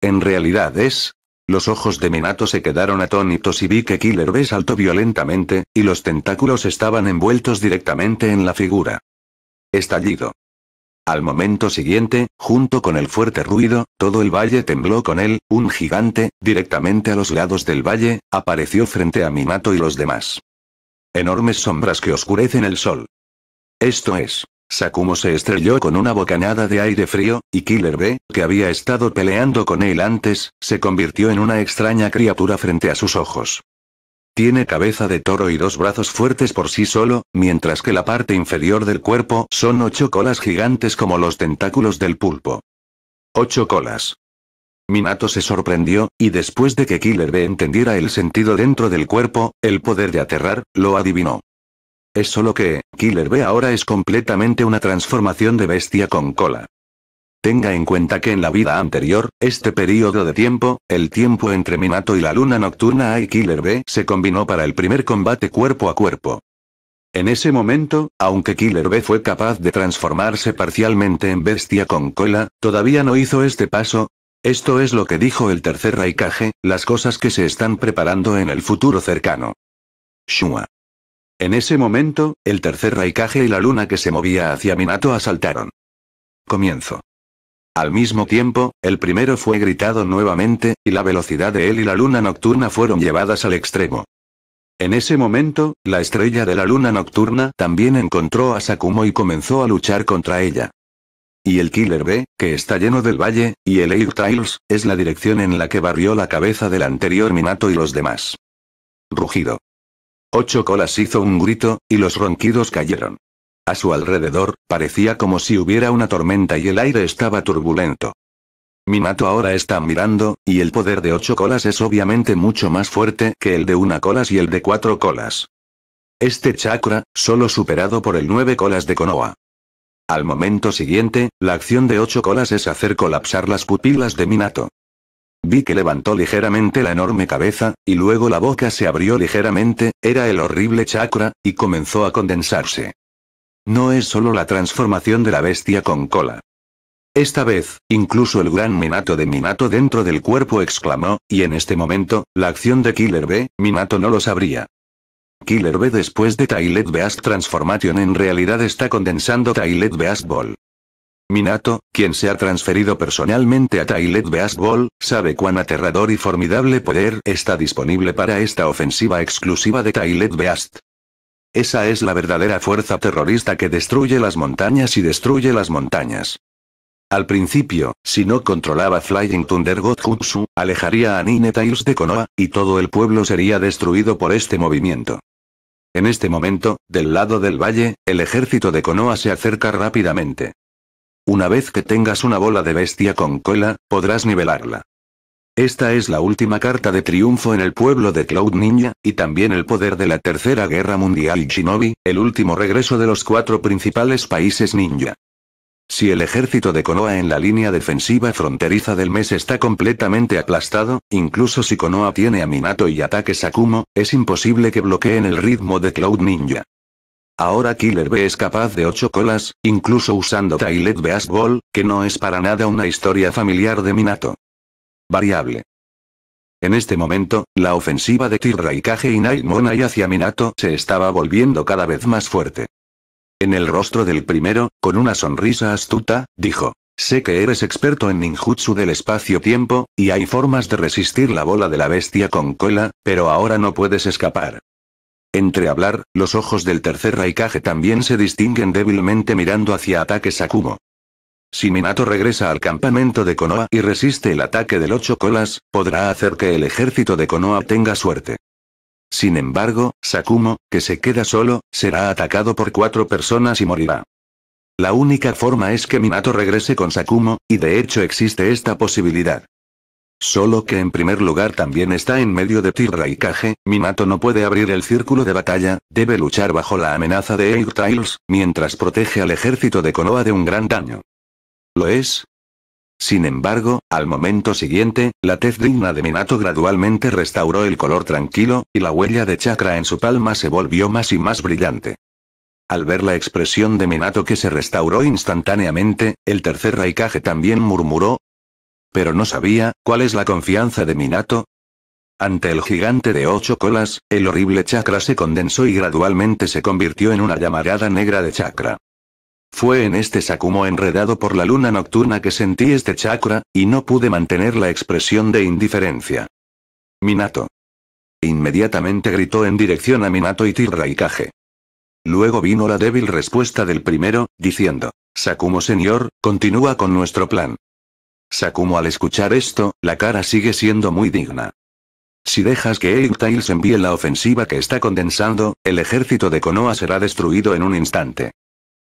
[SPEAKER 1] En realidad es, los ojos de Minato se quedaron atónitos y vi que Killer B saltó violentamente, y los tentáculos estaban envueltos directamente en la figura. Estallido. Al momento siguiente, junto con el fuerte ruido, todo el valle tembló con él, un gigante, directamente a los lados del valle, apareció frente a Minato y los demás. Enormes sombras que oscurecen el sol. Esto es. Sakumo se estrelló con una bocanada de aire frío, y Killer B, que había estado peleando con él antes, se convirtió en una extraña criatura frente a sus ojos. Tiene cabeza de toro y dos brazos fuertes por sí solo, mientras que la parte inferior del cuerpo son ocho colas gigantes como los tentáculos del pulpo. Ocho colas. Minato se sorprendió, y después de que Killer B entendiera el sentido dentro del cuerpo, el poder de aterrar, lo adivinó. Es solo que, Killer B ahora es completamente una transformación de bestia con cola. Tenga en cuenta que en la vida anterior, este periodo de tiempo, el tiempo entre Minato y la luna nocturna y Killer B se combinó para el primer combate cuerpo a cuerpo. En ese momento, aunque Killer B fue capaz de transformarse parcialmente en bestia con cola, todavía no hizo este paso. Esto es lo que dijo el tercer Raikage, las cosas que se están preparando en el futuro cercano. Shua. En ese momento, el tercer Raikage y la luna que se movía hacia Minato asaltaron. Comienzo. Al mismo tiempo, el primero fue gritado nuevamente, y la velocidad de él y la luna nocturna fueron llevadas al extremo. En ese momento, la estrella de la luna nocturna también encontró a Sakumo y comenzó a luchar contra ella. Y el Killer B, que está lleno del valle, y el Air Tails es la dirección en la que barrió la cabeza del anterior Minato y los demás. Rugido. Ocho colas hizo un grito, y los ronquidos cayeron. A su alrededor, parecía como si hubiera una tormenta y el aire estaba turbulento. Minato ahora está mirando, y el poder de ocho colas es obviamente mucho más fuerte que el de una colas y el de cuatro colas. Este chakra, solo superado por el nueve colas de Konoha. Al momento siguiente, la acción de ocho colas es hacer colapsar las pupilas de Minato. Vi que levantó ligeramente la enorme cabeza, y luego la boca se abrió ligeramente, era el horrible chakra, y comenzó a condensarse. No es solo la transformación de la bestia con cola. Esta vez, incluso el gran Minato de Minato dentro del cuerpo exclamó, y en este momento, la acción de Killer B, Minato no lo sabría. Killer B después de Tailet Beast Transformation en realidad está condensando Tailet Beast Ball. Minato, quien se ha transferido personalmente a Tailet Beast Ball, sabe cuán aterrador y formidable poder está disponible para esta ofensiva exclusiva de Tailet Beast. Esa es la verdadera fuerza terrorista que destruye las montañas y destruye las montañas. Al principio, si no controlaba Flying Thunder God alejaría a Nine Tails de Konoha, y todo el pueblo sería destruido por este movimiento. En este momento, del lado del valle, el ejército de Konoha se acerca rápidamente. Una vez que tengas una bola de bestia con cola, podrás nivelarla. Esta es la última carta de triunfo en el pueblo de Cloud Ninja, y también el poder de la Tercera Guerra Mundial y Shinobi, el último regreso de los cuatro principales países ninja. Si el ejército de Konoha en la línea defensiva fronteriza del mes está completamente aplastado, incluso si Konoha tiene a Minato y ataque Sakumo, es imposible que bloqueen el ritmo de Cloud Ninja. Ahora Killer B es capaz de ocho colas, incluso usando Tailet Beast Ball, que no es para nada una historia familiar de Minato. Variable. En este momento, la ofensiva de Tirra y Kage y hacia Minato se estaba volviendo cada vez más fuerte. En el rostro del primero, con una sonrisa astuta, dijo. Sé que eres experto en ninjutsu del espacio-tiempo, y hay formas de resistir la bola de la bestia con cola, pero ahora no puedes escapar. Entre hablar, los ojos del tercer Raikage también se distinguen débilmente mirando hacia ataque Sakumo. Si Minato regresa al campamento de Konoha y resiste el ataque del ocho colas, podrá hacer que el ejército de Konoha tenga suerte. Sin embargo, Sakumo, que se queda solo, será atacado por cuatro personas y morirá. La única forma es que Minato regrese con Sakumo, y de hecho existe esta posibilidad. Solo que en primer lugar también está en medio de Tierra y Kage, Minato no puede abrir el círculo de batalla, debe luchar bajo la amenaza de Air Tiles, mientras protege al ejército de Konoha de un gran daño. Lo es. Sin embargo, al momento siguiente, la tez digna de Minato gradualmente restauró el color tranquilo, y la huella de chakra en su palma se volvió más y más brillante. Al ver la expresión de Minato que se restauró instantáneamente, el tercer Raikage también murmuró. Pero no sabía, ¿cuál es la confianza de Minato? Ante el gigante de ocho colas, el horrible chakra se condensó y gradualmente se convirtió en una llamarada negra de chakra. Fue en este Sakumo enredado por la luna nocturna que sentí este chakra, y no pude mantener la expresión de indiferencia. Minato. Inmediatamente gritó en dirección a Minato y Kage. Luego vino la débil respuesta del primero, diciendo, Sakumo señor, continúa con nuestro plan. Sakumo al escuchar esto, la cara sigue siendo muy digna. Si dejas que Tails envíe la ofensiva que está condensando, el ejército de Konoha será destruido en un instante.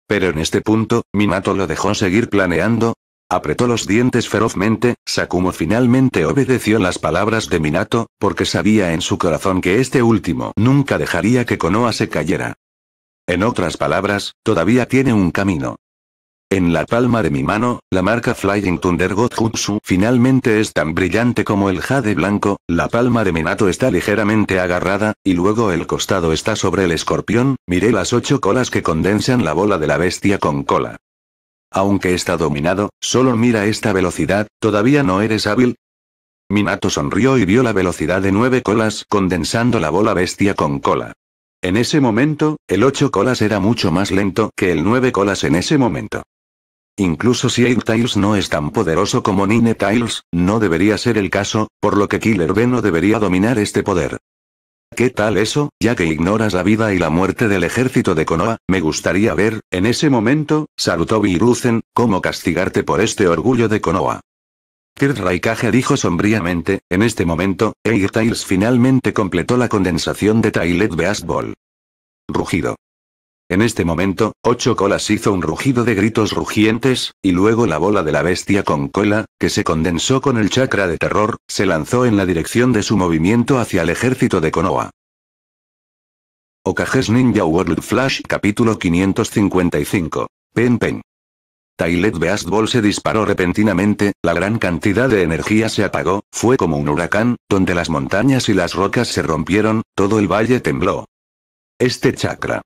[SPEAKER 1] Pero en este punto, Minato lo dejó seguir planeando. Apretó los dientes ferozmente, Sakumo finalmente obedeció las palabras de Minato, porque sabía en su corazón que este último nunca dejaría que Konoha se cayera. En otras palabras, todavía tiene un camino. En la palma de mi mano, la marca Flying Thunder God Jutsu finalmente es tan brillante como el jade blanco, la palma de Minato está ligeramente agarrada, y luego el costado está sobre el escorpión, miré las ocho colas que condensan la bola de la bestia con cola. Aunque está dominado, solo mira esta velocidad, todavía no eres hábil. Minato sonrió y vio la velocidad de nueve colas condensando la bola bestia con cola. En ese momento, el ocho colas era mucho más lento que el nueve colas en ese momento. Incluso si Tiles no es tan poderoso como Nine Tiles, no debería ser el caso, por lo que Killer no debería dominar este poder. ¿Qué tal eso, ya que ignoras la vida y la muerte del ejército de Konoha? Me gustaría ver, en ese momento, salutó Ruzen, cómo castigarte por este orgullo de Konoha. Third Raikage dijo sombríamente, en este momento, Tiles finalmente completó la condensación de Tailed Beast Ball. Rugido. En este momento, ocho colas hizo un rugido de gritos rugientes, y luego la bola de la bestia con cola, que se condensó con el chakra de terror, se lanzó en la dirección de su movimiento hacia el ejército de Konoha. Okages Ninja World Flash Capítulo 555. Pen Pen. Beast Ball se disparó repentinamente, la gran cantidad de energía se apagó, fue como un huracán, donde las montañas y las rocas se rompieron, todo el valle tembló. Este chakra.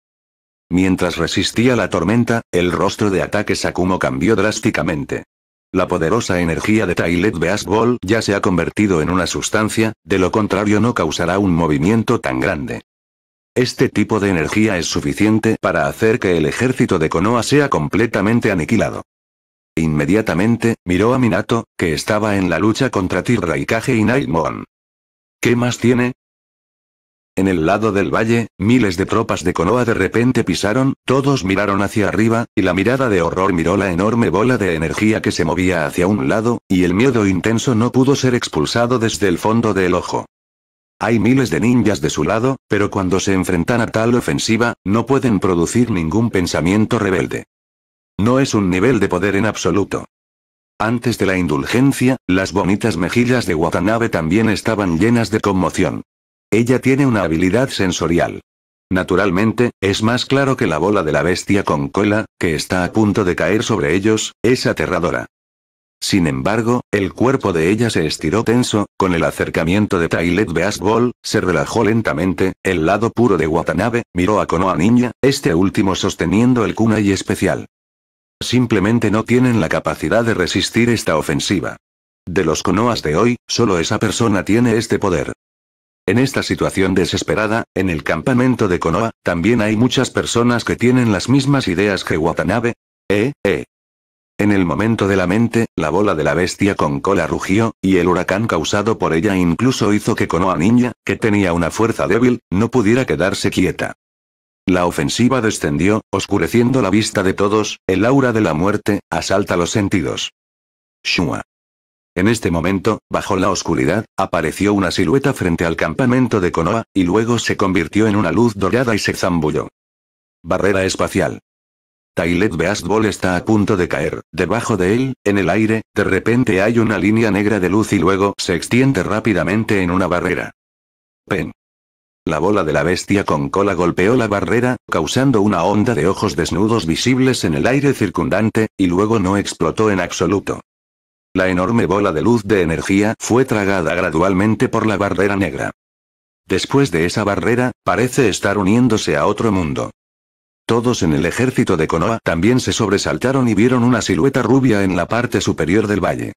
[SPEAKER 1] Mientras resistía la tormenta, el rostro de ataque Sakumo cambió drásticamente. La poderosa energía de Tailed Beast Ball ya se ha convertido en una sustancia, de lo contrario no causará un movimiento tan grande. Este tipo de energía es suficiente para hacer que el ejército de Konoha sea completamente aniquilado. Inmediatamente, miró a Minato, que estaba en la lucha contra Tirra y y Naimon. ¿Qué más tiene? En el lado del valle, miles de tropas de Konoha de repente pisaron, todos miraron hacia arriba, y la mirada de horror miró la enorme bola de energía que se movía hacia un lado, y el miedo intenso no pudo ser expulsado desde el fondo del ojo. Hay miles de ninjas de su lado, pero cuando se enfrentan a tal ofensiva, no pueden producir ningún pensamiento rebelde. No es un nivel de poder en absoluto. Antes de la indulgencia, las bonitas mejillas de Watanabe también estaban llenas de conmoción. Ella tiene una habilidad sensorial. Naturalmente, es más claro que la bola de la bestia con cola, que está a punto de caer sobre ellos, es aterradora. Sin embargo, el cuerpo de ella se estiró tenso, con el acercamiento de Tailet Ball, se relajó lentamente, el lado puro de Watanabe, miró a Konoha Ninja, este último sosteniendo el kunai especial. Simplemente no tienen la capacidad de resistir esta ofensiva. De los Konohas de hoy, solo esa persona tiene este poder. En esta situación desesperada, en el campamento de Konoha, también hay muchas personas que tienen las mismas ideas que Watanabe. Eh, eh. En el momento de la mente, la bola de la bestia con cola rugió, y el huracán causado por ella incluso hizo que Konoha Ninja, que tenía una fuerza débil, no pudiera quedarse quieta. La ofensiva descendió, oscureciendo la vista de todos, el aura de la muerte, asalta los sentidos. Shua. En este momento, bajo la oscuridad, apareció una silueta frente al campamento de Konoha, y luego se convirtió en una luz dorada y se zambulló. Barrera espacial. Tailet Beastball está a punto de caer. Debajo de él, en el aire, de repente hay una línea negra de luz y luego se extiende rápidamente en una barrera. Pen. La bola de la bestia con cola golpeó la barrera, causando una onda de ojos desnudos visibles en el aire circundante, y luego no explotó en absoluto. La enorme bola de luz de energía fue tragada gradualmente por la barrera negra. Después de esa barrera, parece estar uniéndose a otro mundo. Todos en el ejército de Konoha también se sobresaltaron y vieron una silueta rubia en la parte superior del valle.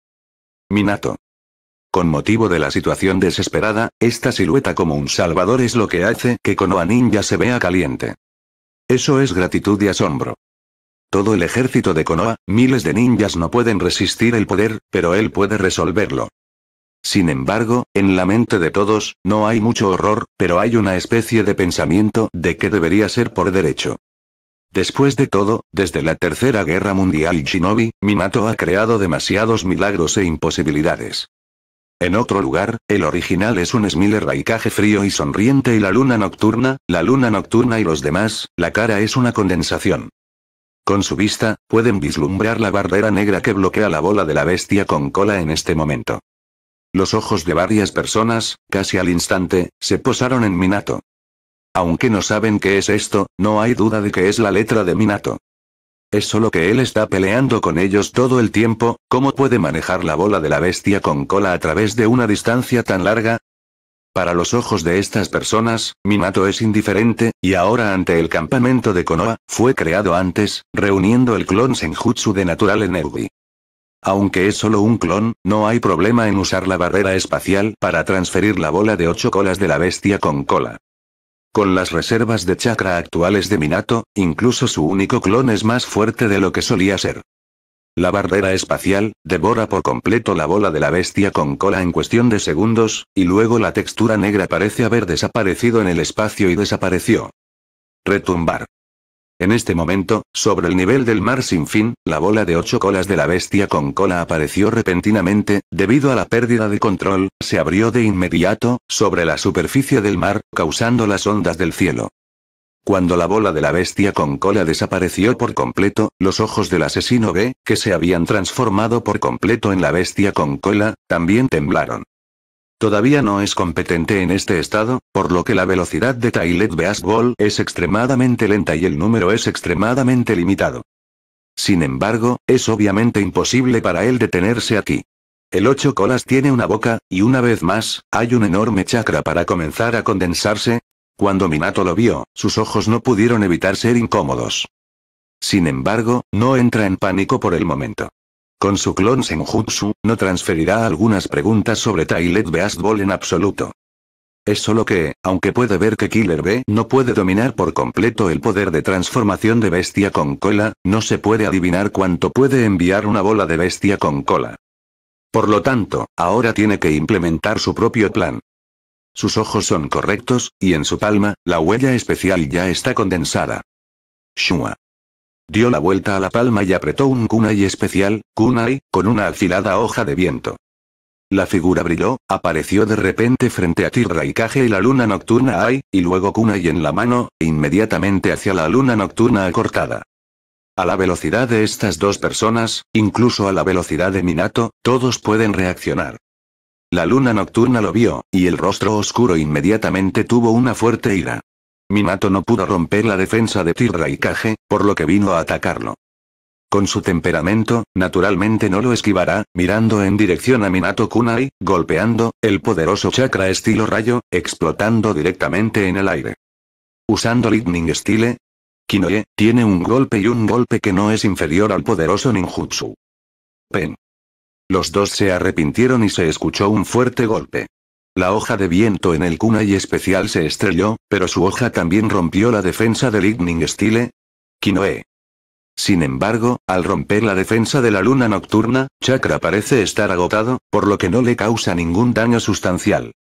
[SPEAKER 1] Minato. Con motivo de la situación desesperada, esta silueta como un salvador es lo que hace que Konoha Ninja se vea caliente. Eso es gratitud y asombro. Todo el ejército de Konoha, miles de ninjas no pueden resistir el poder, pero él puede resolverlo. Sin embargo, en la mente de todos, no hay mucho horror, pero hay una especie de pensamiento de que debería ser por derecho. Después de todo, desde la Tercera Guerra Mundial Shinobi, Minato ha creado demasiados milagros e imposibilidades. En otro lugar, el original es un Smiler Raikage frío y sonriente y la luna nocturna, la luna nocturna y los demás, la cara es una condensación. Con su vista, pueden vislumbrar la barrera negra que bloquea la bola de la bestia con cola en este momento. Los ojos de varias personas, casi al instante, se posaron en Minato. Aunque no saben qué es esto, no hay duda de que es la letra de Minato. Es solo que él está peleando con ellos todo el tiempo, ¿cómo puede manejar la bola de la bestia con cola a través de una distancia tan larga? Para los ojos de estas personas, Minato es indiferente, y ahora ante el campamento de Konoha, fue creado antes, reuniendo el clon Senjutsu de Natural Energy. Aunque es solo un clon, no hay problema en usar la barrera espacial para transferir la bola de ocho colas de la bestia con cola. Con las reservas de chakra actuales de Minato, incluso su único clon es más fuerte de lo que solía ser. La barrera espacial, devora por completo la bola de la bestia con cola en cuestión de segundos, y luego la textura negra parece haber desaparecido en el espacio y desapareció. Retumbar. En este momento, sobre el nivel del mar sin fin, la bola de ocho colas de la bestia con cola apareció repentinamente, debido a la pérdida de control, se abrió de inmediato, sobre la superficie del mar, causando las ondas del cielo. Cuando la bola de la bestia con cola desapareció por completo, los ojos del asesino B, que se habían transformado por completo en la bestia con cola, también temblaron. Todavía no es competente en este estado, por lo que la velocidad de Tailet Ball es extremadamente lenta y el número es extremadamente limitado. Sin embargo, es obviamente imposible para él detenerse aquí. El ocho colas tiene una boca, y una vez más, hay un enorme chakra para comenzar a condensarse, cuando Minato lo vio, sus ojos no pudieron evitar ser incómodos. Sin embargo, no entra en pánico por el momento. Con su clon Senjutsu, no transferirá algunas preguntas sobre Beast Ball en absoluto. Es solo que, aunque puede ver que Killer B no puede dominar por completo el poder de transformación de bestia con cola, no se puede adivinar cuánto puede enviar una bola de bestia con cola. Por lo tanto, ahora tiene que implementar su propio plan. Sus ojos son correctos, y en su palma, la huella especial ya está condensada. Shua. Dio la vuelta a la palma y apretó un kunai especial, kunai, con una afilada hoja de viento. La figura brilló, apareció de repente frente a Tirra y y la luna nocturna hay, y luego kunai en la mano, e inmediatamente hacia la luna nocturna acortada. A la velocidad de estas dos personas, incluso a la velocidad de Minato, todos pueden reaccionar. La luna nocturna lo vio, y el rostro oscuro inmediatamente tuvo una fuerte ira. Minato no pudo romper la defensa de Tirra y Kage, por lo que vino a atacarlo. Con su temperamento, naturalmente no lo esquivará, mirando en dirección a Minato Kunai, golpeando, el poderoso chakra estilo rayo, explotando directamente en el aire. Usando Lightning Style, Kinoe, tiene un golpe y un golpe que no es inferior al poderoso ninjutsu. Pen. Los dos se arrepintieron y se escuchó un fuerte golpe. La hoja de viento en el Kunai especial se estrelló, pero su hoja también rompió la defensa del Lightning Style. Kinoe. Sin embargo, al romper la defensa de la luna nocturna, Chakra parece estar agotado, por lo que no le causa ningún daño sustancial.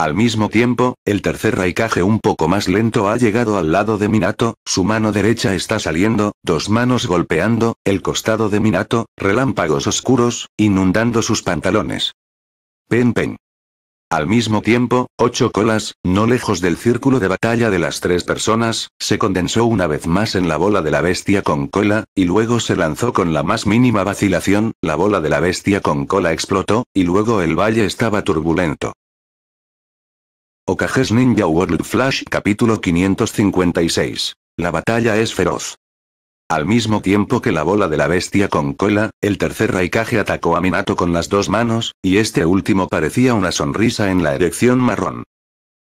[SPEAKER 1] Al mismo tiempo, el tercer raikage un poco más lento ha llegado al lado de Minato, su mano derecha está saliendo, dos manos golpeando, el costado de Minato, relámpagos oscuros, inundando sus pantalones. Pen pen. Al mismo tiempo, ocho colas, no lejos del círculo de batalla de las tres personas, se condensó una vez más en la bola de la bestia con cola, y luego se lanzó con la más mínima vacilación, la bola de la bestia con cola explotó, y luego el valle estaba turbulento. Okages Ninja World Flash capítulo 556. La batalla es feroz. Al mismo tiempo que la bola de la bestia con cola, el tercer Raikage atacó a Minato con las dos manos, y este último parecía una sonrisa en la erección marrón.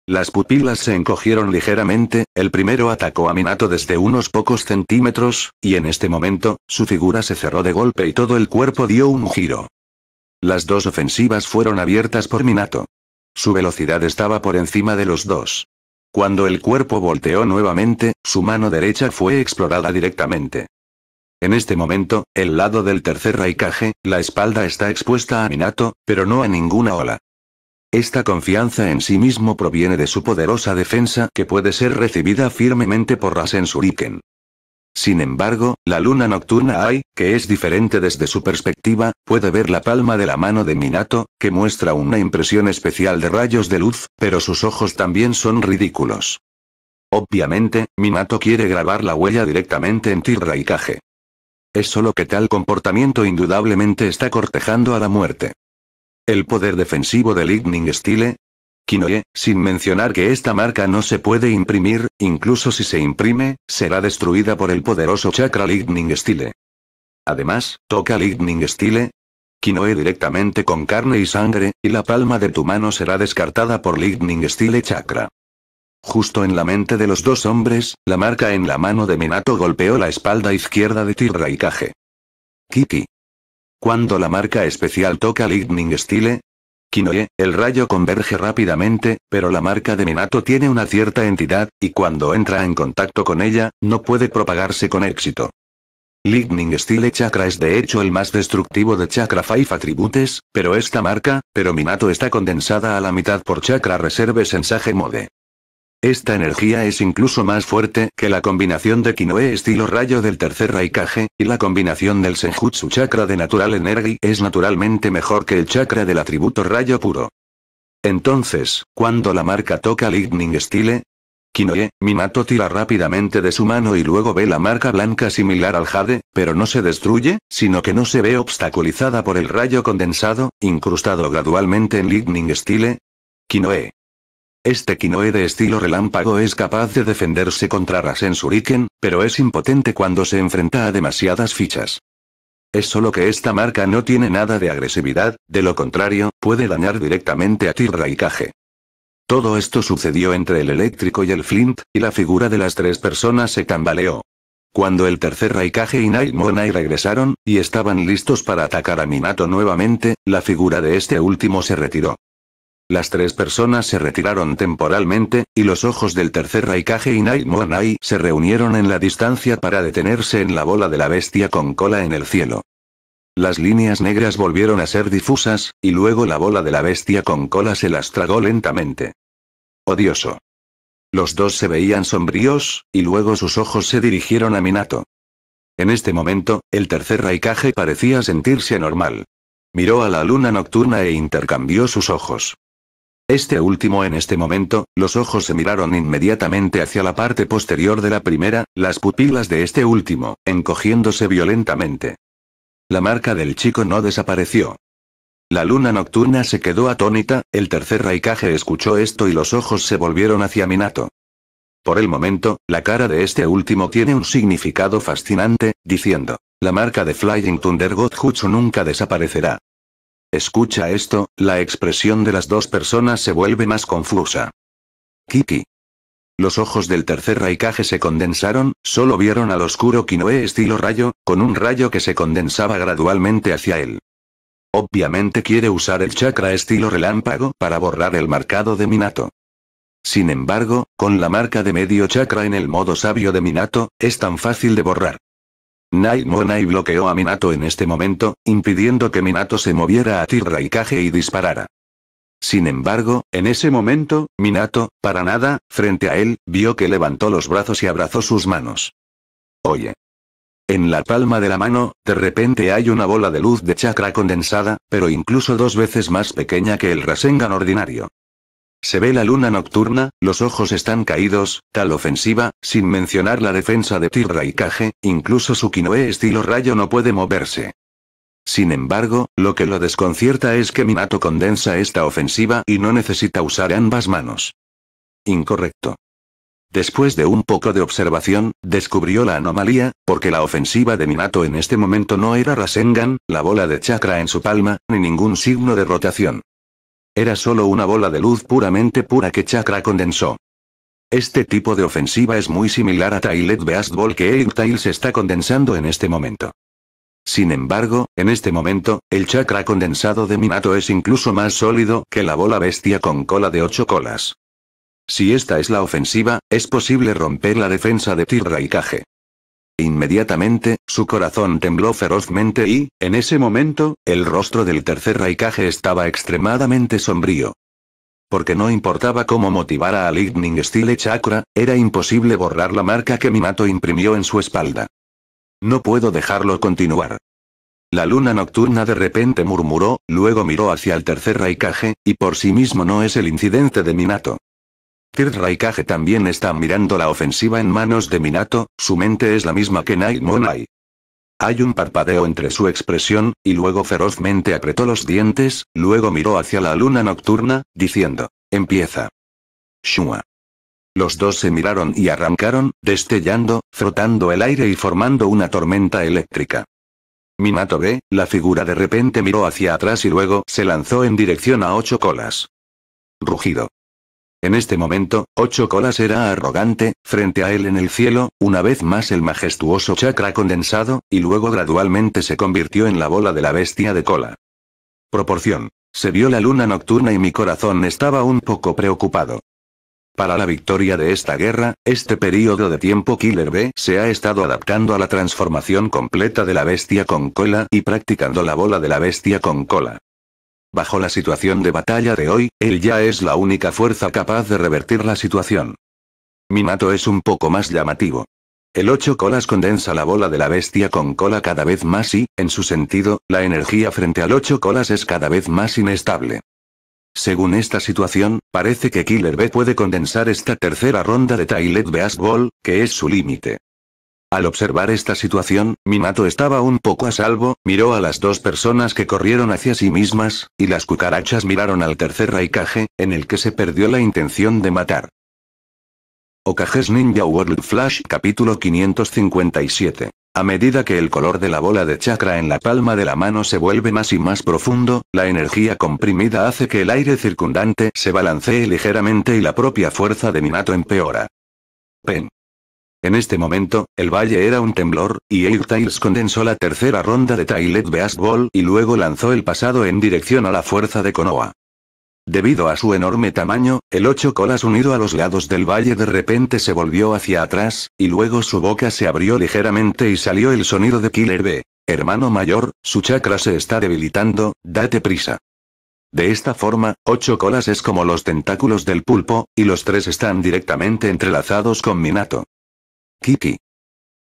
[SPEAKER 1] Las pupilas se encogieron ligeramente, el primero atacó a Minato desde unos pocos centímetros, y en este momento, su figura se cerró de golpe y todo el cuerpo dio un giro. Las dos ofensivas fueron abiertas por Minato. Su velocidad estaba por encima de los dos. Cuando el cuerpo volteó nuevamente, su mano derecha fue explorada directamente. En este momento, el lado del tercer raikage, la espalda está expuesta a Minato, pero no a ninguna ola. Esta confianza en sí mismo proviene de su poderosa defensa que puede ser recibida firmemente por Rasen sin embargo, la luna nocturna hay, que es diferente desde su perspectiva, puede ver la palma de la mano de Minato, que muestra una impresión especial de rayos de luz, pero sus ojos también son ridículos. Obviamente, Minato quiere grabar la huella directamente en Tierra y Kage. Es solo que tal comportamiento indudablemente está cortejando a la muerte. El poder defensivo del Lightning Style, Kinoe, sin mencionar que esta marca no se puede imprimir, incluso si se imprime, será destruida por el poderoso chakra Lightning Style. Además, toca Lightning Style. Kinoe directamente con carne y sangre, y la palma de tu mano será descartada por Lightning Style Chakra. Justo en la mente de los dos hombres, la marca en la mano de Minato golpeó la espalda izquierda de Tirra y Kiki. Cuando la marca especial toca Lightning Style, Kinoe, el rayo converge rápidamente, pero la marca de Minato tiene una cierta entidad, y cuando entra en contacto con ella, no puede propagarse con éxito. Lightning Style Chakra es de hecho el más destructivo de Chakra Five atributes, pero esta marca, pero Minato está condensada a la mitad por Chakra Reserve Sensage Mode. Esta energía es incluso más fuerte que la combinación de Kinoe estilo rayo del tercer Raikage, y la combinación del Senjutsu chakra de Natural Energy es naturalmente mejor que el chakra del atributo rayo puro. Entonces, cuando la marca toca Lightning Style, Kinoe, Minato tira rápidamente de su mano y luego ve la marca blanca similar al jade, pero no se destruye, sino que no se ve obstaculizada por el rayo condensado, incrustado gradualmente en Lightning Style. Kinoe, este Kinoe de estilo relámpago es capaz de defenderse contra Rasen pero es impotente cuando se enfrenta a demasiadas fichas. Es solo que esta marca no tiene nada de agresividad, de lo contrario, puede dañar directamente a Tirra y Todo esto sucedió entre el eléctrico y el Flint, y la figura de las tres personas se tambaleó. Cuando el tercer Raikage y Naimonai regresaron, y estaban listos para atacar a Minato nuevamente, la figura de este último se retiró. Las tres personas se retiraron temporalmente, y los ojos del tercer Raikage y Nai se reunieron en la distancia para detenerse en la bola de la bestia con cola en el cielo. Las líneas negras volvieron a ser difusas, y luego la bola de la bestia con cola se las tragó lentamente. Odioso. Los dos se veían sombríos, y luego sus ojos se dirigieron a Minato. En este momento, el tercer Raikage parecía sentirse normal. Miró a la luna nocturna e intercambió sus ojos. Este último en este momento, los ojos se miraron inmediatamente hacia la parte posterior de la primera, las pupilas de este último, encogiéndose violentamente. La marca del chico no desapareció. La luna nocturna se quedó atónita, el tercer raikaje escuchó esto y los ojos se volvieron hacia Minato. Por el momento, la cara de este último tiene un significado fascinante, diciendo, la marca de Flying Thunder God Jutsu nunca desaparecerá. Escucha esto, la expresión de las dos personas se vuelve más confusa. Kiki. Los ojos del tercer Raikage se condensaron, solo vieron al oscuro Kinoe estilo rayo, con un rayo que se condensaba gradualmente hacia él. Obviamente quiere usar el chakra estilo relámpago para borrar el marcado de Minato. Sin embargo, con la marca de medio chakra en el modo sabio de Minato, es tan fácil de borrar. Nai Monai bloqueó a Minato en este momento, impidiendo que Minato se moviera a Tierra y caje y disparara. Sin embargo, en ese momento, Minato, para nada, frente a él, vio que levantó los brazos y abrazó sus manos. Oye. En la palma de la mano, de repente hay una bola de luz de chakra condensada, pero incluso dos veces más pequeña que el Rasengan ordinario. Se ve la luna nocturna, los ojos están caídos, tal ofensiva, sin mencionar la defensa de Tirra y Kage, incluso su Kinoe estilo rayo no puede moverse. Sin embargo, lo que lo desconcierta es que Minato condensa esta ofensiva y no necesita usar ambas manos. Incorrecto. Después de un poco de observación, descubrió la anomalía, porque la ofensiva de Minato en este momento no era Rasengan, la bola de chakra en su palma, ni ningún signo de rotación. Era solo una bola de luz puramente pura que Chakra condensó. Este tipo de ofensiva es muy similar a Beast Ball que Eight se está condensando en este momento. Sin embargo, en este momento, el chakra condensado de Minato es incluso más sólido que la bola bestia con cola de 8 colas. Si esta es la ofensiva, es posible romper la defensa de Tirra y Kage. Inmediatamente, su corazón tembló ferozmente y, en ese momento, el rostro del tercer Raikage estaba extremadamente sombrío. Porque no importaba cómo motivara al Lightning Style Chakra, era imposible borrar la marca que Minato imprimió en su espalda. No puedo dejarlo continuar. La luna nocturna de repente murmuró, luego miró hacia el tercer Raikage, y por sí mismo no es el incidente de Minato raikaje también está mirando la ofensiva en manos de Minato, su mente es la misma que Night Hay un parpadeo entre su expresión, y luego ferozmente apretó los dientes, luego miró hacia la luna nocturna, diciendo, empieza. Shua. Los dos se miraron y arrancaron, destellando, frotando el aire y formando una tormenta eléctrica. Minato ve, la figura de repente miró hacia atrás y luego se lanzó en dirección a ocho colas. Rugido. En este momento, Ocho Colas era arrogante, frente a él en el cielo, una vez más el majestuoso chakra condensado, y luego gradualmente se convirtió en la bola de la bestia de cola. Proporción. Se vio la luna nocturna y mi corazón estaba un poco preocupado. Para la victoria de esta guerra, este periodo de tiempo Killer B se ha estado adaptando a la transformación completa de la bestia con cola y practicando la bola de la bestia con cola. Bajo la situación de batalla de hoy, él ya es la única fuerza capaz de revertir la situación. Minato es un poco más llamativo. El ocho colas condensa la bola de la bestia con cola cada vez más y, en su sentido, la energía frente al ocho colas es cada vez más inestable. Según esta situación, parece que Killer B puede condensar esta tercera ronda de Tailet Ball, que es su límite. Al observar esta situación, Minato estaba un poco a salvo, miró a las dos personas que corrieron hacia sí mismas, y las cucarachas miraron al tercer Raikage, en el que se perdió la intención de matar. Okages Ninja World Flash capítulo 557. A medida que el color de la bola de chakra en la palma de la mano se vuelve más y más profundo, la energía comprimida hace que el aire circundante se balancee ligeramente y la propia fuerza de Minato empeora. Pen. En este momento, el valle era un temblor, y Airtails condensó la tercera ronda de Tailet Ball y luego lanzó el pasado en dirección a la fuerza de Konoha. Debido a su enorme tamaño, el ocho colas unido a los lados del valle de repente se volvió hacia atrás, y luego su boca se abrió ligeramente y salió el sonido de Killer B. Hermano mayor, su chakra se está debilitando, date prisa. De esta forma, ocho colas es como los tentáculos del pulpo, y los tres están directamente entrelazados con Minato. Kiki.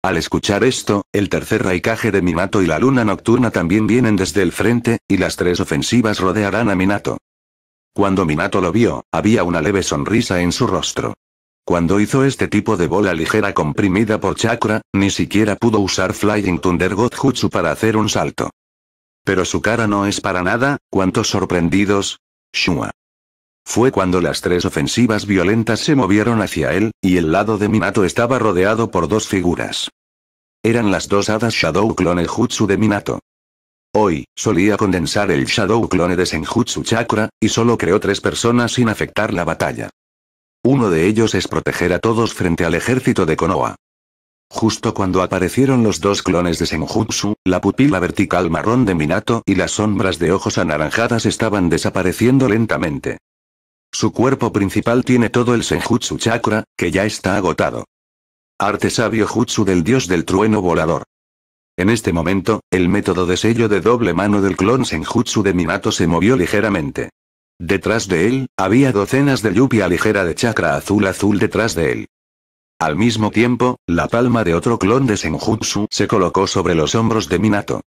[SPEAKER 1] Al escuchar esto, el tercer raicaje de Minato y la luna nocturna también vienen desde el frente, y las tres ofensivas rodearán a Minato. Cuando Minato lo vio, había una leve sonrisa en su rostro. Cuando hizo este tipo de bola ligera comprimida por chakra, ni siquiera pudo usar Flying Thunder God Jutsu para hacer un salto. Pero su cara no es para nada, cuantos sorprendidos. Shua. Fue cuando las tres ofensivas violentas se movieron hacia él, y el lado de Minato estaba rodeado por dos figuras. Eran las dos hadas Shadow Clone Jutsu de Minato. Hoy, solía condensar el Shadow Clone de Senjutsu Chakra, y solo creó tres personas sin afectar la batalla. Uno de ellos es proteger a todos frente al ejército de Konoha. Justo cuando aparecieron los dos clones de Senjutsu, la pupila vertical marrón de Minato y las sombras de ojos anaranjadas estaban desapareciendo lentamente. Su cuerpo principal tiene todo el Senjutsu Chakra, que ya está agotado. Arte sabio Jutsu del dios del trueno volador. En este momento, el método de sello de doble mano del clon Senjutsu de Minato se movió ligeramente. Detrás de él, había docenas de lluvia ligera de chakra azul-azul detrás de él. Al mismo tiempo, la palma de otro clon de Senjutsu se colocó sobre los hombros de Minato.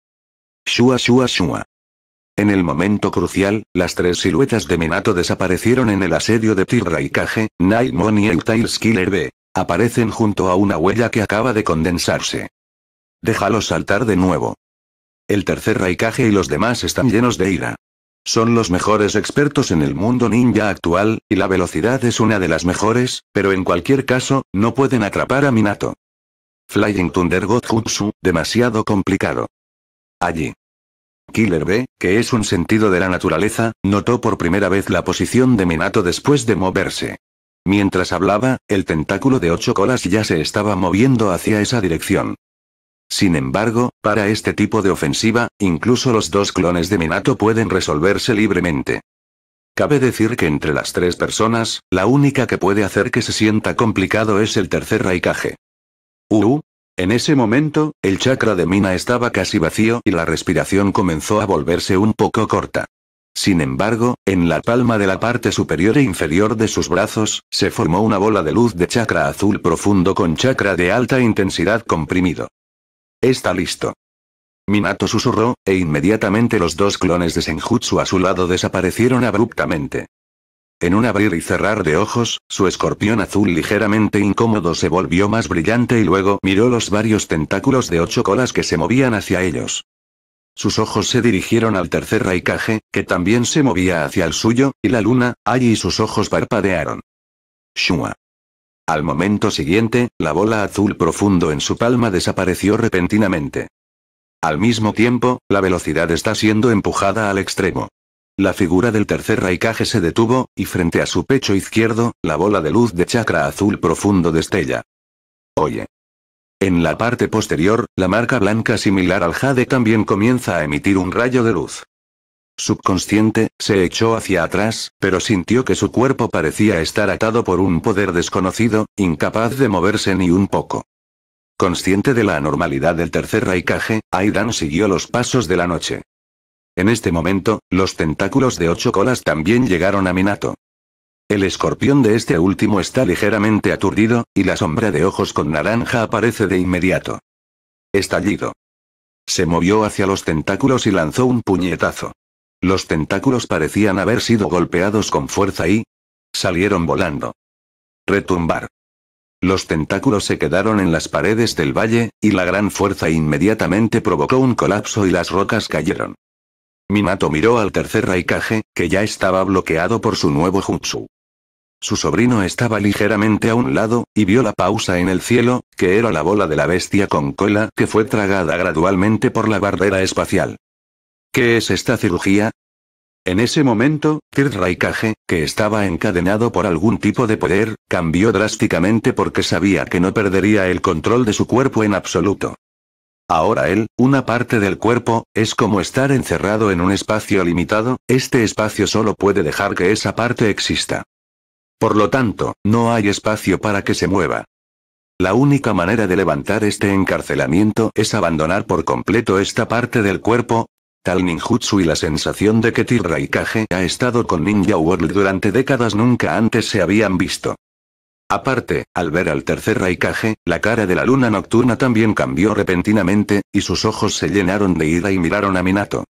[SPEAKER 1] Shua shua shua. En el momento crucial, las tres siluetas de Minato desaparecieron en el asedio de Tirra y Kage, y Eutails Killer B. Aparecen junto a una huella que acaba de condensarse. Déjalo saltar de nuevo. El tercer Raikage y los demás están llenos de ira. Son los mejores expertos en el mundo ninja actual, y la velocidad es una de las mejores, pero en cualquier caso, no pueden atrapar a Minato. Flying Thunder God Jutsu, demasiado complicado. Allí. Killer B, que es un sentido de la naturaleza, notó por primera vez la posición de Minato después de moverse. Mientras hablaba, el tentáculo de ocho colas ya se estaba moviendo hacia esa dirección. Sin embargo, para este tipo de ofensiva, incluso los dos clones de Minato pueden resolverse libremente. Cabe decir que entre las tres personas, la única que puede hacer que se sienta complicado es el tercer Raikage. Uh, en ese momento, el chakra de Mina estaba casi vacío y la respiración comenzó a volverse un poco corta. Sin embargo, en la palma de la parte superior e inferior de sus brazos, se formó una bola de luz de chakra azul profundo con chakra de alta intensidad comprimido. Está listo. Minato susurró, e inmediatamente los dos clones de Senjutsu a su lado desaparecieron abruptamente. En un abrir y cerrar de ojos, su escorpión azul ligeramente incómodo se volvió más brillante y luego miró los varios tentáculos de ocho colas que se movían hacia ellos. Sus ojos se dirigieron al tercer raikage, que también se movía hacia el suyo, y la luna, allí sus ojos parpadearon. Shua. Al momento siguiente, la bola azul profundo en su palma desapareció repentinamente. Al mismo tiempo, la velocidad está siendo empujada al extremo. La figura del tercer raikage se detuvo, y frente a su pecho izquierdo, la bola de luz de chakra azul profundo destella. Oye. En la parte posterior, la marca blanca similar al jade también comienza a emitir un rayo de luz. Subconsciente, se echó hacia atrás, pero sintió que su cuerpo parecía estar atado por un poder desconocido, incapaz de moverse ni un poco. Consciente de la anormalidad del tercer raikage, Aidan siguió los pasos de la noche. En este momento, los tentáculos de ocho colas también llegaron a Minato. El escorpión de este último está ligeramente aturdido, y la sombra de ojos con naranja aparece de inmediato. Estallido. Se movió hacia los tentáculos y lanzó un puñetazo. Los tentáculos parecían haber sido golpeados con fuerza y... salieron volando. Retumbar. Los tentáculos se quedaron en las paredes del valle, y la gran fuerza inmediatamente provocó un colapso y las rocas cayeron. Minato miró al tercer Raikage, que ya estaba bloqueado por su nuevo jutsu. Su sobrino estaba ligeramente a un lado, y vio la pausa en el cielo, que era la bola de la bestia con cola que fue tragada gradualmente por la barrera espacial. ¿Qué es esta cirugía? En ese momento, Third Raikage, que estaba encadenado por algún tipo de poder, cambió drásticamente porque sabía que no perdería el control de su cuerpo en absoluto. Ahora él, una parte del cuerpo, es como estar encerrado en un espacio limitado, este espacio solo puede dejar que esa parte exista. Por lo tanto, no hay espacio para que se mueva. La única manera de levantar este encarcelamiento es abandonar por completo esta parte del cuerpo, tal ninjutsu y la sensación de que Kage ha estado con Ninja World durante décadas nunca antes se habían visto. Aparte, al ver al tercer raikaje, la cara de la luna nocturna también cambió repentinamente, y sus ojos se llenaron de ira y miraron a Minato.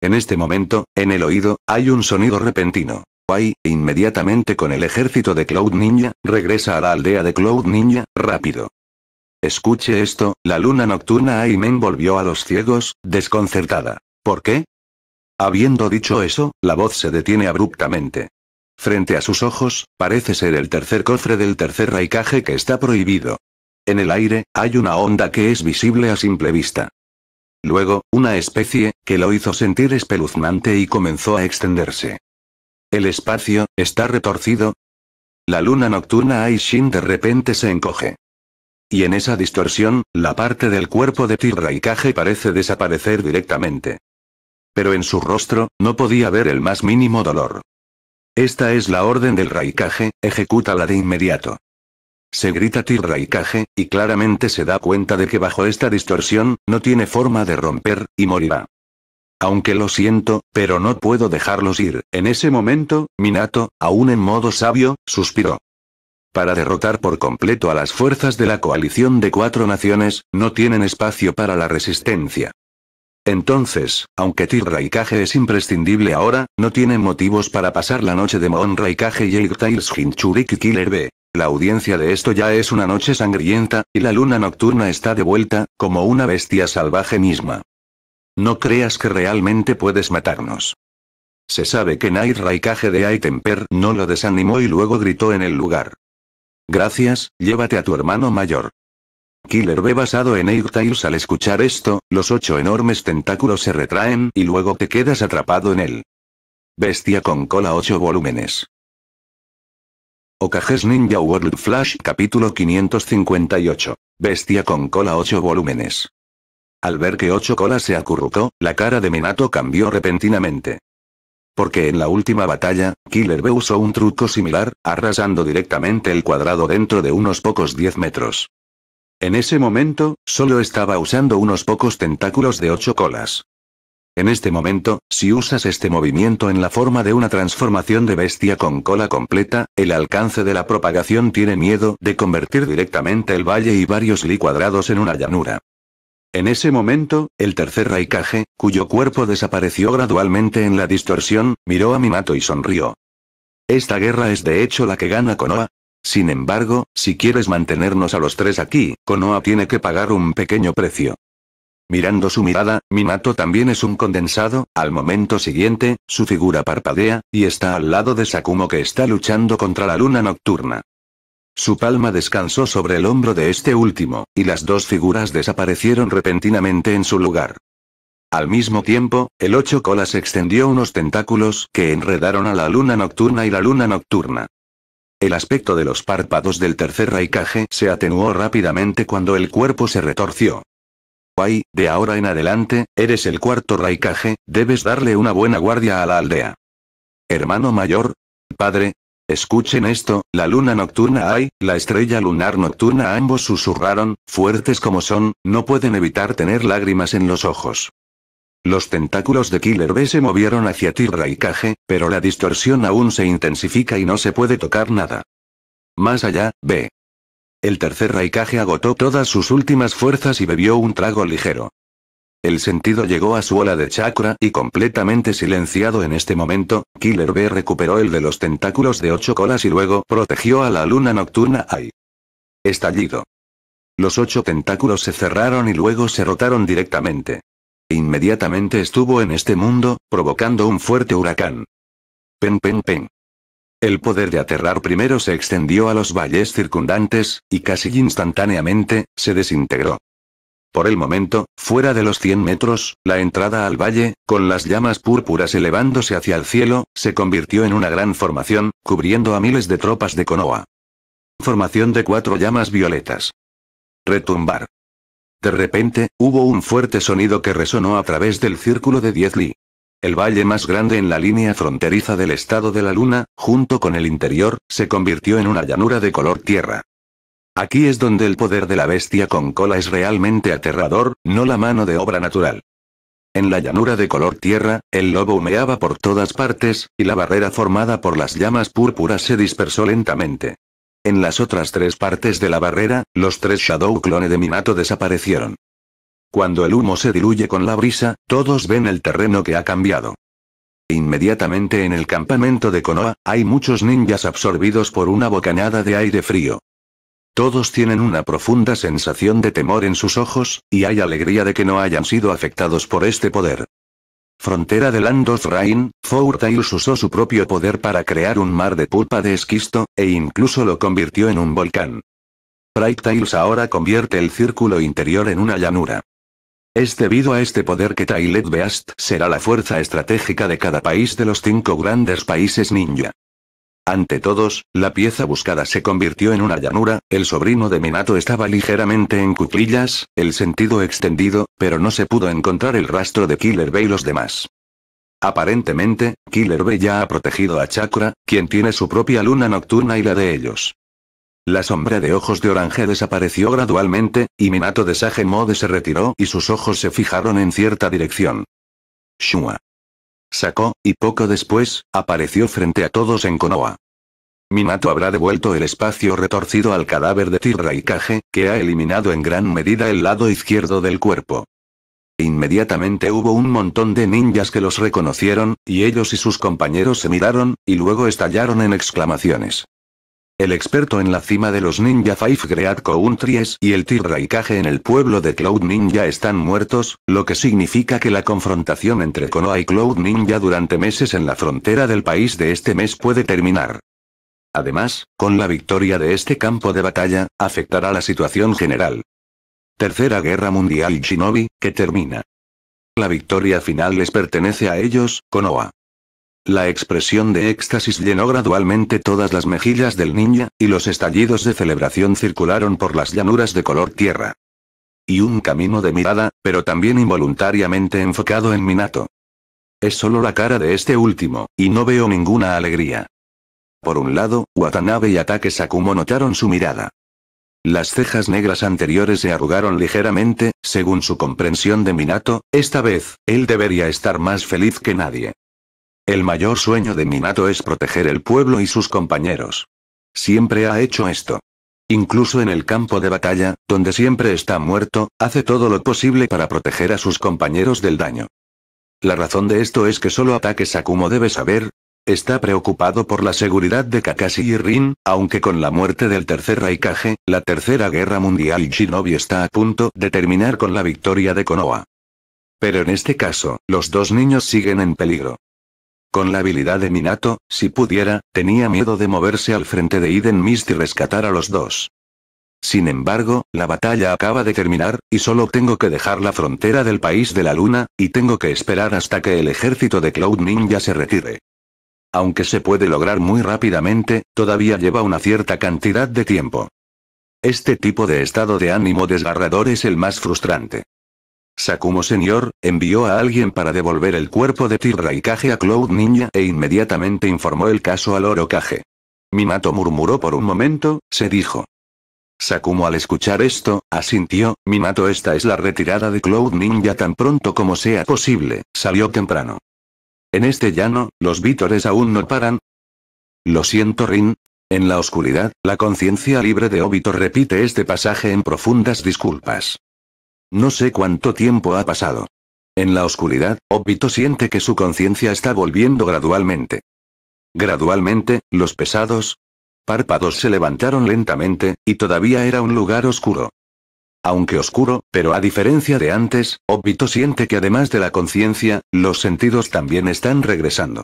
[SPEAKER 1] En este momento, en el oído, hay un sonido repentino. Wai, inmediatamente con el ejército de Cloud Ninja, regresa a la aldea de Cloud Ninja, rápido. Escuche esto, la luna nocturna Aimen volvió a los ciegos, desconcertada. ¿Por qué? Habiendo dicho eso, la voz se detiene abruptamente. Frente a sus ojos, parece ser el tercer cofre del tercer raikaje que está prohibido. En el aire, hay una onda que es visible a simple vista. Luego, una especie, que lo hizo sentir espeluznante y comenzó a extenderse. El espacio, está retorcido. La luna nocturna Aishin de repente se encoge. Y en esa distorsión, la parte del cuerpo de Tirraikage parece desaparecer directamente. Pero en su rostro, no podía ver el más mínimo dolor. Esta es la orden del Raikage, ejecútala de inmediato. Se grita Tir Raikage, y claramente se da cuenta de que bajo esta distorsión, no tiene forma de romper, y morirá. Aunque lo siento, pero no puedo dejarlos ir. En ese momento, Minato, aún en modo sabio, suspiró. Para derrotar por completo a las fuerzas de la coalición de cuatro naciones, no tienen espacio para la resistencia. Entonces, aunque Tir Raikage es imprescindible ahora, no tiene motivos para pasar la noche de Moon Raikage y Tails Hinchuriki Killer B. La audiencia de esto ya es una noche sangrienta, y la luna nocturna está de vuelta, como una bestia salvaje misma. No creas que realmente puedes matarnos. Se sabe que Night Raikage de Aitemper no lo desanimó y luego gritó en el lugar. Gracias, llévate a tu hermano mayor. Killer B basado en Eight al escuchar esto, los ocho enormes tentáculos se retraen y luego te quedas atrapado en él. Bestia con cola 8 volúmenes. Okages Ninja World Flash capítulo 558. Bestia con cola 8 volúmenes. Al ver que ocho colas se acurrucó, la cara de Minato cambió repentinamente. Porque en la última batalla, Killer B usó un truco similar, arrasando directamente el cuadrado dentro de unos pocos 10 metros. En ese momento, solo estaba usando unos pocos tentáculos de ocho colas. En este momento, si usas este movimiento en la forma de una transformación de bestia con cola completa, el alcance de la propagación tiene miedo de convertir directamente el valle y varios li cuadrados en una llanura. En ese momento, el tercer Raikage, cuyo cuerpo desapareció gradualmente en la distorsión, miró a mato y sonrió. Esta guerra es de hecho la que gana Konoha, sin embargo, si quieres mantenernos a los tres aquí, Konoha tiene que pagar un pequeño precio. Mirando su mirada, Minato también es un condensado, al momento siguiente, su figura parpadea, y está al lado de Sakumo que está luchando contra la luna nocturna. Su palma descansó sobre el hombro de este último, y las dos figuras desaparecieron repentinamente en su lugar. Al mismo tiempo, el ocho colas extendió unos tentáculos que enredaron a la luna nocturna y la luna nocturna el aspecto de los párpados del tercer raicaje se atenuó rápidamente cuando el cuerpo se retorció. Guay, de ahora en adelante, eres el cuarto raicaje, debes darle una buena guardia a la aldea. Hermano mayor, padre, Escuchen esto, la luna nocturna hay, la estrella lunar nocturna ambos susurraron, fuertes como son, no pueden evitar tener lágrimas en los ojos. Los tentáculos de Killer B se movieron hacia Tirra y pero la distorsión aún se intensifica y no se puede tocar nada. Más allá, B. El tercer Raikage agotó todas sus últimas fuerzas y bebió un trago ligero. El sentido llegó a su ola de chakra y completamente silenciado en este momento, Killer B recuperó el de los tentáculos de ocho colas y luego protegió a la luna nocturna Ai. Estallido. Los ocho tentáculos se cerraron y luego se rotaron directamente. E inmediatamente estuvo en este mundo, provocando un fuerte huracán. Pen pen pen. El poder de aterrar primero se extendió a los valles circundantes, y casi instantáneamente, se desintegró. Por el momento, fuera de los 100 metros, la entrada al valle, con las llamas púrpuras elevándose hacia el cielo, se convirtió en una gran formación, cubriendo a miles de tropas de Konoha. Formación de cuatro llamas violetas. Retumbar. De repente, hubo un fuerte sonido que resonó a través del círculo de 10 li. El valle más grande en la línea fronteriza del estado de la Luna, junto con el interior, se convirtió en una llanura de color tierra. Aquí es donde el poder de la bestia con cola es realmente aterrador, no la mano de obra natural. En la llanura de color tierra, el lobo humeaba por todas partes, y la barrera formada por las llamas púrpuras se dispersó lentamente. En las otras tres partes de la barrera, los tres Shadow clone de Minato desaparecieron. Cuando el humo se diluye con la brisa, todos ven el terreno que ha cambiado. Inmediatamente en el campamento de Konoha, hay muchos ninjas absorbidos por una bocanada de aire frío. Todos tienen una profunda sensación de temor en sus ojos, y hay alegría de que no hayan sido afectados por este poder frontera de Landos Rain, Fourtails usó su propio poder para crear un mar de pulpa de esquisto, e incluso lo convirtió en un volcán. Pride ahora convierte el círculo interior en una llanura. Es debido a este poder que Tailed Beast será la fuerza estratégica de cada país de los cinco grandes países ninja. Ante todos, la pieza buscada se convirtió en una llanura, el sobrino de Minato estaba ligeramente en cuclillas, el sentido extendido, pero no se pudo encontrar el rastro de Killer Bay y los demás. Aparentemente, Killer B ya ha protegido a Chakra, quien tiene su propia luna nocturna y la de ellos. La sombra de ojos de Orange desapareció gradualmente, y Minato de Sage Mode se retiró y sus ojos se fijaron en cierta dirección. Shua sacó, y poco después, apareció frente a todos en Konoha. Minato habrá devuelto el espacio retorcido al cadáver de Tirra que ha eliminado en gran medida el lado izquierdo del cuerpo. Inmediatamente hubo un montón de ninjas que los reconocieron, y ellos y sus compañeros se miraron, y luego estallaron en exclamaciones el experto en la cima de los Ninja Five Great Countries y el y en el pueblo de Cloud Ninja están muertos, lo que significa que la confrontación entre Konoha y Cloud Ninja durante meses en la frontera del país de este mes puede terminar. Además, con la victoria de este campo de batalla, afectará la situación general. Tercera Guerra Mundial Shinobi, que termina. La victoria final les pertenece a ellos, Konoha. La expresión de éxtasis llenó gradualmente todas las mejillas del niño, y los estallidos de celebración circularon por las llanuras de color tierra. Y un camino de mirada, pero también involuntariamente enfocado en Minato. Es solo la cara de este último, y no veo ninguna alegría. Por un lado, Watanabe y Ataque Sakumo notaron su mirada. Las cejas negras anteriores se arrugaron ligeramente, según su comprensión de Minato, esta vez, él debería estar más feliz que nadie. El mayor sueño de Minato es proteger el pueblo y sus compañeros. Siempre ha hecho esto. Incluso en el campo de batalla, donde siempre está muerto, hace todo lo posible para proteger a sus compañeros del daño. La razón de esto es que solo ataque Sakumo debe saber. Está preocupado por la seguridad de Kakashi y Rin, aunque con la muerte del tercer Raikage, la tercera guerra mundial Shinobi está a punto de terminar con la victoria de Konoha. Pero en este caso, los dos niños siguen en peligro. Con la habilidad de Minato, si pudiera, tenía miedo de moverse al frente de Iden Mist y rescatar a los dos. Sin embargo, la batalla acaba de terminar, y solo tengo que dejar la frontera del país de la luna, y tengo que esperar hasta que el ejército de Cloud Ninja se retire. Aunque se puede lograr muy rápidamente, todavía lleva una cierta cantidad de tiempo. Este tipo de estado de ánimo desgarrador es el más frustrante. Sakumo señor, envió a alguien para devolver el cuerpo de Tirra y Kage a Cloud Ninja e inmediatamente informó el caso al Oro Kage. Minato murmuró por un momento, se dijo. Sakumo al escuchar esto, asintió, Minato esta es la retirada de Cloud Ninja tan pronto como sea posible, salió temprano. En este llano, los vítores aún no paran. Lo siento Rin. En la oscuridad, la conciencia libre de Obito repite este pasaje en profundas disculpas. No sé cuánto tiempo ha pasado. En la oscuridad, Obito siente que su conciencia está volviendo gradualmente. Gradualmente, los pesados párpados se levantaron lentamente, y todavía era un lugar oscuro. Aunque oscuro, pero a diferencia de antes, Obito siente que además de la conciencia, los sentidos también están regresando.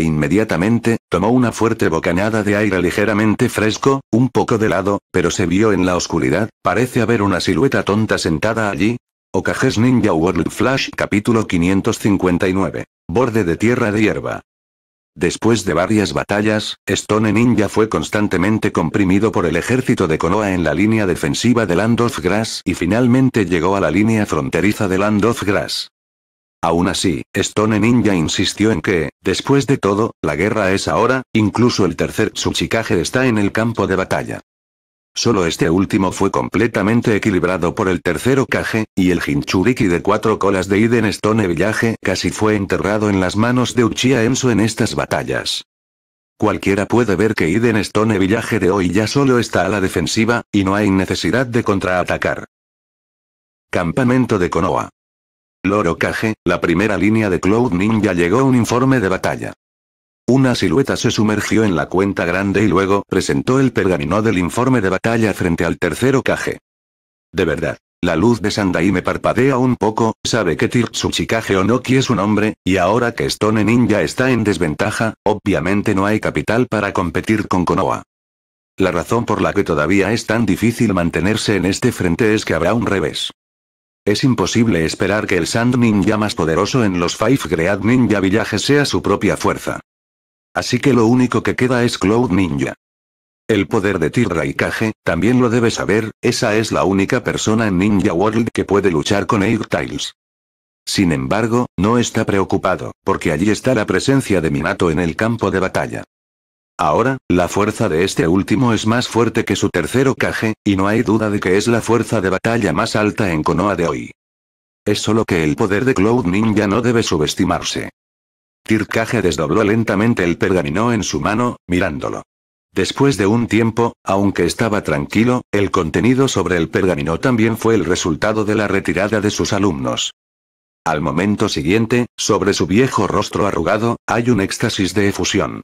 [SPEAKER 1] Inmediatamente, tomó una fuerte bocanada de aire ligeramente fresco, un poco de lado, pero se vio en la oscuridad, parece haber una silueta tonta sentada allí. Okages Ninja World Flash capítulo 559. Borde de tierra de hierba. Después de varias batallas, Stone Ninja fue constantemente comprimido por el ejército de Konoha en la línea defensiva de Land of Grass y finalmente llegó a la línea fronteriza de Land of Grass. Aún así, Stone Ninja insistió en que, después de todo, la guerra es ahora, incluso el tercer Tsuchikage está en el campo de batalla. Solo este último fue completamente equilibrado por el tercero Kage, y el Hinchuriki de cuatro colas de Iden Stone Village casi fue enterrado en las manos de Uchiha Enso en estas batallas. Cualquiera puede ver que Iden Stone Village de hoy ya solo está a la defensiva, y no hay necesidad de contraatacar. Campamento de Konoha. Loro Kage, la primera línea de Cloud Ninja llegó un informe de batalla. Una silueta se sumergió en la cuenta grande y luego presentó el pergamino del informe de batalla frente al tercero Kage. De verdad. La luz de Sandai me parpadea un poco, sabe que Tirtsuchi Kage Onoki es un hombre, y ahora que Stone Ninja está en desventaja, obviamente no hay capital para competir con Konoha. La razón por la que todavía es tan difícil mantenerse en este frente es que habrá un revés. Es imposible esperar que el Sand Ninja más poderoso en los Five Great Ninja Villages sea su propia fuerza. Así que lo único que queda es Cloud Ninja. El poder de Tierra y Kage, también lo debe saber, esa es la única persona en Ninja World que puede luchar con Tiles. Sin embargo, no está preocupado, porque allí está la presencia de Minato en el campo de batalla. Ahora, la fuerza de este último es más fuerte que su tercero Kage, y no hay duda de que es la fuerza de batalla más alta en Konoha de hoy. Es solo que el poder de Cloud Ninja no debe subestimarse. Tirkage desdobló lentamente el pergamino en su mano, mirándolo. Después de un tiempo, aunque estaba tranquilo, el contenido sobre el pergamino también fue el resultado de la retirada de sus alumnos. Al momento siguiente, sobre su viejo rostro arrugado, hay un éxtasis de efusión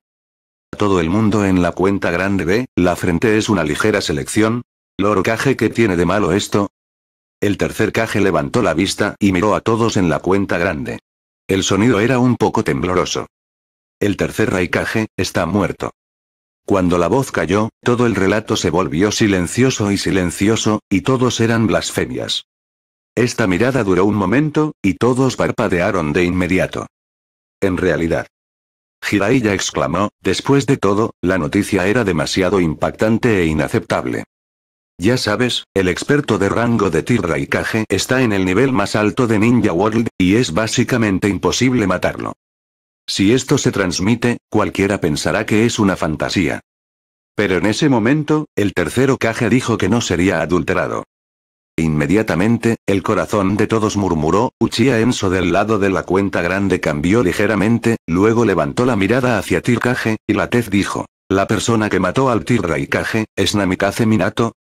[SPEAKER 1] todo el mundo en la cuenta grande B, la frente es una ligera selección. Loro caje ¿qué tiene de malo esto? El tercer caje levantó la vista y miró a todos en la cuenta grande. El sonido era un poco tembloroso. El tercer Raikage, está muerto. Cuando la voz cayó, todo el relato se volvió silencioso y silencioso, y todos eran blasfemias. Esta mirada duró un momento, y todos parpadearon de inmediato. En realidad, Hiraiya exclamó, después de todo, la noticia era demasiado impactante e inaceptable. Ya sabes, el experto de rango de Tirra y Kage está en el nivel más alto de Ninja World, y es básicamente imposible matarlo. Si esto se transmite, cualquiera pensará que es una fantasía. Pero en ese momento, el tercero Kage dijo que no sería adulterado. Inmediatamente, el corazón de todos murmuró, Uchiha Enso del lado de la cuenta grande cambió ligeramente, luego levantó la mirada hacia Tirkage, y la tez dijo, la persona que mató al Tirraikage, es Namikaze Minato,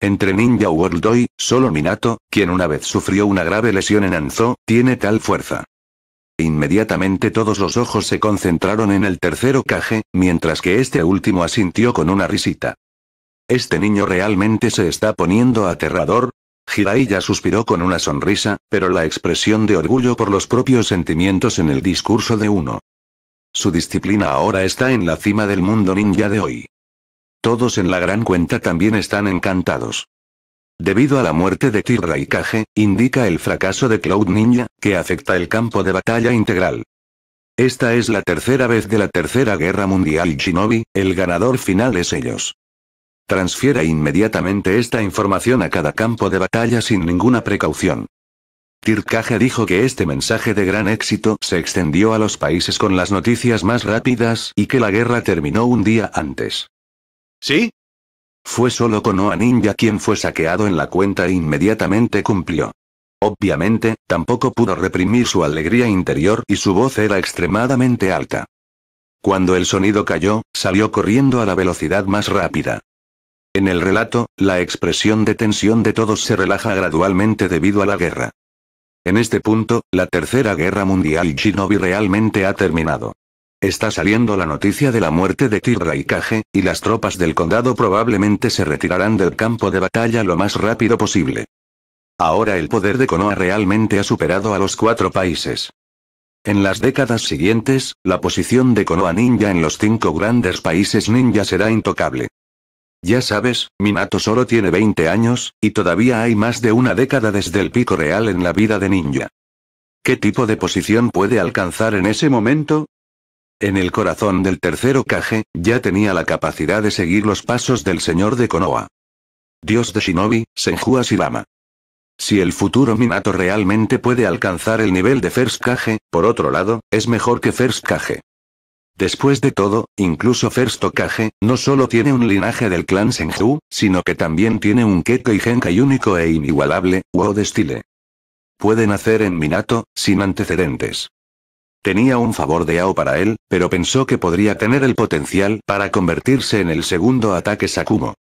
[SPEAKER 1] entre Ninja World Doy, solo Minato, quien una vez sufrió una grave lesión en Anzo, tiene tal fuerza. Inmediatamente todos los ojos se concentraron en el tercero Kage, mientras que este último asintió con una risita. Este niño realmente se está poniendo aterrador, Hiraiya suspiró con una sonrisa, pero la expresión de orgullo por los propios sentimientos en el discurso de uno. Su disciplina ahora está en la cima del mundo ninja de hoy. Todos en la gran cuenta también están encantados. Debido a la muerte de Tirra y Kage, indica el fracaso de Cloud Ninja, que afecta el campo de batalla integral. Esta es la tercera vez de la Tercera Guerra Mundial Shinobi, el ganador final es ellos. Transfiera inmediatamente esta información a cada campo de batalla sin ninguna precaución. Tirkaje dijo que este mensaje de gran éxito se extendió a los países con las noticias más rápidas y que la guerra terminó un día antes. ¿Sí? Fue solo Konoha Ninja quien fue saqueado en la cuenta e inmediatamente cumplió. Obviamente, tampoco pudo reprimir su alegría interior y su voz era extremadamente alta. Cuando el sonido cayó, salió corriendo a la velocidad más rápida. En el relato, la expresión de tensión de todos se relaja gradualmente debido a la guerra. En este punto, la Tercera Guerra Mundial Shinobi realmente ha terminado. Está saliendo la noticia de la muerte de Tirra y Kage, y las tropas del condado probablemente se retirarán del campo de batalla lo más rápido posible. Ahora el poder de Konoha realmente ha superado a los cuatro países. En las décadas siguientes, la posición de Konoha ninja en los cinco grandes países ninja será intocable. Ya sabes, Minato solo tiene 20 años, y todavía hay más de una década desde el pico real en la vida de ninja. ¿Qué tipo de posición puede alcanzar en ese momento? En el corazón del tercero Kage, ya tenía la capacidad de seguir los pasos del señor de Konoha. Dios de Shinobi, Senju Asirama. Si el futuro Minato realmente puede alcanzar el nivel de First Kage, por otro lado, es mejor que First Kage. Después de todo, incluso First no solo tiene un linaje del clan Senju, sino que también tiene un Kekkei Genkai único e inigualable, wow de Pueden Puede nacer en Minato, sin antecedentes. Tenía un favor de Ao para él, pero pensó que podría tener el potencial para convertirse en el segundo ataque Sakumo.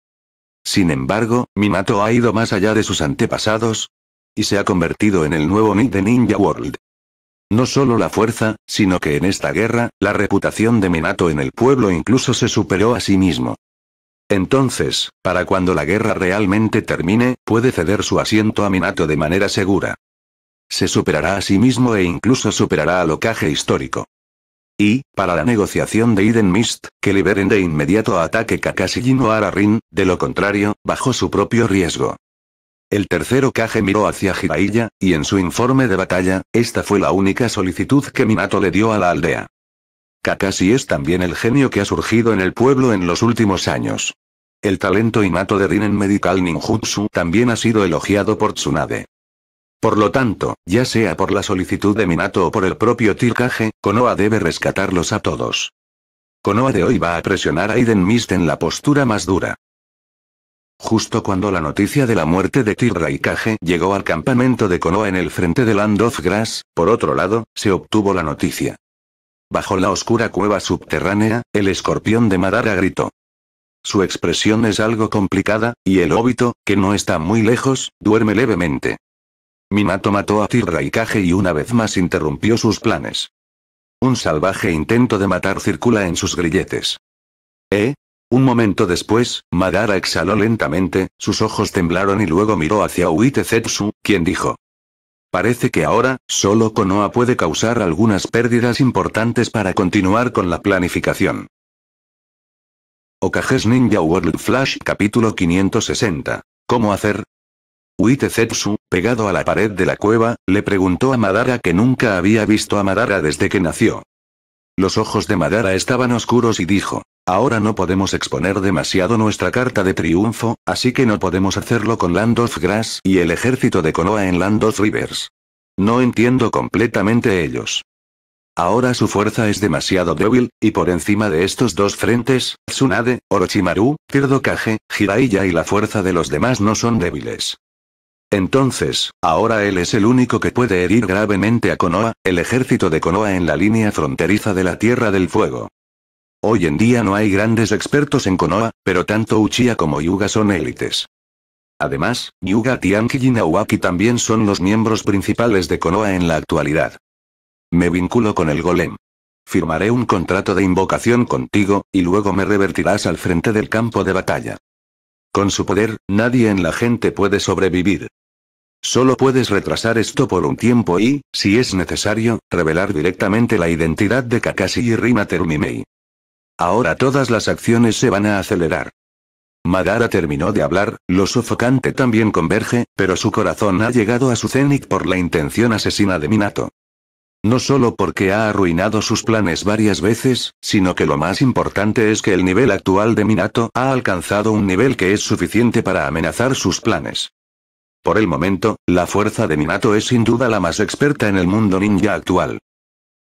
[SPEAKER 1] Sin embargo, Minato ha ido más allá de sus antepasados, y se ha convertido en el nuevo Mid de Ninja World. No solo la fuerza, sino que en esta guerra, la reputación de Minato en el pueblo incluso se superó a sí mismo. Entonces, para cuando la guerra realmente termine, puede ceder su asiento a Minato de manera segura. Se superará a sí mismo e incluso superará al ocaje histórico. Y, para la negociación de Eden Mist, que liberen de inmediato a ataque Kakashi a Rin, de lo contrario, bajo su propio riesgo. El tercero Kage miró hacia Jiraiya, y en su informe de batalla, esta fue la única solicitud que Minato le dio a la aldea. Kakashi es también el genio que ha surgido en el pueblo en los últimos años. El talento innato de Rin Medical Ninjutsu también ha sido elogiado por Tsunade. Por lo tanto, ya sea por la solicitud de Minato o por el propio Tilkage, Konoha debe rescatarlos a todos. Konoha de hoy va a presionar a Aiden Mist en la postura más dura. Justo cuando la noticia de la muerte de Tirraikage llegó al campamento de Konoha en el frente de Land of Grass, por otro lado, se obtuvo la noticia. Bajo la oscura cueva subterránea, el escorpión de Madara gritó. Su expresión es algo complicada, y el óbito, que no está muy lejos, duerme levemente. Minato mató a Tirraikage y y una vez más interrumpió sus planes. Un salvaje intento de matar circula en sus grilletes. ¿Eh? Un momento después, Madara exhaló lentamente, sus ojos temblaron y luego miró hacia Zetsu, quien dijo. Parece que ahora, solo Konoha puede causar algunas pérdidas importantes para continuar con la planificación. Okages Ninja World Flash capítulo 560. ¿Cómo hacer? Zetsu, pegado a la pared de la cueva, le preguntó a Madara que nunca había visto a Madara desde que nació. Los ojos de Madara estaban oscuros y dijo. Ahora no podemos exponer demasiado nuestra carta de triunfo, así que no podemos hacerlo con Land of Grass y el ejército de Konoha en Land of Rivers. No entiendo completamente ellos. Ahora su fuerza es demasiado débil, y por encima de estos dos frentes, Tsunade, Orochimaru, Tirdokage, Jiraiya y la fuerza de los demás no son débiles. Entonces, ahora él es el único que puede herir gravemente a Konoha, el ejército de Konoha en la línea fronteriza de la Tierra del Fuego. Hoy en día no hay grandes expertos en Konoha, pero tanto Uchiha como Yuga son élites. Además, Yuga Tianqi y Nawaki también son los miembros principales de Konoha en la actualidad. Me vinculo con el golem. Firmaré un contrato de invocación contigo, y luego me revertirás al frente del campo de batalla. Con su poder, nadie en la gente puede sobrevivir. Solo puedes retrasar esto por un tiempo y, si es necesario, revelar directamente la identidad de Kakashi y Rima Termimei. Ahora todas las acciones se van a acelerar. Madara terminó de hablar, lo sofocante también converge, pero su corazón ha llegado a su zenith por la intención asesina de Minato. No solo porque ha arruinado sus planes varias veces, sino que lo más importante es que el nivel actual de Minato ha alcanzado un nivel que es suficiente para amenazar sus planes. Por el momento, la fuerza de Minato es sin duda la más experta en el mundo ninja actual.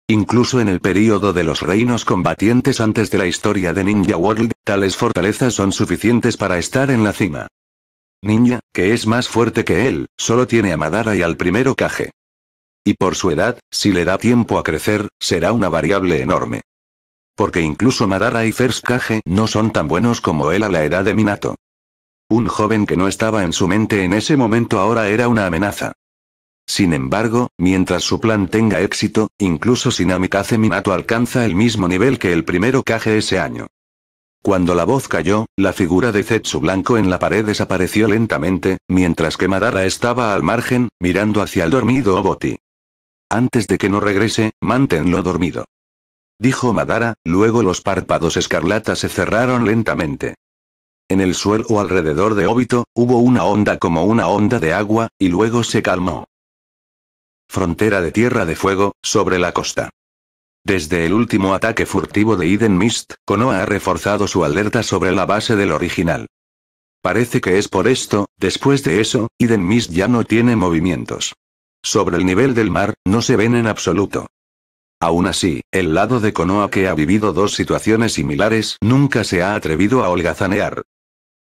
[SPEAKER 1] Incluso en el período de los reinos combatientes antes de la historia de Ninja World, tales fortalezas son suficientes para estar en la cima. Ninja, que es más fuerte que él, solo tiene a Madara y al primero Kage. Y por su edad, si le da tiempo a crecer, será una variable enorme. Porque incluso Madara y First Kage no son tan buenos como él a la edad de Minato. Un joven que no estaba en su mente en ese momento ahora era una amenaza. Sin embargo, mientras su plan tenga éxito, incluso si Namikaze Minato alcanza el mismo nivel que el primero Kage ese año. Cuando la voz cayó, la figura de Zetsu blanco en la pared desapareció lentamente, mientras que Madara estaba al margen, mirando hacia el dormido Oboti. Antes de que no regrese, manténlo dormido. Dijo Madara, luego los párpados escarlata se cerraron lentamente. En el suelo alrededor de Obito, hubo una onda como una onda de agua, y luego se calmó frontera de Tierra de Fuego, sobre la costa. Desde el último ataque furtivo de Eden Mist, Konoha ha reforzado su alerta sobre la base del original. Parece que es por esto, después de eso, Eden Mist ya no tiene movimientos. Sobre el nivel del mar, no se ven en absoluto. Aún así, el lado de Konoha que ha vivido dos situaciones similares nunca se ha atrevido a holgazanear,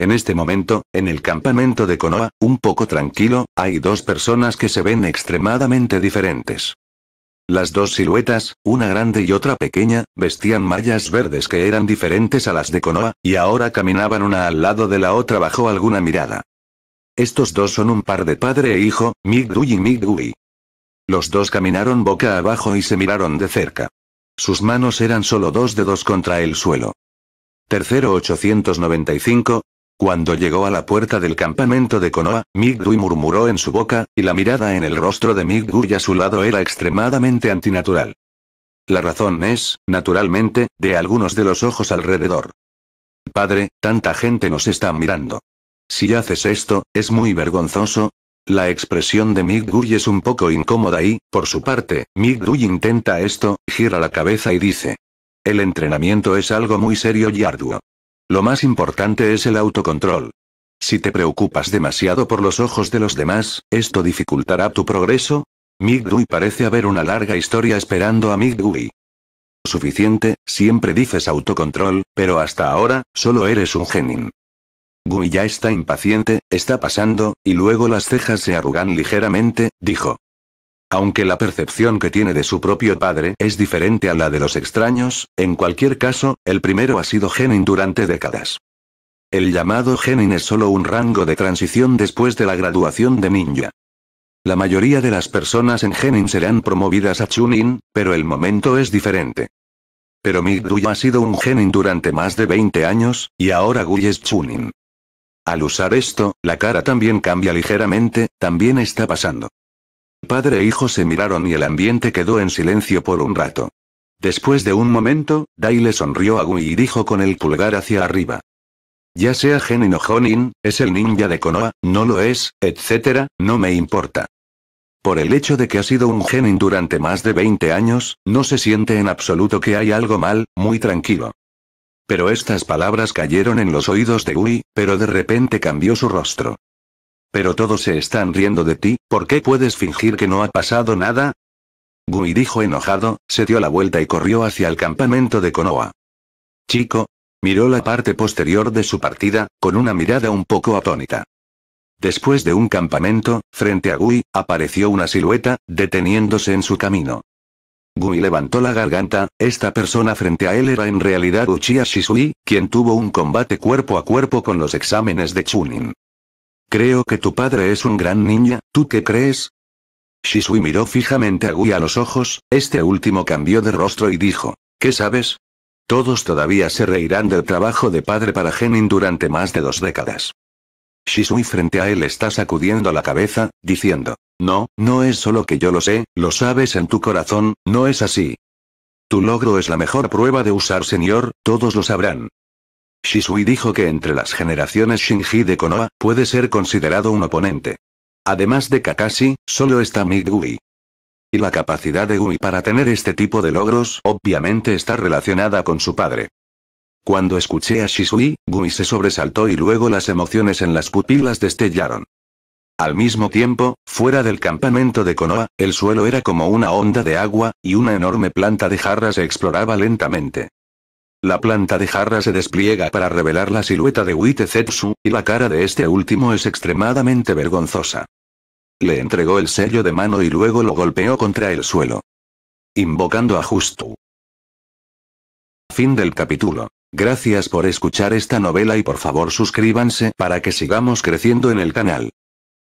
[SPEAKER 1] en este momento, en el campamento de Konoha, un poco tranquilo, hay dos personas que se ven extremadamente diferentes. Las dos siluetas, una grande y otra pequeña, vestían mallas verdes que eran diferentes a las de Konoha, y ahora caminaban una al lado de la otra bajo alguna mirada. Estos dos son un par de padre e hijo, Migdui y Migdui. Los dos caminaron boca abajo y se miraron de cerca. Sus manos eran solo dos dedos contra el suelo. Tercero 895, cuando llegó a la puerta del campamento de Konoha, Migdui murmuró en su boca, y la mirada en el rostro de Migdui a su lado era extremadamente antinatural. La razón es, naturalmente, de algunos de los ojos alrededor. Padre, tanta gente nos está mirando. Si haces esto, es muy vergonzoso. La expresión de Migdui es un poco incómoda y, por su parte, Migdui intenta esto, gira la cabeza y dice. El entrenamiento es algo muy serio y arduo. Lo más importante es el autocontrol. Si te preocupas demasiado por los ojos de los demás, esto dificultará tu progreso. Migdui parece haber una larga historia esperando a Migdui. Suficiente, siempre dices autocontrol, pero hasta ahora, solo eres un genin. Gui ya está impaciente, está pasando, y luego las cejas se arrugan ligeramente, dijo. Aunque la percepción que tiene de su propio padre es diferente a la de los extraños, en cualquier caso, el primero ha sido Genin durante décadas. El llamado Genin es solo un rango de transición después de la graduación de ninja. La mayoría de las personas en Genin serán promovidas a Chunin, pero el momento es diferente. Pero Migduya ha sido un Genin durante más de 20 años, y ahora Gui es Chunin. Al usar esto, la cara también cambia ligeramente, también está pasando. Padre e hijo se miraron y el ambiente quedó en silencio por un rato. Después de un momento, Dai le sonrió a Gui y dijo con el pulgar hacia arriba. Ya sea Genin o Jonin, es el ninja de Konoha, no lo es, etc., no me importa. Por el hecho de que ha sido un Genin durante más de 20 años, no se siente en absoluto que hay algo mal, muy tranquilo. Pero estas palabras cayeron en los oídos de Gui, pero de repente cambió su rostro. Pero todos se están riendo de ti, ¿por qué puedes fingir que no ha pasado nada? Gui dijo enojado, se dio la vuelta y corrió hacia el campamento de Konoha. Chico, miró la parte posterior de su partida, con una mirada un poco atónita. Después de un campamento, frente a Gui, apareció una silueta, deteniéndose en su camino. Gui levantó la garganta, esta persona frente a él era en realidad Uchiha Shisui, quien tuvo un combate cuerpo a cuerpo con los exámenes de Chunin. Creo que tu padre es un gran niño, ¿tú qué crees? Shisui miró fijamente a Gui a los ojos, este último cambió de rostro y dijo, ¿qué sabes? Todos todavía se reirán del trabajo de padre para Genin durante más de dos décadas. Shisui frente a él está sacudiendo la cabeza, diciendo, no, no es solo que yo lo sé, lo sabes en tu corazón, no es así. Tu logro es la mejor prueba de usar señor, todos lo sabrán. Shisui dijo que entre las generaciones Shinji de Konoha, puede ser considerado un oponente. Además de Kakashi, solo está Migui. Y la capacidad de Gui para tener este tipo de logros obviamente está relacionada con su padre. Cuando escuché a Shisui, Gui se sobresaltó y luego las emociones en las pupilas destellaron. Al mismo tiempo, fuera del campamento de Konoha, el suelo era como una onda de agua, y una enorme planta de jarra se exploraba lentamente. La planta de jarra se despliega para revelar la silueta de Zetsu, y la cara de este último es extremadamente vergonzosa. Le entregó el sello de mano y luego lo golpeó contra el suelo. Invocando a Justu. Fin del capítulo. Gracias por escuchar esta novela y por favor suscríbanse para que sigamos creciendo en el canal.